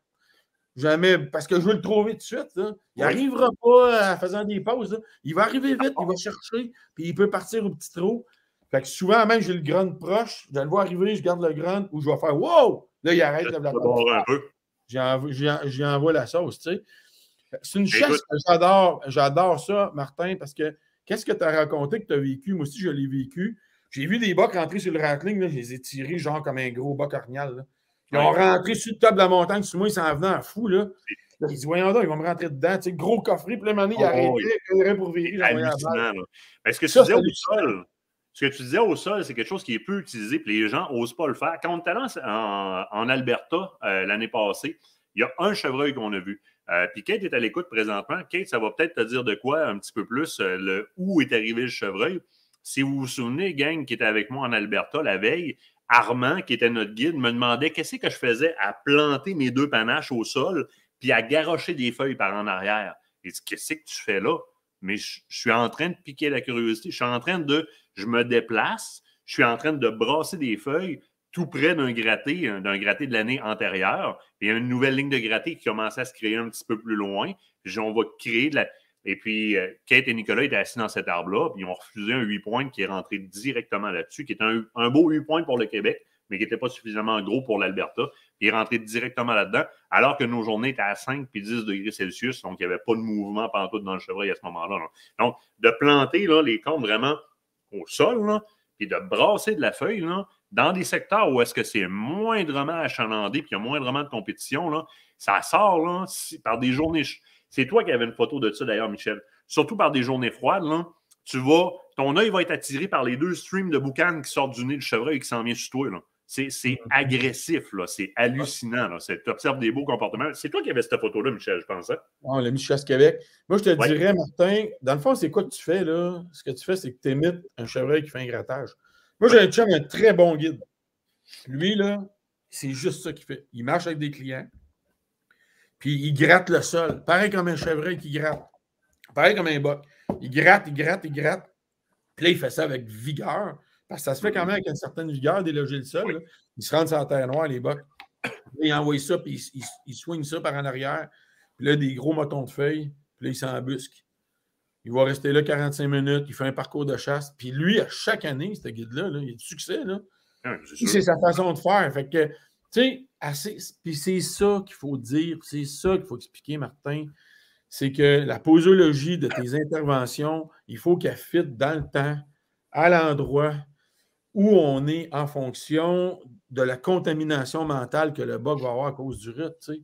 Jamais, parce que je veux le trouver tout de suite. Il n'arrivera pas en faisant des pauses. Il va arriver ah vite, il va chercher, puis il peut partir au petit trou. Fait que souvent, même, j'ai le grand proche, je le vois arriver, je garde le grand ou je vais faire Wow! Là, il arrête de la J'y envoie la sauce, C'est une chasse que j'adore. J'adore ça, Martin, parce que qu'est-ce que tu as raconté que tu as vécu? Moi aussi, je l'ai vécu. J'ai vu des bocs rentrer sur le rattling, là, je les ai tirés genre comme un gros boc ornial. Ils ont rentré sur le top de la montagne, Souvent, moi, ils s'en venaient à fou. Là. Ils disent, voyons ils vont me rentrer dedans. Tu gros coffret, puis là, maintenant, il arrêtait, pour virer. Est-ce que tu disais au sol? ce que tu disais au sol, c'est quelque chose qui est peu utilisé, puis les gens n'osent pas le faire. Quand on est en, en, Alberta euh, l'année passée, il y a un chevreuil qu'on a vu. Euh, puis Kate est à l'écoute présentement. Kate, ça va peut-être te dire de quoi un petit peu plus euh, le où est arrivé le chevreuil. Si vous vous souvenez, gang qui était avec moi en Alberta la veille, Armand, qui était notre guide, me demandait qu'est-ce que je faisais à planter mes deux panaches au sol puis à garrocher des feuilles par en arrière. Il dit Qu'est-ce que tu fais là Mais je, suis en train de piquer la curiosité. Je suis en train de. Je me déplace. Je suis en train de brasser des feuilles tout près d'un gratté, d'un gratté de l'année antérieure. Et il y a une nouvelle ligne de gratté qui commençait à se créer un petit peu plus loin. J'en on va créer de la. Et puis, euh, Kate et Nicolas étaient assis dans cet arbre-là, puis ils ont refusé un 8 points qui est rentré directement là-dessus, qui est un, beau 8 points pour le Québec, mais qui n'était pas suffisamment gros pour l'Alberta. Puis il est rentré directement là-dedans, alors que nos journées étaient à 5 puis 10 degrés Celsius, donc il n'y avait pas de mouvement partout dans le chevreuil à ce moment-là. Donc, de planter là, les comptes vraiment au sol, là, puis de brasser de la feuille, dans des secteurs où est-ce que c'est moindrement achalandé, puis il y a moindrement de compétition, là, ça sort par des journées c'est toi qui avais une photo de ça d'ailleurs, Michel. Surtout par des journées froides, là, tu vois, ton œil va être attiré par les deux streams de boucan qui sortent du nez du chevreuil et qui s'en viennent sur toi. C'est, mm. agressif, là. c'est hallucinant. Tu observes des beaux comportements. C'est toi qui avais cette photo-là, Michel, je pensais. Hein? Ah, On l'a mis Québec. Moi, je te dirais, Martin, dans le fond, c'est quoi que tu fais là? Ce que tu fais, c'est que tu émites un chevreuil qui fait un grattage. Moi, j'ai un chum, un très bon guide. Lui, là, c'est juste ça qu'il fait. Il marche avec des clients puis il gratte le sol. Pareil comme un chevreuil qui gratte. Pareil comme un boc. Il gratte, il gratte, il gratte. Puis là, il fait ça avec vigueur. Parce que ça se fait quand même avec une certaine vigueur d'éloger le sol. Il se rend sur la terre noire, les bocs. il envoie ça, puis il soigne ça par en arrière. Puis là, des gros motons de feuilles. Puis là, s'en s'embusquent. Il va rester là 45 minutes. Il fait un parcours de chasse. Puis lui, à chaque année, ce guide-là, il a du succès. Ah, c'est sa façon de faire. Fait que, tu sais, puis c'est ça qu'il faut dire, c'est ça qu'il faut expliquer, Martin. C'est que la posologie de tes interventions, il faut qu'elle fitte dans le temps, à l'endroit où on est en fonction de la contamination mentale que le bug va avoir à cause du rythme.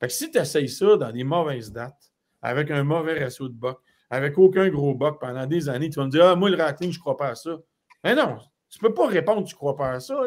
que si tu essayes ça dans des mauvaises dates, avec un mauvais ratio de bug, avec aucun gros bug pendant des années, tu vas me dire Ah, moi, le rating, je ne crois pas à ça. Mais non, tu peux pas répondre, tu crois pas à ça.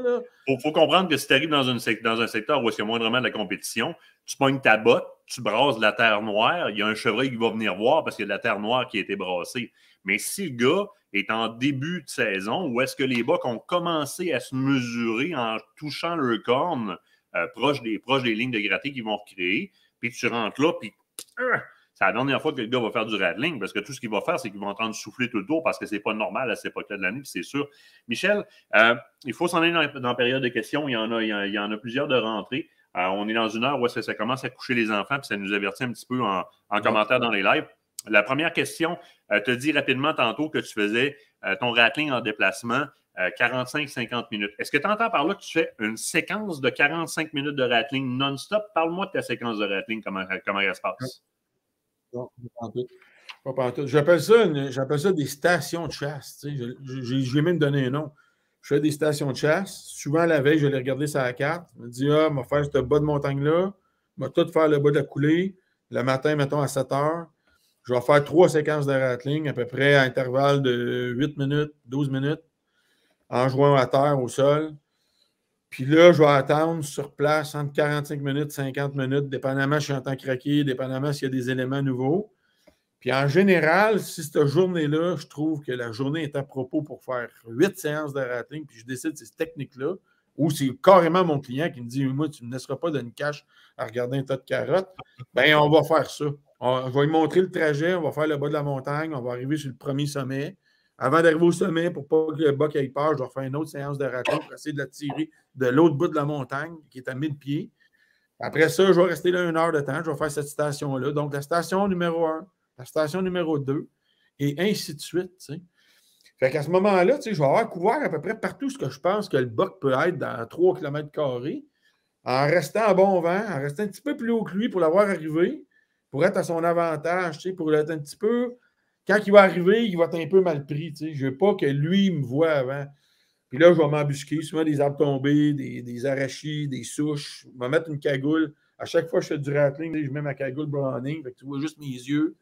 Il faut, comprendre que si tu arrives dans, un secteur où il y a moindrement de la compétition, tu pognes ta botte, tu brasses la terre noire, il y a un chevreuil qui va venir voir parce qu'il y a de la terre noire qui a été brassée. Mais si le gars est en début de saison, où est-ce que les bocs ont commencé à se mesurer en touchant le corne euh, proche, des, lignes de gratté qu'ils vont recréer, puis tu rentres là, puis euh, c'est la dernière fois que le gars va faire du rattling parce que tout ce qu'il va faire, c'est qu'il va entendre souffler tout le tour parce que ce n'est pas normal à cette époque-là de l'année, c'est sûr. Michel, euh, il faut s'en aller dans, la période de questions. Il y en a, il y en, a plusieurs de rentrée. Euh, on est dans une heure où ça, commence à coucher les enfants, puis ça nous avertit un petit peu en, commentaire dans les lives. La première question, euh, te dit rapidement tantôt que tu faisais ton rattling en déplacement. 45-50 minutes. Est-ce que tu entends par là que tu fais une séquence de 45 minutes de rattling non-stop? Parle-moi de ta séquence de rattling, comment, comment elle se passe. Non, pas J'appelle ça, ça des stations de chasse. Tu sais. Je, même donner un nom. Je fais des stations de chasse. Souvent, la veille, je vais les regarder sur la carte. Je me dis, ah, je faire ce bas de montagne-là. Je tout faire le bas de la coulée. Le matin, mettons, à 7 heures. Je vais faire trois séquences de rattling à peu près à intervalle de 8 minutes, 12 minutes, en jouant à terre, au sol. Puis là, je vais attendre sur place entre 45 minutes, 50 minutes, dépendamment si je suis en temps craqué, dépendamment s'il y a des éléments nouveaux. Puis en général, si cette journée-là, je trouve que la journée est à propos pour faire huit séances de rating, puis je décide cette technique là ou c'est carrément mon client qui me dit Moi, tu ne me laisseras pas de une cache à regarder un tas de carottes, ben on va faire ça. On va lui montrer le trajet, on va faire le bas de la montagne, on va arriver sur le premier sommet. Avant d'arriver au sommet, pour pas que le buck aille peur, je vais faire une autre séance de raccord pour essayer de la tirer de l'autre bout de la montagne, qui est à 1000 pieds. Après ça, je vais rester là une heure de temps, je vais faire cette station-là. Donc, la station numéro un, la station numéro deux, et ainsi de suite. Fait qu'à ce moment-là, je vais avoir couvert à peu près partout ce que je pense que le buck peut être dans 3 km en restant à bon vent, en restant un petit peu plus haut que lui pour l'avoir arrivé, pour être à son avantage, pour être un petit peu quand il va arriver, il va être un peu mal pris. Tu sais. Je veux pas que lui me voit avant. Puis là, je vais m'embusquer, souvent des arbres tombés, des, des arachis, des souches. Je vais mettre une cagoule. À chaque fois que je fais du rattling, je mets ma cagoule browning. tu vois juste mes yeux.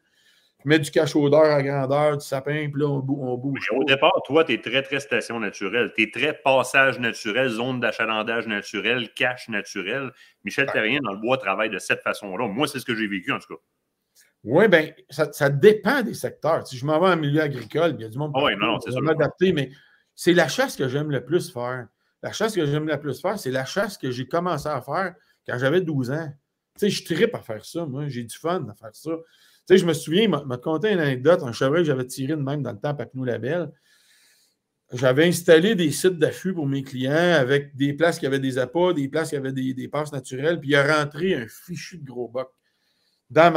Je mets du cache-odeur à grandeur, du sapin, puis là, on, bouge. au départ, toi, tu es très, très station naturelle. Tu es très passage naturel, zone d'achalandage naturel, cache naturel. Michel Terrien, dans le bois, travaille de cette façon-là. Moi, c'est ce que j'ai vécu, en tout cas. Oui, bien, ça, dépend des secteurs. Si je m'en vais en milieu agricole, il y a du monde qui ah va m'adapter, mais c'est la chasse que j'aime le plus faire. La chasse que j'aime le plus faire, c'est la chasse que j'ai commencé à faire quand j'avais 12 ans. Tu sais, je tripe à faire ça, moi. J'ai du fun à faire ça. Tu sais, je me souviens, il m'a conté une anecdote, un chevreuil que j'avais tiré de même dans le temps à Pâques-Nous-La-Belle. J'avais installé des sites d'affût pour mes clients avec des places qui avaient des appâts, des places qui avaient des, des passes naturelles, puis il a rentré un fichu de gros boc dans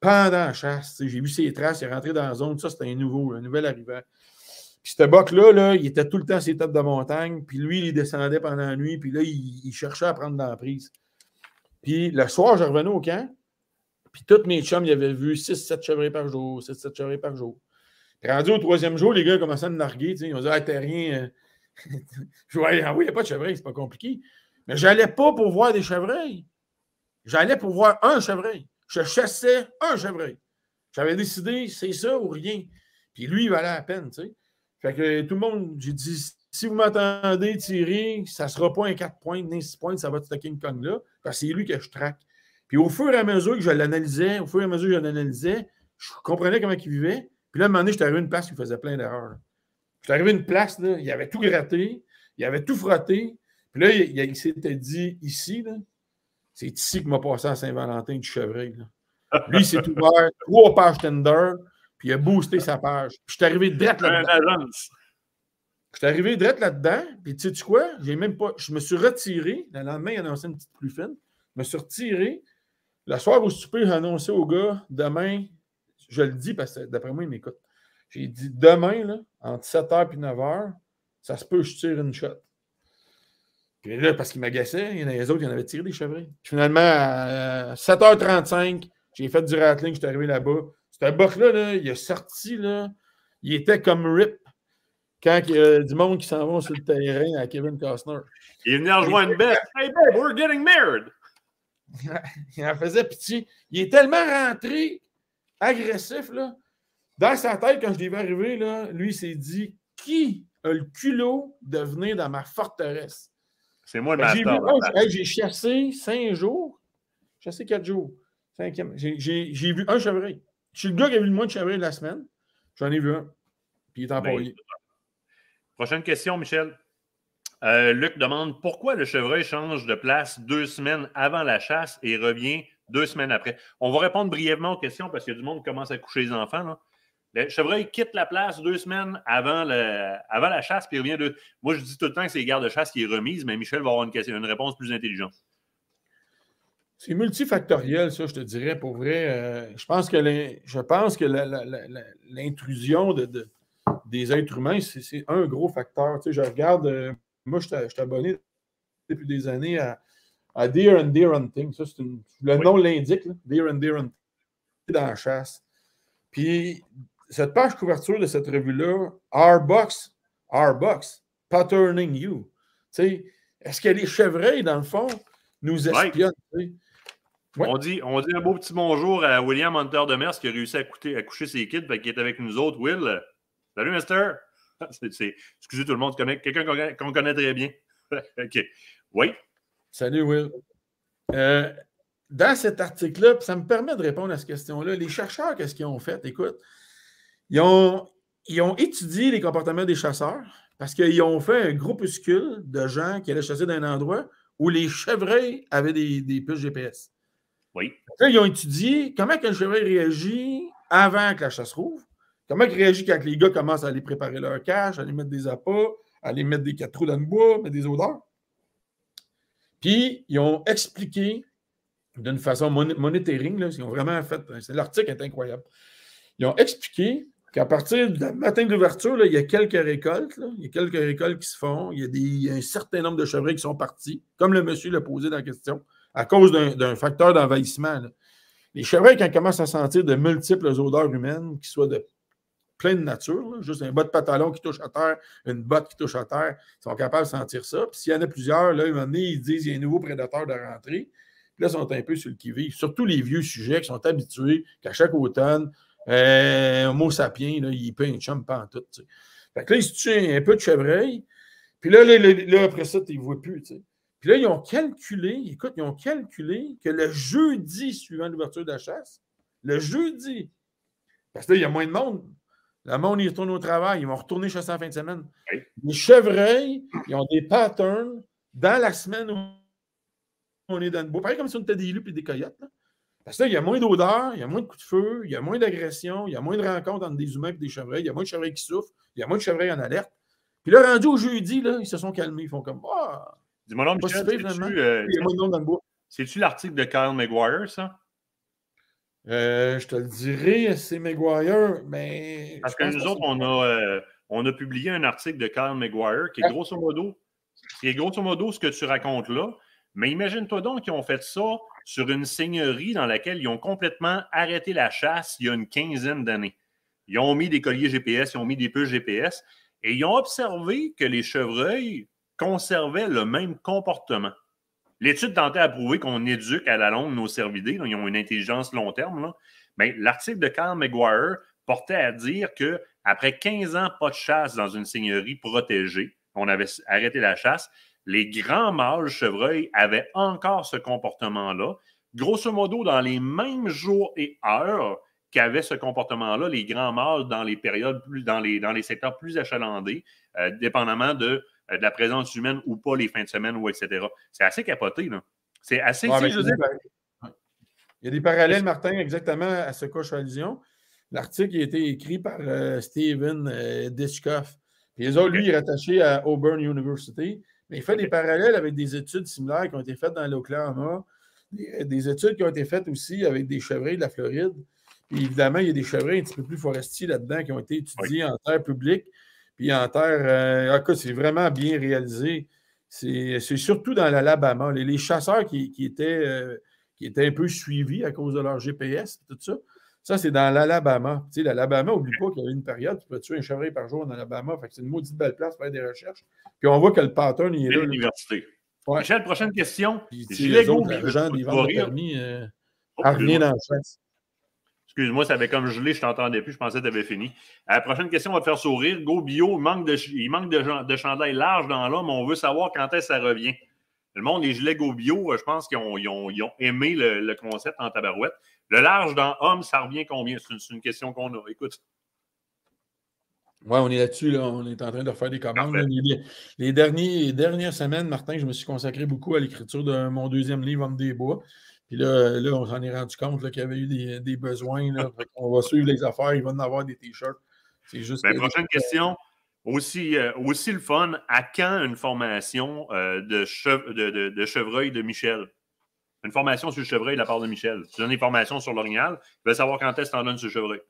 pendant la chasse. J'ai vu ses traces, il est rentré dans la zone. Ça, c'était un nouveau, un nouvel arrivant. Puis ce boc-là, là, il était tout le temps sur les de montagne. Puis lui, il descendait pendant la nuit. Puis là, il, cherchait à prendre l'emprise. Puis le soir, je revenais au camp. Puis tous mes chums, ils avaient vu 6-7 chevreuils par jour, 6-7 chevreuils par jour. Puis rendu au troisième jour, les gars commençaient à me narguer. Ils ont dit Ah, t'es rien. Euh, je ah oui, il n'y a pas de chevreuil, c'est pas compliqué. Mais je n'allais pas pour voir des chevreuils. J'allais pour voir un chevreuil. Je chassais un chevreuil. J'avais décidé, c'est ça ou rien. Puis lui, il valait la peine, tu sais. Fait que tout le monde, j'ai dit, si vous m'entendez tirer, ça ne sera pas un 4 points, ni 6 points, ça va être ce King Kong-là, parce que c'est lui que je traque. Puis au fur et à mesure que je l'analysais, au fur et à mesure que je l'analysais, je comprenais comment il vivait. Puis là, à un moment donné, j'étais arrivé une place où il faisait plein d'erreurs. suis arrivé à une place, là, il avait tout gratté, il avait tout frotté. Puis là, il s'était dit ici, là, c'est ici que m'a passé à Saint-Valentin du Chevreuil. Lui, c'est ouvert trois pages tender, puis il a boosté sa page. Puis je suis arrivé direct là-dedans. Je suis arrivé direct là-dedans, puis tu sais quoi? J'ai même pas. Je me suis retiré. Le lendemain, il a annoncé une petite plus fine. Je me suis retiré. Le soir au souper, j'ai annoncé au gars, demain, je le dis parce que d'après moi, il m'écoute. J'ai dit demain, là, entre 7h et 9h, ça se peut que je tire une shot là, parce qu'il m'agaçait, il y en avait les autres, y en avait tiré des chevrets. finalement, à euh, 7h35, j'ai fait du rattling, Je suis arrivé là-bas. C'était un là là, il est sorti, là. Il était comme rip quand il y a du monde qui s'en va sur le terrain à Kevin Costner. Il est venu rejoindre bête. « Hey, babe, we're getting married! il en faisait pitié. Il est tellement rentré agressif, là. Dans sa tête, quand je l'ai vu arriver, là, lui, s'est dit Qui a le culot de venir dans ma forteresse c'est moi le ben, J'ai chassé cinq jours, chassé quatre jours. Cinquième. J'ai vu un chevreuil. Tu le gars qui a vu le moins de chevreuil de la semaine. J'en ai vu un. Puis il est en ben, Prochaine question, Michel. Euh, Luc demande pourquoi le chevreuil change de place deux semaines avant la chasse et revient deux semaines après. On va répondre brièvement aux questions parce qu'il y a du monde qui commence à coucher les enfants. Là. Le chevreuil quitte la place deux semaines avant, le, avant la chasse, puis revient de. Moi, je dis tout le temps que c'est les gardes de chasse qui est remise, mais Michel va avoir une, une réponse plus intelligente. C'est multifactoriel, ça, je te dirais, pour vrai. Euh, je pense que, je pense que l'intrusion de, des êtres humains, c'est un gros facteur. Tu je regarde, euh, moi, je suis abonné depuis des années à, Deer and Deer Hunting. le nom l'indique, Deer and Deer Hunting, dans la chasse. Puis, cette page couverture de cette revue-là, Our Box, Our Box, Patterning You. Est-ce que les chevreuils, dans le fond, nous espionnent? On, dit, on dit un beau petit bonjour à William Hunter de Mers qui a réussi à, coucher ses kids et qui est avec nous autres. Will, salut, Mister. excusez tout le monde, connaît quelqu'un qu'on connaît très bien. OK. Oui. Salut, Will. Euh, dans cet article-là, ça me permet de répondre à cette question-là. Les chercheurs, qu'est-ce qu'ils ont fait? Écoute, ils ont, ils ont étudié les comportements des chasseurs parce qu'ils ont fait un groupuscule de gens qui allaient chasser d'un endroit où les chevreuils avaient des, des puces GPS. Oui. ils ont étudié comment un chevreuil réagit avant que la chasse rouvre, comment il réagit quand les gars commencent à aller préparer leur cache, à aller mettre des appâts, à aller mettre des quatre trous dans le bois, mettre des odeurs. Puis, ils ont expliqué d'une façon mon ils ont vraiment fait. L'article est incroyable. Ils ont expliqué qu'à partir du matin d'ouverture, il y a quelques récoltes. Il y a quelques récoltes qui se font. Il y, a un certain nombre de chevreuils qui sont partis, comme le monsieur l'a posé dans la question, à cause d'un facteur d'envahissement. Les chevreuils, quand ils commencent à sentir de multiples odeurs humaines, qui soient de pleine nature, juste un bas de pantalon qui touche à terre, une botte qui touche à terre, ils sont capables de sentir ça. Puis s'il y en a plusieurs, là, un moment ils disent qu'il y a un nouveau prédateur de rentrée. Puis là, ils sont un peu sur le qui-vive. Surtout les vieux sujets qui sont habitués qu'à chaque automne, euh, homo sapiens, là, il paye un chum en tout. Fait que là, il se un peu de chevreuil. Puis là, là, après ça, tu ne vois plus. Puis là, ils ont calculé, écoute, ils ont calculé que le jeudi suivant l'ouverture de la chasse, le jeudi, parce que là, il y a moins de monde. Le monde, ils retournent au travail, ils vont retourner chasser en fin de semaine. Les chevreuils, ils ont des patterns dans la semaine où on est dans le beau. Pareil comme si on était des élus et des coyotes. Là. Parce que là, il y a moins d'odeur, il y a moins de coups de feu, il y a moins d'agression, il y a moins de rencontres entre des humains et des chevreuils, il y a moins de chevreuils qui souffrent, il y a moins de chevreuils en alerte. Puis là, rendu au jeudi, là, ils se sont calmés. Ils font comme Ah! Dis-moi c'est-tu, euh, l'article de Kyle McGuire, ça? Euh, je te le dirai, c'est McGuire, mais. Parce que nous autres, on a, euh, on a publié un article de Kyle McGuire qui est grosso modo, qui est grosso modo ce que tu racontes là. Mais imagine-toi donc qu'ils ont fait ça sur une seigneurie dans laquelle ils ont complètement arrêté la chasse il y a une quinzaine d'années. Ils ont mis des colliers GPS, ils ont mis des puces GPS et ils ont observé que les chevreuils conservaient le même comportement. L'étude tentait à prouver qu'on éduque à la longue nos cervidés, ils ont une intelligence long terme. Mais ben, l'article de Carl McGuire portait à dire que après 15 ans, pas de chasse dans une seigneurie protégée, on avait arrêté la chasse, les grands mâles chevreuils avaient encore ce comportement-là. Grosso modo, dans les mêmes jours et heures qu'avaient ce comportement-là, les grands mâles dans les périodes, plus, dans, les, dans les secteurs plus achalandés, euh, dépendamment euh, de, la présence humaine ou pas les fins de semaine ou etc. C'est assez capoté, là. C'est assez. Il y a des parallèles, Martin, exactement à ce que je fais allusion. L'article a été écrit par Stephen Steven euh, Dischkoff. les autres, lui, il est rattaché à Auburn University. Mais il fait des parallèles avec des études similaires qui ont été faites dans l'Oklahoma, des, euh, études qui ont été faites aussi avec des chevreuils de la Floride. évidemment, il y a des chevreuils un petit peu plus forestiers là-dedans qui ont été étudiés en terre publique, puis en terre. Euh, c'est vraiment bien réalisé. C'est surtout dans l'Alabama. Les, chasseurs qui, étaient, euh, qui étaient un peu suivis à cause de leur GPS, tout ça. Ça, c'est dans l'Alabama. Tu sais, l'Alabama, n'oublie pas qu'il y a une période, tu peux tuer un chevreuil par jour en Alabama. Fait que c'est une maudite belle place pour faire des recherches. Puis on voit que le pattern, il est là. L'université. Michel, prochaine question. Puis, les autres dans euh, oh, Excuse-moi, ça avait comme gelé, je t'entendais plus, je pensais que tu avais fini. la euh, prochaine question va te faire sourire. Go Bio, il manque de, de chandail large dans l'homme. On veut savoir quand est-ce que ça revient. Le monde, les gilets Go Bio, euh, je pense qu'ils ont, aimé le, le, concept en tabarouette. Le large dans homme, ça revient combien? C'est une, question qu'on a. Écoute. Oui, on est là-dessus. On est en train de faire des commandes. Les, derniers, dernières semaines, Martin, je me suis consacré beaucoup à l'écriture de mon deuxième livre, Homme des Bois. Puis là, là on s'en est rendu compte qu'il y avait eu des, besoins. on va suivre les affaires. Il va en avoir des T-shirts. C'est juste. Ben, prochaine question. Aussi, euh, aussi le fun, à quand une formation euh, de chevreuil de Michel? une formation sur le chevreuil de la part de Michel. Tu donnes des formations sur l'orignal, Je veux savoir quand est-ce que tu en donnes sur le chevreuil.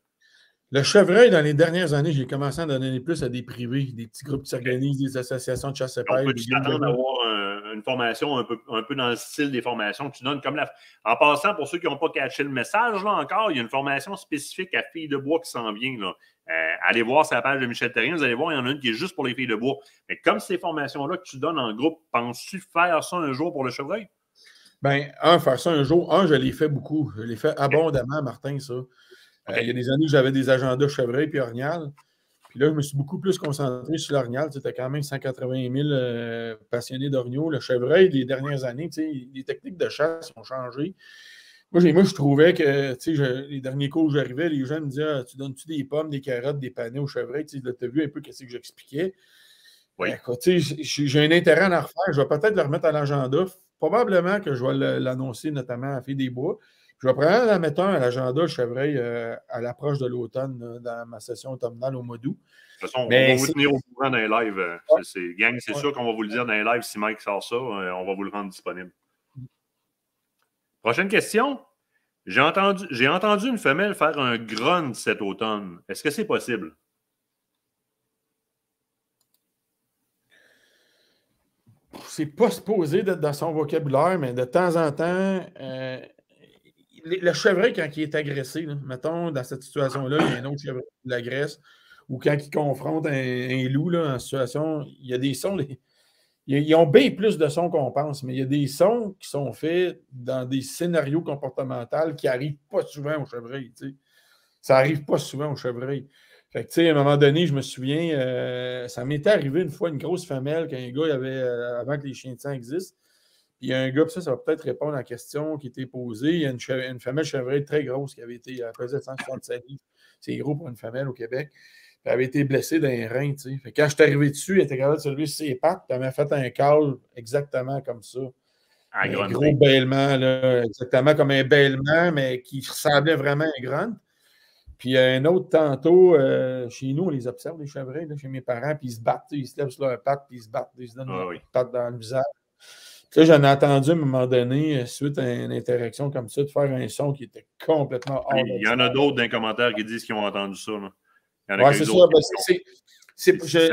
Le chevreuil, dans les dernières années, j'ai commencé à en donner plus à des privés, des petits groupes qui s'organisent, des associations de chasse à pêche. d'avoir une formation un peu, dans le style des formations que tu donnes. comme la... En passant, pour ceux qui n'ont pas caché le message, là encore, il y a une formation spécifique à filles de bois qui s'en vient. Euh, allez voir sa page de Michel Terrien, vous allez voir, il y en a une qui est juste pour les filles de bois. Mais comme ces formations-là que tu donnes en groupe, penses-tu faire ça un jour pour le chevreuil? Ben, un, faire ça un jour, un, je l'ai fait beaucoup. Je l'ai fait abondamment, Martin, ça. Euh, il y a des années j'avais des agendas Chevreuil puis Ornial. Puis là, je me suis beaucoup plus concentré sur l'Ornial. Tu quand même 180 000 euh, passionnés d'Orniaux. Le Chevreuil, les dernières années, les techniques de chasse ont changé. Moi, moi je trouvais que les derniers cours où j'arrivais, les gens me disaient ah, Tu donnes-tu des pommes, des carottes, des panais au Chevreuil Tu as vu un peu qu'est-ce que j'expliquais. Oui. Ben, sais, j'ai un intérêt à en refaire. Je vais peut-être le remettre à l'agenda, probablement que je vais l'annoncer notamment à Fille des Bois. Je vais probablement la mettre un à l'agenda chevreuil euh, à l'approche de l'automne dans ma session automnale au mois d'août. De toute façon, on va vous tenir au courant dans les lives. Gang, c'est sûr qu'on va vous le dire dans les lives. Si Mike sort ça, euh, on va vous le rendre disponible. Prochaine question. J'ai entendu, entendu une femelle faire un grogne cet automne. Est-ce que c'est possible? c'est pas supposé d'être dans son vocabulaire, mais de temps en temps, euh, le chevreuil, quand il est agressé, mettons, dans cette situation-là, il y a un autre chevreuil qui l'agresse, ou quand il confronte un, loup en situation, il y a des sons, ils ont bien plus de sons qu'on pense, mais il y a des sons qui sont faits dans des scénarios comportementaux qui n'arrivent pas souvent au chevreuil. Ça n'arrive pas souvent au chevreuil. Fait que, tu sais, à un moment donné, je me souviens, euh, ça m'était arrivé une fois une grosse femelle qu'un gars, avait, euh, avant que les chiens de sang existent, il y a un gars, puis ça, ça va peut-être répondre à la question qui était posée. Il y a une, femelle chevrée très grosse qui avait été, elle de 167 livres. C'est gros pour une femelle au Québec. elle avait été blessée d'un rein, tu sais. quand je suis arrivé dessus, elle était capable de se lever ses pattes, elle m'a fait un câble exactement comme ça. Ah, un, gros bêlement, là, exactement comme un bêlement, mais qui ressemblait vraiment à un grand. Puis il y a un autre tantôt, euh, chez nous, on les observe, les chevreuils, là, chez mes parents, puis ils se battent, ils se lèvent sur leurs pattes, puis ils se battent, ils se donnent ah des pattes dans le visage. là, j'en ai entendu à un moment donné, euh, suite à une interaction comme ça, de faire un son qui était complètement Il y en a d'autres dans les commentaires qui disent qu'ils ont entendu ça. Oui, ben, c'est ça. c'est, c'est,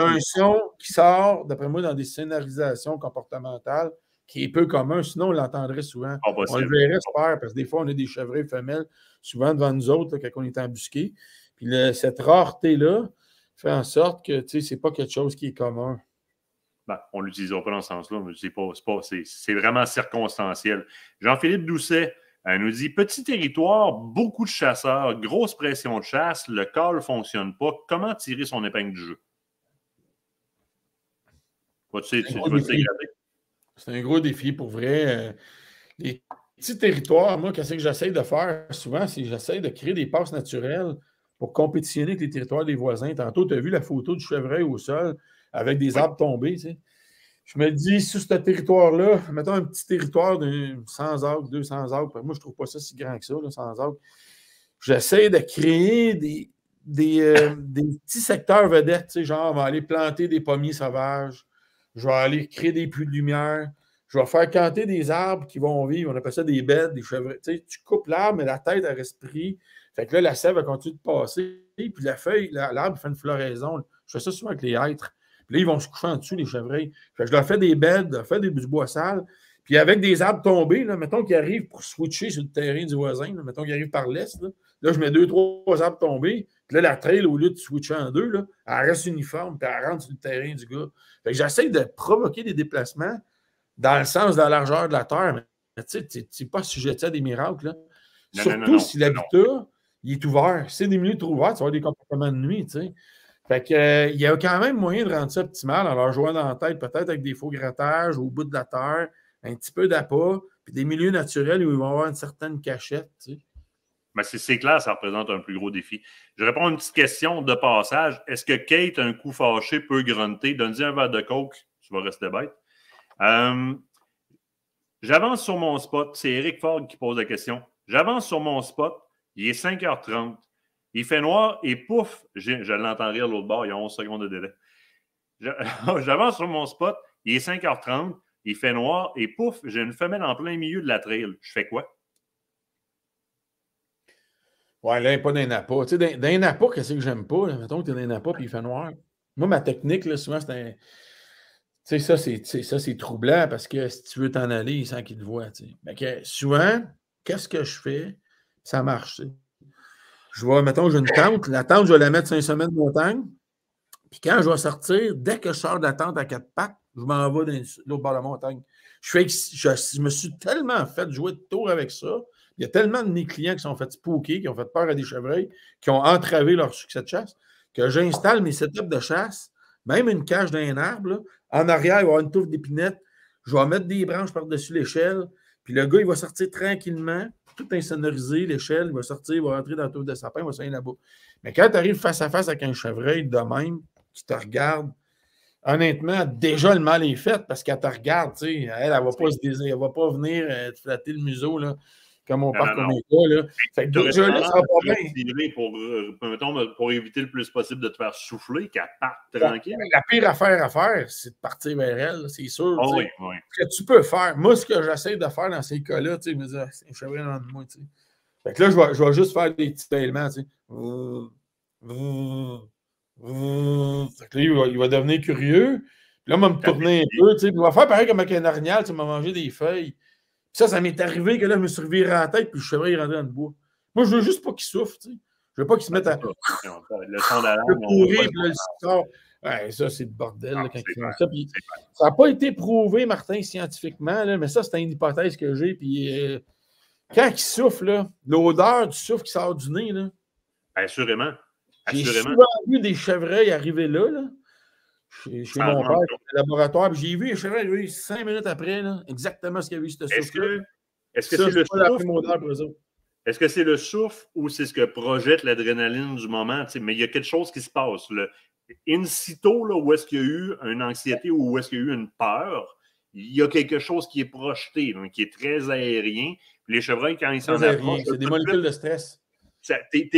un son qui sort, d'après moi, dans des scénarisations comportementales qui est peu commun, sinon on l'entendrait souvent. on le verrait se faire, parce que des fois, on a des chevreuils femelles souvent devant nous autres quand on est embusqué. Puis cette rareté-là fait en sorte que ce n'est pas quelque chose qui est commun. Ben, on ne l'utilisera pas dans ce sens-là, mais c'est, vraiment circonstanciel. Jean-Philippe Doucet euh, nous dit Petit territoire, beaucoup de chasseurs, grosse pression de chasse, le col ne fonctionne pas. Comment tirer son épingle du jeu c'est un, gros défi pour vrai. Euh, les petits territoires, moi, qu'est-ce que j'essaie de faire souvent, c'est j'essaie de créer des passes naturelles pour compétitionner avec les territoires des voisins. Tantôt, tu as vu la photo du chevreuil au sol avec des arbres tombés. Tu sais. Je me dis, sur ce territoire-là, mettons un petit territoire de 100 arbres, 200 arbres, moi, je trouve pas ça si grand que ça, 100 arbres. J'essaie de créer des, euh, des, petits secteurs vedettes, tu sais, genre, on va aller planter des pommiers sauvages, je vais aller créer des puits de lumière, je vais faire canter des arbres qui vont vivre. On appelle ça des bêtes, des chevreuils. Tu, coupes l'arbre, mais la tête, reste prise. Fait que là, la sève, va continue de passer. Puis la feuille, l'arbre, fait une floraison. Je fais ça souvent avec les hêtres. Puis là, ils vont se coucher en dessous, les chevreuils. Fait je leur fais des bêtes, je leur fais du bois sale. Puis avec des arbres tombés, là, mettons qu'ils arrivent pour switcher sur le terrain du voisin, mettons qu'ils arrivent par l'est, là. je mets deux, trois arbres tombés, puis là, la trail, au lieu de switcher en deux, là, elle reste uniforme, puis elle rentre sur le terrain du gars. Fait que j'essaie de provoquer des déplacements, dans le sens de la largeur de la Terre. Mais tu n'es pas sujeté à des miracles. Là. Surtout si l'habitat il est ouvert. Si c'est des minutes ouverts, tu vas avoir des comportements de nuit. Fait que, euh, il y a quand même moyen de rendre ça optimal en leur jouant dans la tête, peut-être avec des faux grattages au bout de la terre, un petit peu d'appât, puis des milieux naturels où ils vont avoir une certaine cachette. Tu sais. Mais ben, c'est clair, ça représente un plus gros défi. Je réponds à une petite question de passage. Est-ce que Kate, un coup fâché, peut grunter? Donne-y un verre de coke, tu vas rester bête. Euh, j'avance sur mon spot. C'est Eric Ford qui pose la question. J'avance sur mon spot. Il est 5h30. Il fait noir et pouf, je l'entends rire l'autre bord. Il y a 11 secondes de délai. J'avance sur mon spot. Il est 5h30. Il fait noir et pouf, j'ai une femelle en plein milieu de la trail. Je fais quoi? Ouais, là, il n'est pas d'un appât. Tu sais, d'un appât, qu'est-ce que j'aime pas? Mettons que tu es dans un appât et il fait noir. Moi, ma technique, là, souvent, c'est un. Tu sais, ça, c'est, ça, c'est troublant parce que si tu veux t'en aller sans qu'ils te voient, Mais souvent, qu'est-ce que je fais? Ça marche, Je vais, mettons, j'ai une tente. La tente, je vais la mettre cinq semaines de montagne. Puis quand je vais sortir, dès que je sors de la tente à quatre packs je m'en vais dans l'autre bord de la montagne. Je, fais, je, me suis tellement fait jouer de tour avec ça. Il y a tellement de mes clients qui sont fait spooker, qui ont fait peur à des chevreuils, qui ont entravé leur succès de chasse, que j'installe mes setups de chasse, même une cage d'un arbre, là, en arrière, il va y avoir une touffe d'épinette. Je vais mettre des branches par-dessus l'échelle. Puis le gars, il va sortir tranquillement, tout insonorisé, l'échelle, il va sortir, il va rentrer dans la touffe de sapin, il va sortir là-bas. Mais quand tu arrives face à face avec un chevreuil de même, qui te regarde, honnêtement, déjà le mal est fait parce qu'elle te regarde, tu sais, elle, elle ne va, pas se elle va pas venir euh, te flatter le museau. Là comme on parle comme là. Fait que là ça pas bien. Pour, euh, pour éviter le plus possible de te faire souffler, qu'elle parte tranquille. La pire affaire à faire, c'est de partir vers elle, c'est sûr. Ah ce que tu peux faire. Moi, ce que j'essaie de faire dans ces cas-là, tu sais, me dire, c'est un dans de moi, tu sais. Fait que là, je vais, je vais juste faire des petits éléments, tu sais. là, il va, devenir curieux. là, il va me tourner un peu, tu Il va faire pareil comme avec un arnial tu m'as mangé des feuilles. Ça, ça m'est arrivé que là, je me suis reviré à la tête, puis le chevreuil allé dans le bois. Moi, je veux juste pas qu'il souffle, tu sais. Je veux pas qu'il se mette ah, à. Le d'alarme. Le courir, le sort. ça, c'est le bordel ah, quand il ça. Puis, ça n'a pas été prouvé, Martin, scientifiquement, là, mais ça, c'est une hypothèse que j'ai. Puis, euh, quand il souffle, l'odeur du souffle qui sort du nez. Là, Assurément. Assurément. J'ai souvent vu des chevreuils arriver là. là je suis mon père, au laboratoire, j'ai vu, un chevreuil cinq minutes après, exactement ce qu'il y a eu, Est-ce que c'est est le souffle? Est-ce que c'est le souffle ou c'est ce que projette l'adrénaline du moment? Mais il y a quelque chose qui se passe. le In situ, là, où est-ce qu'il y a eu une anxiété ou où est-ce qu'il y a eu une peur, il y a quelque chose qui est projeté, hein, qui est très aérien. les chevreuils, quand ils s'en approchent... C'est des molécules de stress. Ça, es,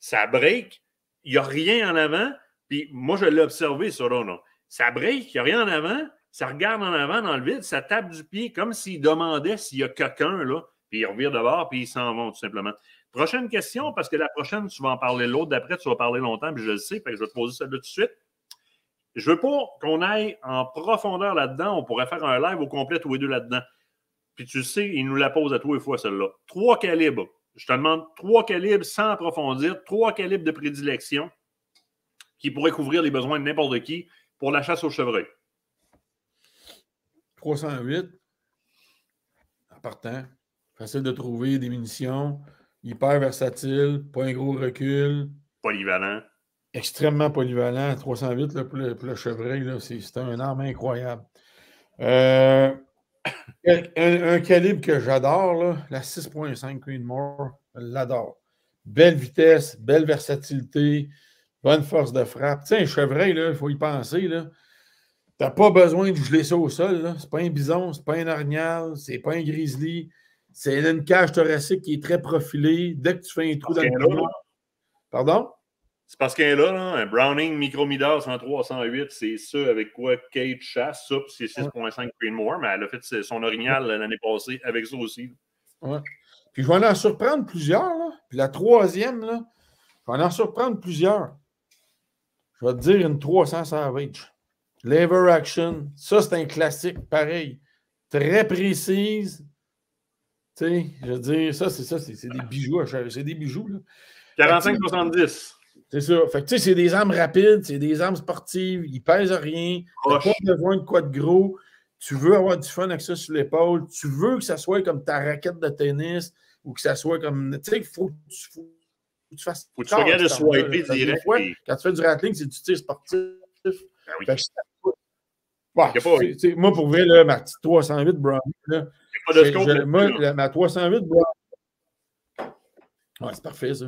ça break, il n'y a rien en avant, puis moi, je l'ai observé, ça, Ça brille, il n'y a rien en avant, ça regarde en avant dans le vide, ça tape du pied comme s'il demandait s'il y a quelqu'un, là, puis il revient de puis il s'en va tout simplement. Prochaine question, mm. parce que la prochaine, tu vas en parler l'autre d'après, tu vas parler longtemps, puis je le sais, je vais te poser celle-là tout de suite. Je ne veux pas qu'on aille en profondeur là-dedans. On pourrait faire un live au complet tous les deux là-dedans. Puis tu sais, il nous la pose à tous les fois, celle-là. Trois calibres. Je te demande trois calibres sans approfondir, trois calibres de prédilection qui pourrait couvrir les besoins de n'importe qui pour la chasse au chevreuil. 308, en partant, facile de trouver des munitions, hyper versatile, pas un gros recul. Polyvalent. Extrêmement polyvalent. 308 pour, le, chevreuil, c'est un arme incroyable. Euh, un, calibre que j'adore, la 6.5 Queen je l'adore. Belle vitesse, belle versatilité. Bonne force de frappe. Tu sais, un chevreuil, il faut y penser. Tu n'as pas besoin de geler ça au sol. Ce n'est pas un bison, ce n'est pas un orignal, ce n'est pas un grizzly. C'est une cage thoracique qui est très profilée. Dès que tu fais un trou dans le là, Pardon? C'est parce qu'il est là, un Browning micro en 103 c'est ça avec quoi Kate chasse. Ça, c'est 6.5 Greenmore, mais elle a fait son orignal l'année passée avec ça aussi. Puis je vais en surprendre plusieurs. Puis la troisième, là, je vais en surprendre plusieurs. Je vais te dire une 300 Savage. Lever action. Ça, c'est un classique, pareil. Très précise. Tu sais, je veux dire, ça, c'est ça, c'est des bijoux. C'est des bijoux, là. 45-70. C'est ça. Fait que, tu sais, c'est des armes rapides, c'est des armes sportives, ils pèsent rien. n'as pas besoin de quoi de gros. Tu veux avoir du fun avec ça sur l'épaule. Tu veux que ça soit comme ta raquette de tennis ou que ça soit comme. Tu sais, il faut, faut faut que tu regardes le swiper direct. Quand tu fais du rattling, c'est du tir sportif. Ben oui. Fait que, moi, pour vrai, là, ma petite 308 Browning, là, pas de scope, moi, ma 308 c'est parfait, ça.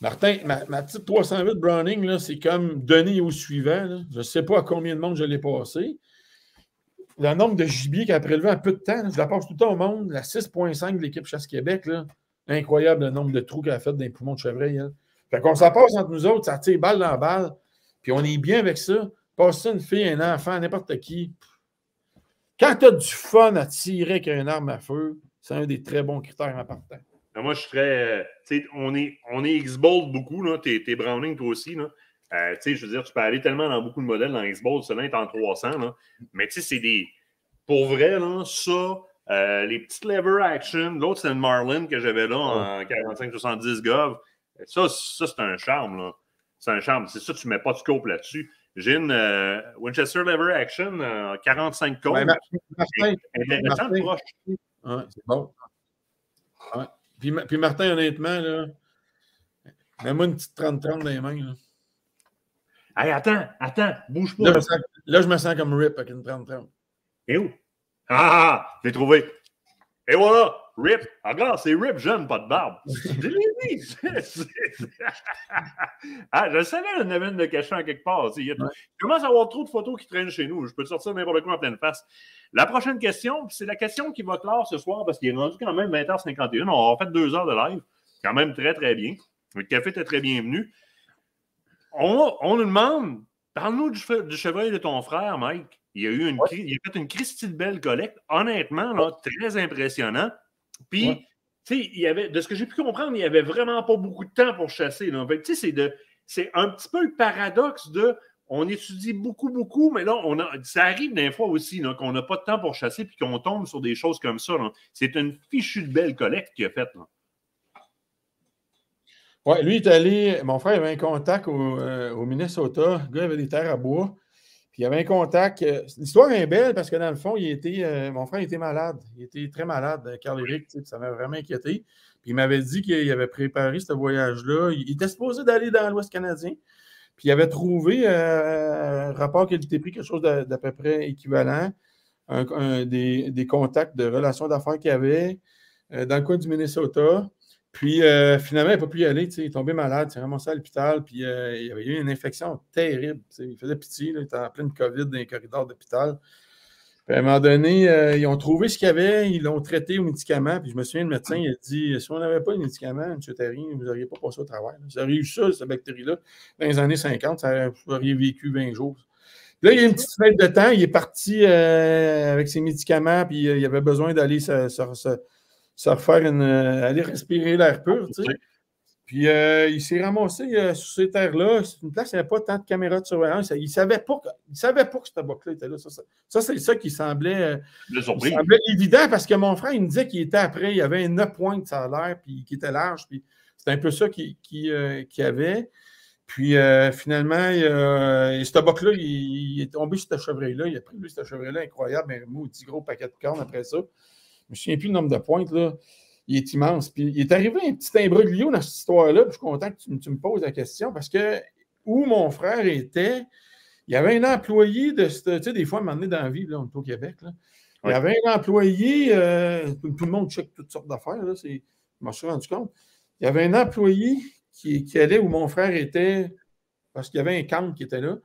Martin, ma, ma, petite 308 Browning, c'est comme donné au suivant. Je ne sais pas à combien de monde je l'ai passé. Le nombre de gibier qu'elle a prélevé en peu de temps, je la passe tout le temps au monde. La 6.5 de l'équipe Chasse Québec, Incroyable le nombre de trous qu'elle a fait dans les poumons de chevreuil. Hein. Fait qu'on s'en passe entre nous autres, ça tire balle dans balle, puis on est bien avec ça. Passer une fille, un enfant, n'importe qui. Quand tu as du fun à tirer avec une arme à feu, c'est un des très bons critères importants. Ben, moi, je serais. Euh, on est, on est X-Bold beaucoup, là. T'es, Browning, toi aussi, là. Euh, tu sais, je veux dire, tu peux aller tellement dans beaucoup de modèles dans x celui-là est en 300, là. Mais tu sais, c'est des. Pour vrai, là, ça, euh, les petites lever action, l'autre c'est une Marlin que j'avais là en 45-70 Gov. Ça, ça c'est un charme. là. C'est un charme. C'est ça, tu ne mets pas de scope là-dessus. J'ai une euh, Winchester lever action en 45 côtes. Ouais, Martin, proche. c'est bon. Puis, Martin, honnêtement, là, mets-moi une petite 30-30 dans les mains. Là. attends, attends, bouge pas. Là, je me sens, là, je me sens comme Rip avec une 30-30. Et où? Ah, ah, ah, j'ai trouvé. Et voilà, Rip. Regarde, ah, c'est Rip jeune, pas de barbe. je ah, je savais le y de cachant à quelque part. Il, commence à avoir trop de photos qui traînent chez nous. Je peux te sortir n'importe quoi en pleine face. La prochaine question, c'est la question qui va clore ce soir parce qu'il est rendu quand même 20h51. On va fait deux heures de live. Quand même très, très bien. Le café était très bienvenu. On, nous demande, parle-nous du, du de ton frère, Mike. Il a eu une, fait une Christie belle collecte, honnêtement, là, très impressionnant. Puis, il y avait, de ce que j'ai pu comprendre, il n'y avait vraiment pas beaucoup de temps pour chasser. c'est un petit peu le paradoxe de on étudie beaucoup, beaucoup, mais là, on ça arrive des fois aussi qu'on n'a pas de temps pour chasser puis qu'on tombe sur des choses comme ça. C'est une fichue de belle collecte qu'il a faite. Oui, lui, il est allé. Mon frère avait un contact au, euh, Minnesota. Le gars avait des terres à bois il y avait un contact. Euh, l'histoire est belle parce que dans le fond, il était, euh, mon frère était malade. Il était très malade, euh, Carl éric Ça m'a vraiment inquiété. il m'avait dit qu'il avait préparé ce voyage-là. Il, était supposé d'aller dans l'Ouest canadien. Puis il avait trouvé un rapport était pris quelque chose d'à peu près équivalent. des, contacts de relations d'affaires qu'il avait dans le coin du Minnesota. Puis euh, finalement, il n'a pas pu y aller. Il est tombé malade, il s'est ramassé à l'hôpital. Puis euh, il avait eu une infection terrible. Il faisait pitié. Là, il était en pleine COVID dans les corridors d'hôpital. Puis à un moment donné, euh, ils ont trouvé ce qu'il y avait, ils l'ont traité au médicament. Puis je me souviens, le médecin, il a dit Si on n'avait pas de médicament, M. Terry, vous n'auriez pas passé au travail. Ça auriez eu ça, cette bactérie-là, dans les années 50, vous auriez vécu 20 jours. là, il y a une petite fenêtre de temps, il est parti avec ses médicaments, puis il avait besoin d'aller se, se ça refaire une, euh, aller respirer l'air pur. Tu sais. Puis euh, il s'est ramassé sous euh, sur ces terres-là. C'est une place, il n'y avait pas tant de caméras de surveillance. Il ne savait pas que, il savait pas que ce tabac-là était là. Ça, c'est ça qui semblait, semblait évident parce que mon frère, il me disait qu'il était après. Il y avait un pointe, points de salaire puis qui était large. Puis c'était un peu ça qu'il qui, avait. Puis finalement, ce tabac-là, il, est tombé sur cette chevreuil là Il a pris lui, cette chevreuil là incroyable, un petit gros paquet de cornes après ça me souviens plus le nombre de pointes, là. Il est immense. Puis il est arrivé un petit imbroglio dans cette histoire-là. Je suis content que tu, me poses la question parce que où mon frère était, il y avait un employé de Tu sais, des fois, à un moment dans la vie, là, on est au Québec, Il y avait un employé, euh, tout, le monde check toutes sortes d'affaires, je m'en suis rendu compte. Il y avait un employé qui allait où mon frère était, parce qu'il y avait un camp qui était là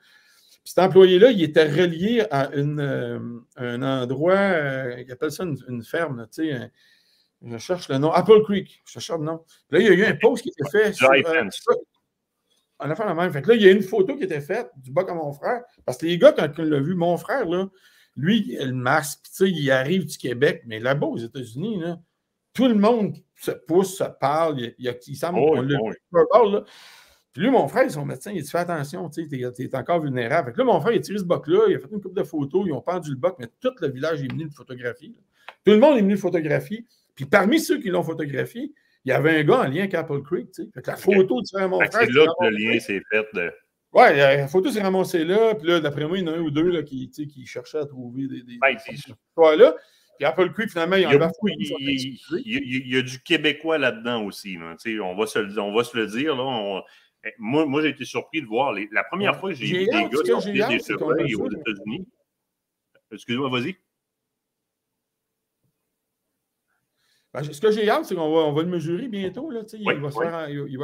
cet employé-là, il était relié à une, euh, un endroit, euh, il appelle ça une, ferme, tu sais, je cherche le nom, Apple Creek, je cherche le nom. là, il y a eu un post qui était fait sur, a fait la même. Fait là, il y a une photo qui était faite du bas comme mon frère. Parce que les gars, quand on l'a vu, mon frère, là, lui, il le masque, tu sais, il arrive du Québec, mais là-bas, aux États-Unis, tout le monde se pousse, se parle, il, il semble oh, qu'on oh, oui, l'a puis lui, mon frère, son médecin, il dit Fais attention, tu es, encore vulnérable. Fait que là, mon frère, il a tiré ce boc-là, il a fait une couple de photos, ils ont perdu le boc, mais tout le village est venu de photographie. Tout le monde est venu de photographier. Puis parmi ceux qui l'ont photographié, il y avait un gars en lien avec Apple Creek. Fait que la photo de mon frère. C'est là que le lien s'est fait. De... Ouais, la photo s'est ramassée là. Puis là, d'après moi, il y en a un ou deux là, qui, qui cherchaient à trouver des. des, là Puis Apple Creek, finalement, il y en a Il y a du Québécois là-dedans aussi. Là. On, va se, on, va se, le dire. Là, eh, moi, j'ai été surpris de voir. la première fois que j'ai vu des gars qui ont des surprises aux États-Unis. Excuse-moi, vas-y. Ben, ce que j'ai hâte, c'est qu'on va, on va, le mesurer bientôt. Là, il va oui. faire, il,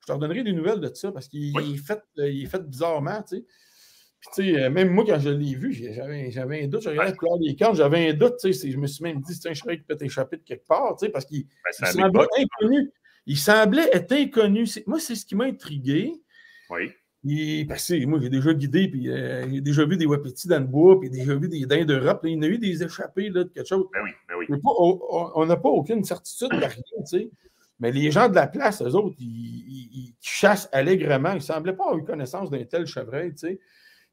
je te redonnerai des nouvelles de ça parce qu'il est, fait, euh, il fait bizarrement. Euh, même moi, quand je l'ai vu, j'avais, j'avais un doute. Je regardais des cartes, j'avais un doute. Je me suis même dit, c'est je serais qui peut échapper de quelque part parce qu'il ben, un inconnu il semblait être inconnu. Moi, c'est ce qui m'a intrigué. Oui. il parce ben, moi, j'ai déjà guidé, puis euh, j'ai déjà vu des wapitis dans le bois, puis j'ai déjà vu des dents d'Europe. Il y en a eu des échappés là, de quelque chose. Ben oui, ben oui. on n'a pas aucune certitude de rien, tu sais. Mais les gens de la place, eux autres, ils, chassent allègrement. Ils ne semblaient pas avoir eu connaissance d'un tel chevreuil, tu sais.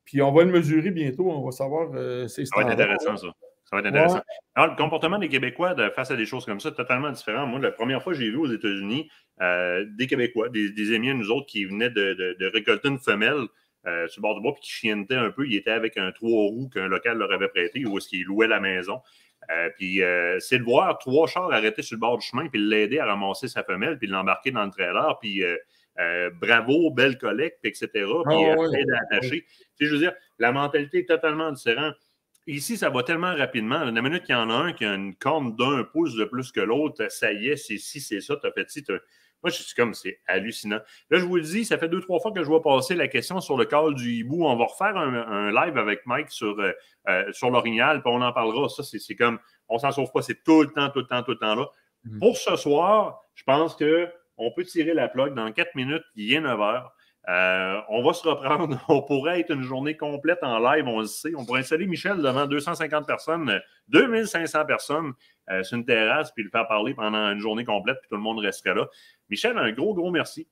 Puis on va le mesurer bientôt, on va savoir euh, c'est intéressant, ça. Ça va être intéressant. Alors, le comportement des Québécois face à des choses comme ça, totalement différent. Moi, la première fois que j'ai vu aux États-Unis euh, des Québécois, des, Amiens, nous autres qui venaient de, récolter une femelle euh, sur le bord du bois puis qui chientaient un peu. Ils étaient avec un trois roues qu'un local leur avait prêté ou est-ce qu'ils louaient la maison. Euh, puis c'est de voir trois chars arrêtés sur le bord du chemin puis l'aider à ramasser sa femelle puis l'embarquer dans le trailer. Puis. bravo, belle collecte, etc. Puis oh, à attacher. Tu je veux dire, la mentalité est totalement différente ici, ça va tellement rapidement. La minute qu'il y en a un qui a une corne d'un pouce de plus que l'autre, ça y est, c'est si c'est ça, t'as fait Moi, je suis comme, c'est hallucinant. Là, je vous le dis, ça fait deux, trois fois que je vois passer la question sur le call du hibou. On va refaire un, live avec Mike sur, euh, euh, sur l'orignal, puis on en parlera. Ça, c'est comme, on s'en sauve pas, c'est tout le temps, tout le temps, tout le temps là. Mm. Pour ce soir, je pense qu'on peut tirer la plug. Dans quatre minutes, il est 9 heures. Euh, on va se reprendre. On pourrait être une journée complète en live, on le sait. On pourrait installer Michel devant 250 personnes, 2500 personnes euh, sur une terrasse, puis le faire parler pendant une journée complète, puis tout le monde resterait là. Michel, un gros, gros merci.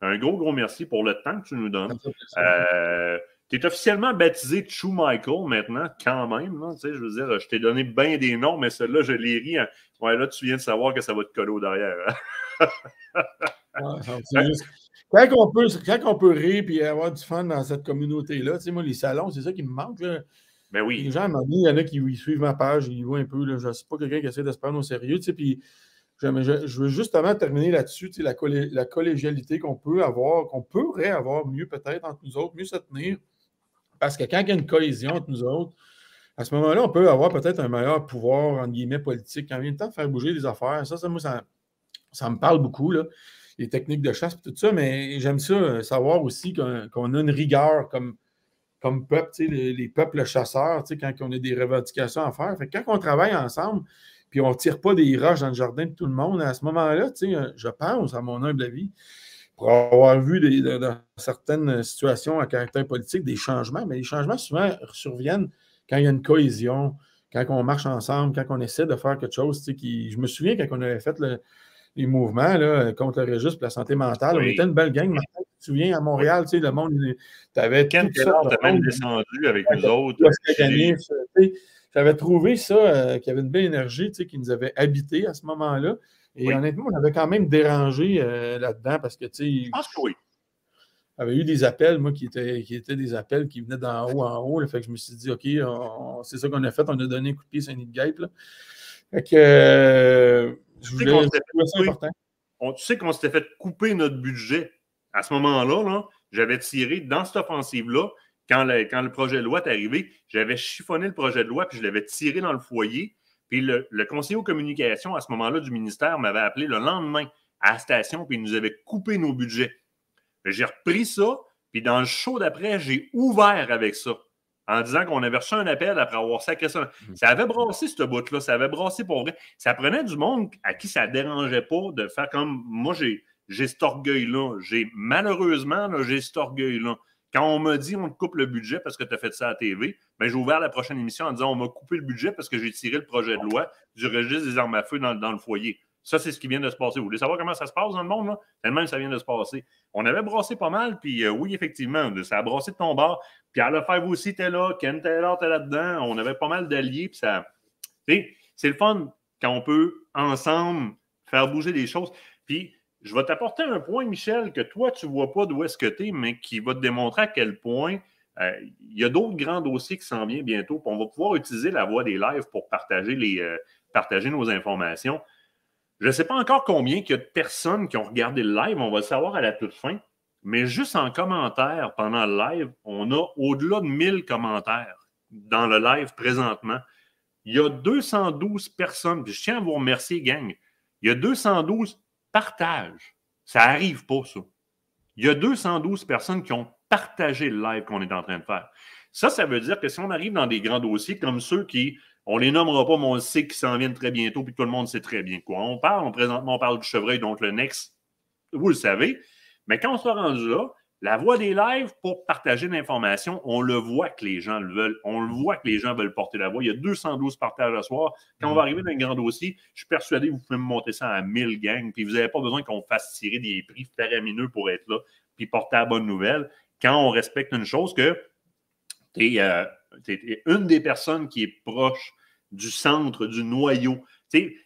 Un gros, gros merci pour le temps que tu nous donnes. tu euh, es officiellement baptisé True Michael maintenant, quand même. je veux dire, je t'ai donné bien des noms, mais celui là je l'ai ri. Hein. là, tu viens de savoir que ça va te coller au derrière. Hein. quand on peut, peut rire et avoir du fun dans cette communauté-là, les salons, c'est ça qui me manque. Là. Ben oui. Les gens, il y en a qui suivent ma page, ils voient un peu. Là, je ne suis pas quelqu'un qui essaie de se prendre au sérieux. puis je, veux justement terminer là-dessus, tu la, collégialité qu'on peut avoir, qu'on pourrait avoir mieux peut-être entre nous autres, mieux se tenir. Parce que quand il y a une cohésion entre nous autres, à ce moment-là, on peut avoir peut-être un meilleur pouvoir, en guillemets, politique. Quand même vient temps de faire bouger des affaires, ça, ça moi, ça, ça me parle beaucoup. Là les techniques de chasse, et tout ça, mais j'aime ça, euh, savoir aussi qu'on a une rigueur comme, comme peuple, les, peuples chasseurs, quand on a des revendications à faire. quand on travaille ensemble, puis on ne tire pas des roches dans le jardin de tout le monde, à ce moment-là, euh, je pense, à mon humble avis, pour avoir vu dans certaines situations à caractère politique des changements, mais les changements souvent surviennent quand il y a une cohésion, quand on marche ensemble, quand on essaie de faire quelque chose. je me souviens quand on avait fait le, les mouvements là, contre le registre la santé mentale. On était une belle gang, Tu te souviens, à Montréal, tu sais, le monde, tu avais. Quand tu même descendu avec les autres. J'avais trouvé ça, euh, qu'il y avait une belle énergie qui nous avait habité à ce moment-là. Et honnêtement, on avait quand même dérangé euh, là-dedans parce que, tu sais. Je pense que oui. eu des appels, moi, qui étaient, qui des appels qui venaient d'en haut en haut. Là, fait que je me suis dit, OK, c'est ça qu'on a fait. On a donné un coup de pied sur une guêpe. Fait que, euh, tu sais qu'on s'était fait couper notre budget. À ce moment-là, j'avais tiré dans cette offensive-là. Quand, le projet de loi est arrivé, j'avais chiffonné le projet de loi puis je l'avais tiré dans le foyer. Puis le, le conseiller aux communications, à ce moment-là, du ministère, m'avait appelé le lendemain à la station puis nous avait coupé nos budgets. J'ai repris ça, puis dans le show d'après, j'ai ouvert avec ça en disant qu'on avait reçu un appel après avoir sacré ça. Mm. Ça avait brassé ce bout-là, ça avait brassé pour vrai. Ça prenait du monde à qui ça ne dérangeait pas de faire comme moi, j'ai, j'ai cet orgueil-là. malheureusement, là, j'ai cet orgueil-là. Quand on m'a dit on te coupe le budget parce que tu as fait ça à TV, ben, j'ai ouvert la prochaine émission en disant on m'a coupé le budget parce que j'ai tiré le projet de loi du registre des armes à feu dans le foyer. Ça, c'est ce qui vient de se passer. Vous voulez savoir comment ça se passe dans le monde? Là? Tellement ça vient de se passer. On avait brassé pas mal, puis euh, oui, effectivement, ça a brassé de ton bord. Puis à vous aussi, t'es là. Ken Taylor, t'es là-dedans. On avait pas mal d'alliés, puis ça. C'est le fun quand on peut ensemble faire bouger des choses. Puis je vais t'apporter un point, Michel, que toi, tu vois pas d'où est-ce que tu es, mais qui va te démontrer à quel point euh, il y a d'autres grands dossiers qui s'en viennent bientôt. Puis on va pouvoir utiliser la voix des lives pour partager, les, euh, partager nos informations. Je ne sais pas encore combien il y a de personnes qui ont regardé le live, on va le savoir à la toute fin, mais juste en commentaire pendant le live, on a au-delà de 1000 commentaires dans le live présentement. Il y a 212 personnes, puis je tiens à vous remercier, gang. Il y a 212 partages. Ça arrive pas, ça. Il y a 212 personnes qui ont partagé le live qu'on est en train de faire. Ça, ça veut dire que si on arrive dans des grands dossiers comme ceux qui on les nommera pas, mais on sait qu'ils s'en viennent très bientôt, puis tout le monde sait très bien quoi. On parle, on, présentement, on parle du chevreuil, donc le Next, vous le savez. Mais quand on sera rendu là, la voie des lives pour partager l'information, on le voit que les gens le veulent. On le voit que les gens veulent porter la voix. Il y a 212 partages à soir. Quand on va mm. arriver dans un grand dossier, je suis persuadé que vous pouvez me monter ça à 1000 gangs. Puis vous n'avez pas besoin qu'on fasse tirer des prix faramineux pour être là puis porter la bonne nouvelle. Quand on respecte une chose que tu une des personnes qui est proche du centre, du noyau.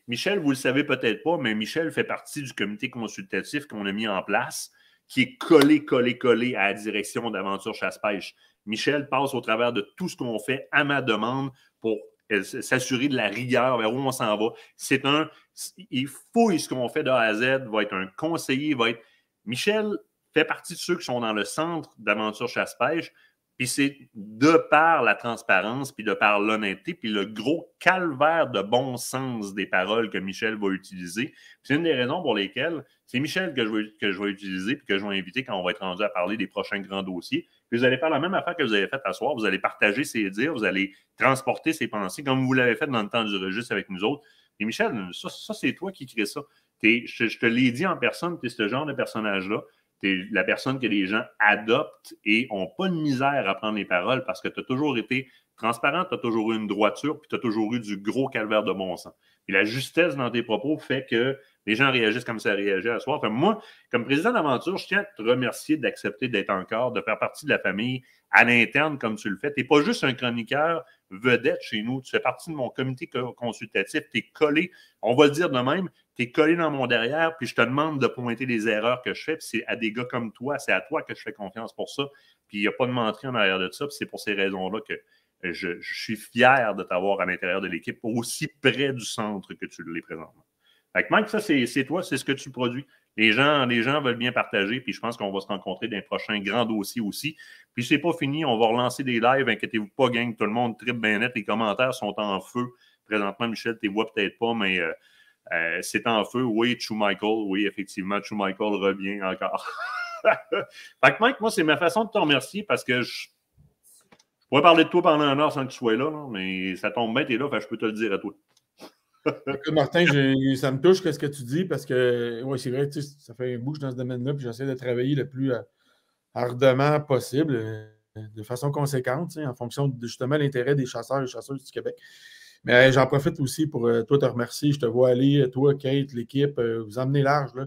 Michel, vous ne le savez peut-être pas, mais Michel fait partie du comité consultatif qu'on a mis en place, qui est collé, collé, collé à la direction d'Aventure Chasse-Pêche. Michel passe au travers de tout ce qu'on fait à ma demande pour euh, s'assurer de la rigueur vers où on s'en va. C'est un. Il fouille ce qu'on fait de A à Z, va être un conseiller, va être. Michel fait partie de ceux qui sont dans le centre d'Aventure Chasse-Pêche, puis c'est de par la transparence, puis de par l'honnêteté, puis le gros calvaire de bon sens des paroles que Michel va utiliser. C'est une des raisons pour lesquelles c'est Michel que je, vais, que je utiliser puis que je vais inviter quand on va être rendu à parler des prochains grands dossiers. Puis vous allez faire la même affaire que vous avez faite à soir. Vous allez partager ses dires, vous allez transporter ses pensées comme vous l'avez fait dans le temps du registre avec nous autres. Et Michel, ça, c'est toi qui crée ça. je, je, te l'ai dit en personne, tu es ce genre de personnage-là la personne que les gens adoptent et n'ont pas de misère à prendre les paroles parce que tu as toujours été transparent, tu as toujours eu une droiture, puis tu as toujours eu du gros calvaire de bon sens. Et la justesse dans tes propos fait que les gens réagissent comme ça réagit à soi. moi, comme président d'aventure, je tiens à te remercier d'accepter d'être encore, de faire partie de la famille à l'interne comme tu le fais. Tu n'es pas juste un chroniqueur vedette chez nous. Tu fais partie de mon comité consultatif. Tu es collé, on va le dire de même, tu es collé dans mon derrière, puis je te demande de pointer les erreurs que je fais, puis c'est à des gars comme toi, c'est à toi que je fais confiance pour ça, puis il n'y a pas de mentir en arrière de ça, puis c'est pour ces raisons-là que je, suis fier de t'avoir à l'intérieur de l'équipe, aussi près du centre que tu l'es présentement. Fait que Mike, ça, c'est toi, c'est ce que tu produis. Les gens, les gens veulent bien partager, puis je pense qu'on va se rencontrer dans prochain grand grand aussi. Puis c'est pas fini, on va relancer des lives, inquiétez-vous pas, gang, tout le monde tripe bien net, les commentaires sont en feu. Présentement, Michel, tu vois peut-être pas, mais euh, euh, c'est en feu. Oui, True Michael. Oui, effectivement, True Michael revient encore. fait que Mike, moi, c'est ma façon de te remercier parce que je, je pourrais parler de toi pendant un heure sans que tu sois là, mais ça tombe bien, t'es là, je peux te le dire à toi. Martin, ça me touche ce que tu dis parce que oui, c'est vrai, ça fait un bouche dans ce domaine-là, puis j'essaie de travailler le plus euh, ardemment possible, euh, de façon conséquente, en fonction de justement l'intérêt des chasseurs et chasseuses du Québec. Mais j'en profite aussi pour euh, toi te remercier. Je te vois aller, toi, Kate, l'équipe, euh, vous emmenez large. Là.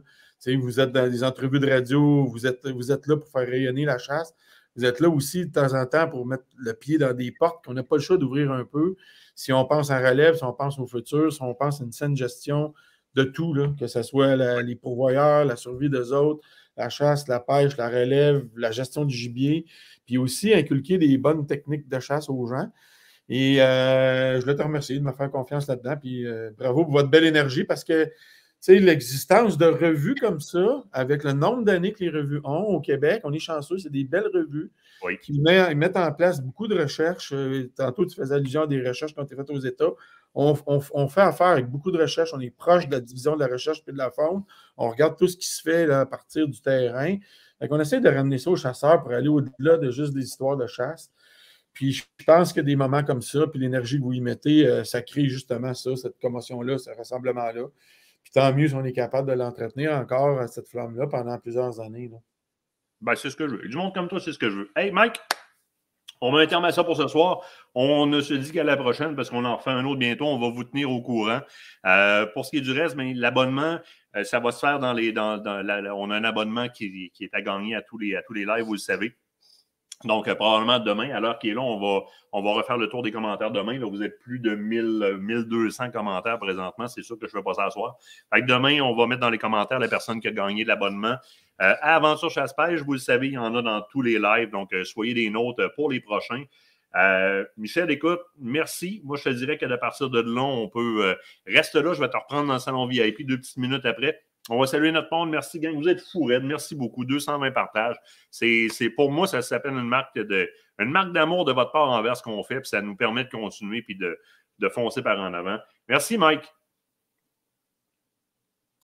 vous êtes dans des entrevues de radio, vous êtes, vous êtes là pour faire rayonner la chasse. Vous êtes là aussi de temps en temps pour mettre le pied dans des portes qu'on n'a pas le choix d'ouvrir un peu. Si on pense en relève, si on pense au futur, si on pense à une saine gestion de tout, que ce soit les pourvoyeurs, la survie des autres, la chasse, la pêche, la relève, la gestion du gibier, puis aussi inculquer des bonnes techniques de chasse aux gens. Et euh, je voulais te remercier de me faire confiance là-dedans. Puis euh, bravo pour votre belle énergie parce que l'existence de revues comme ça, avec le nombre d'années que les revues ont au Québec, on est chanceux, c'est des belles revues qui mettent en place beaucoup de recherches. Euh, tantôt, tu faisais allusion à des recherches qui ont été faites aux États. On, fait affaire avec beaucoup de recherches, on est proche de la division de la recherche et de la faune. On regarde tout ce qui se fait à partir du terrain. Donc, on essaie de ramener ça aux chasseurs pour aller au-delà de juste des histoires de chasse. Puis je pense que des moments comme ça, puis l'énergie que vous y mettez, euh, ça crée justement ça, cette commotion-là, ce rassemblement-là. Puis tant mieux si on est capable de l'entretenir encore, euh, cette flamme-là, pendant plusieurs années. Ben, c'est ce que je veux. Du monde comme toi, c'est ce que je veux. Hey, Mike, on va un terme à ça pour ce soir. On ne se dit qu'à la prochaine, parce qu'on en fait un autre bientôt, on va vous tenir au courant. Euh, pour ce qui est du reste, ben, l'abonnement, ça va se faire dans les. Dans, on a un abonnement qui, est à gagner à tous les, à tous les lives, vous le savez. Donc, euh, probablement demain, à l'heure qui est là, on va, on va refaire le tour des commentaires demain. vous êtes plus de 1000, 1200 euh, commentaires présentement. C'est sûr que je ne vais pas s'asseoir. Fait demain, on va mettre dans les commentaires la personne qui a gagné l'abonnement. Euh, à Aventure Chasse-Pêche, vous le savez, il y en a dans tous les lives. Donc, euh, soyez des nôtres pour les prochains. Michel, écoute, merci. Moi, je te dirais que de partir de là, on peut. rester reste là, je vais te reprendre dans le salon VIP deux petites minutes après. On va saluer notre monde. Merci, gang. Vous êtes fourrés. Merci beaucoup. 220 partages. C'est, pour moi, ça s'appelle une marque de, une marque d'amour de votre part envers ce qu'on fait. Puis ça nous permet de continuer puis de, de foncer par en avant. Merci, Mike.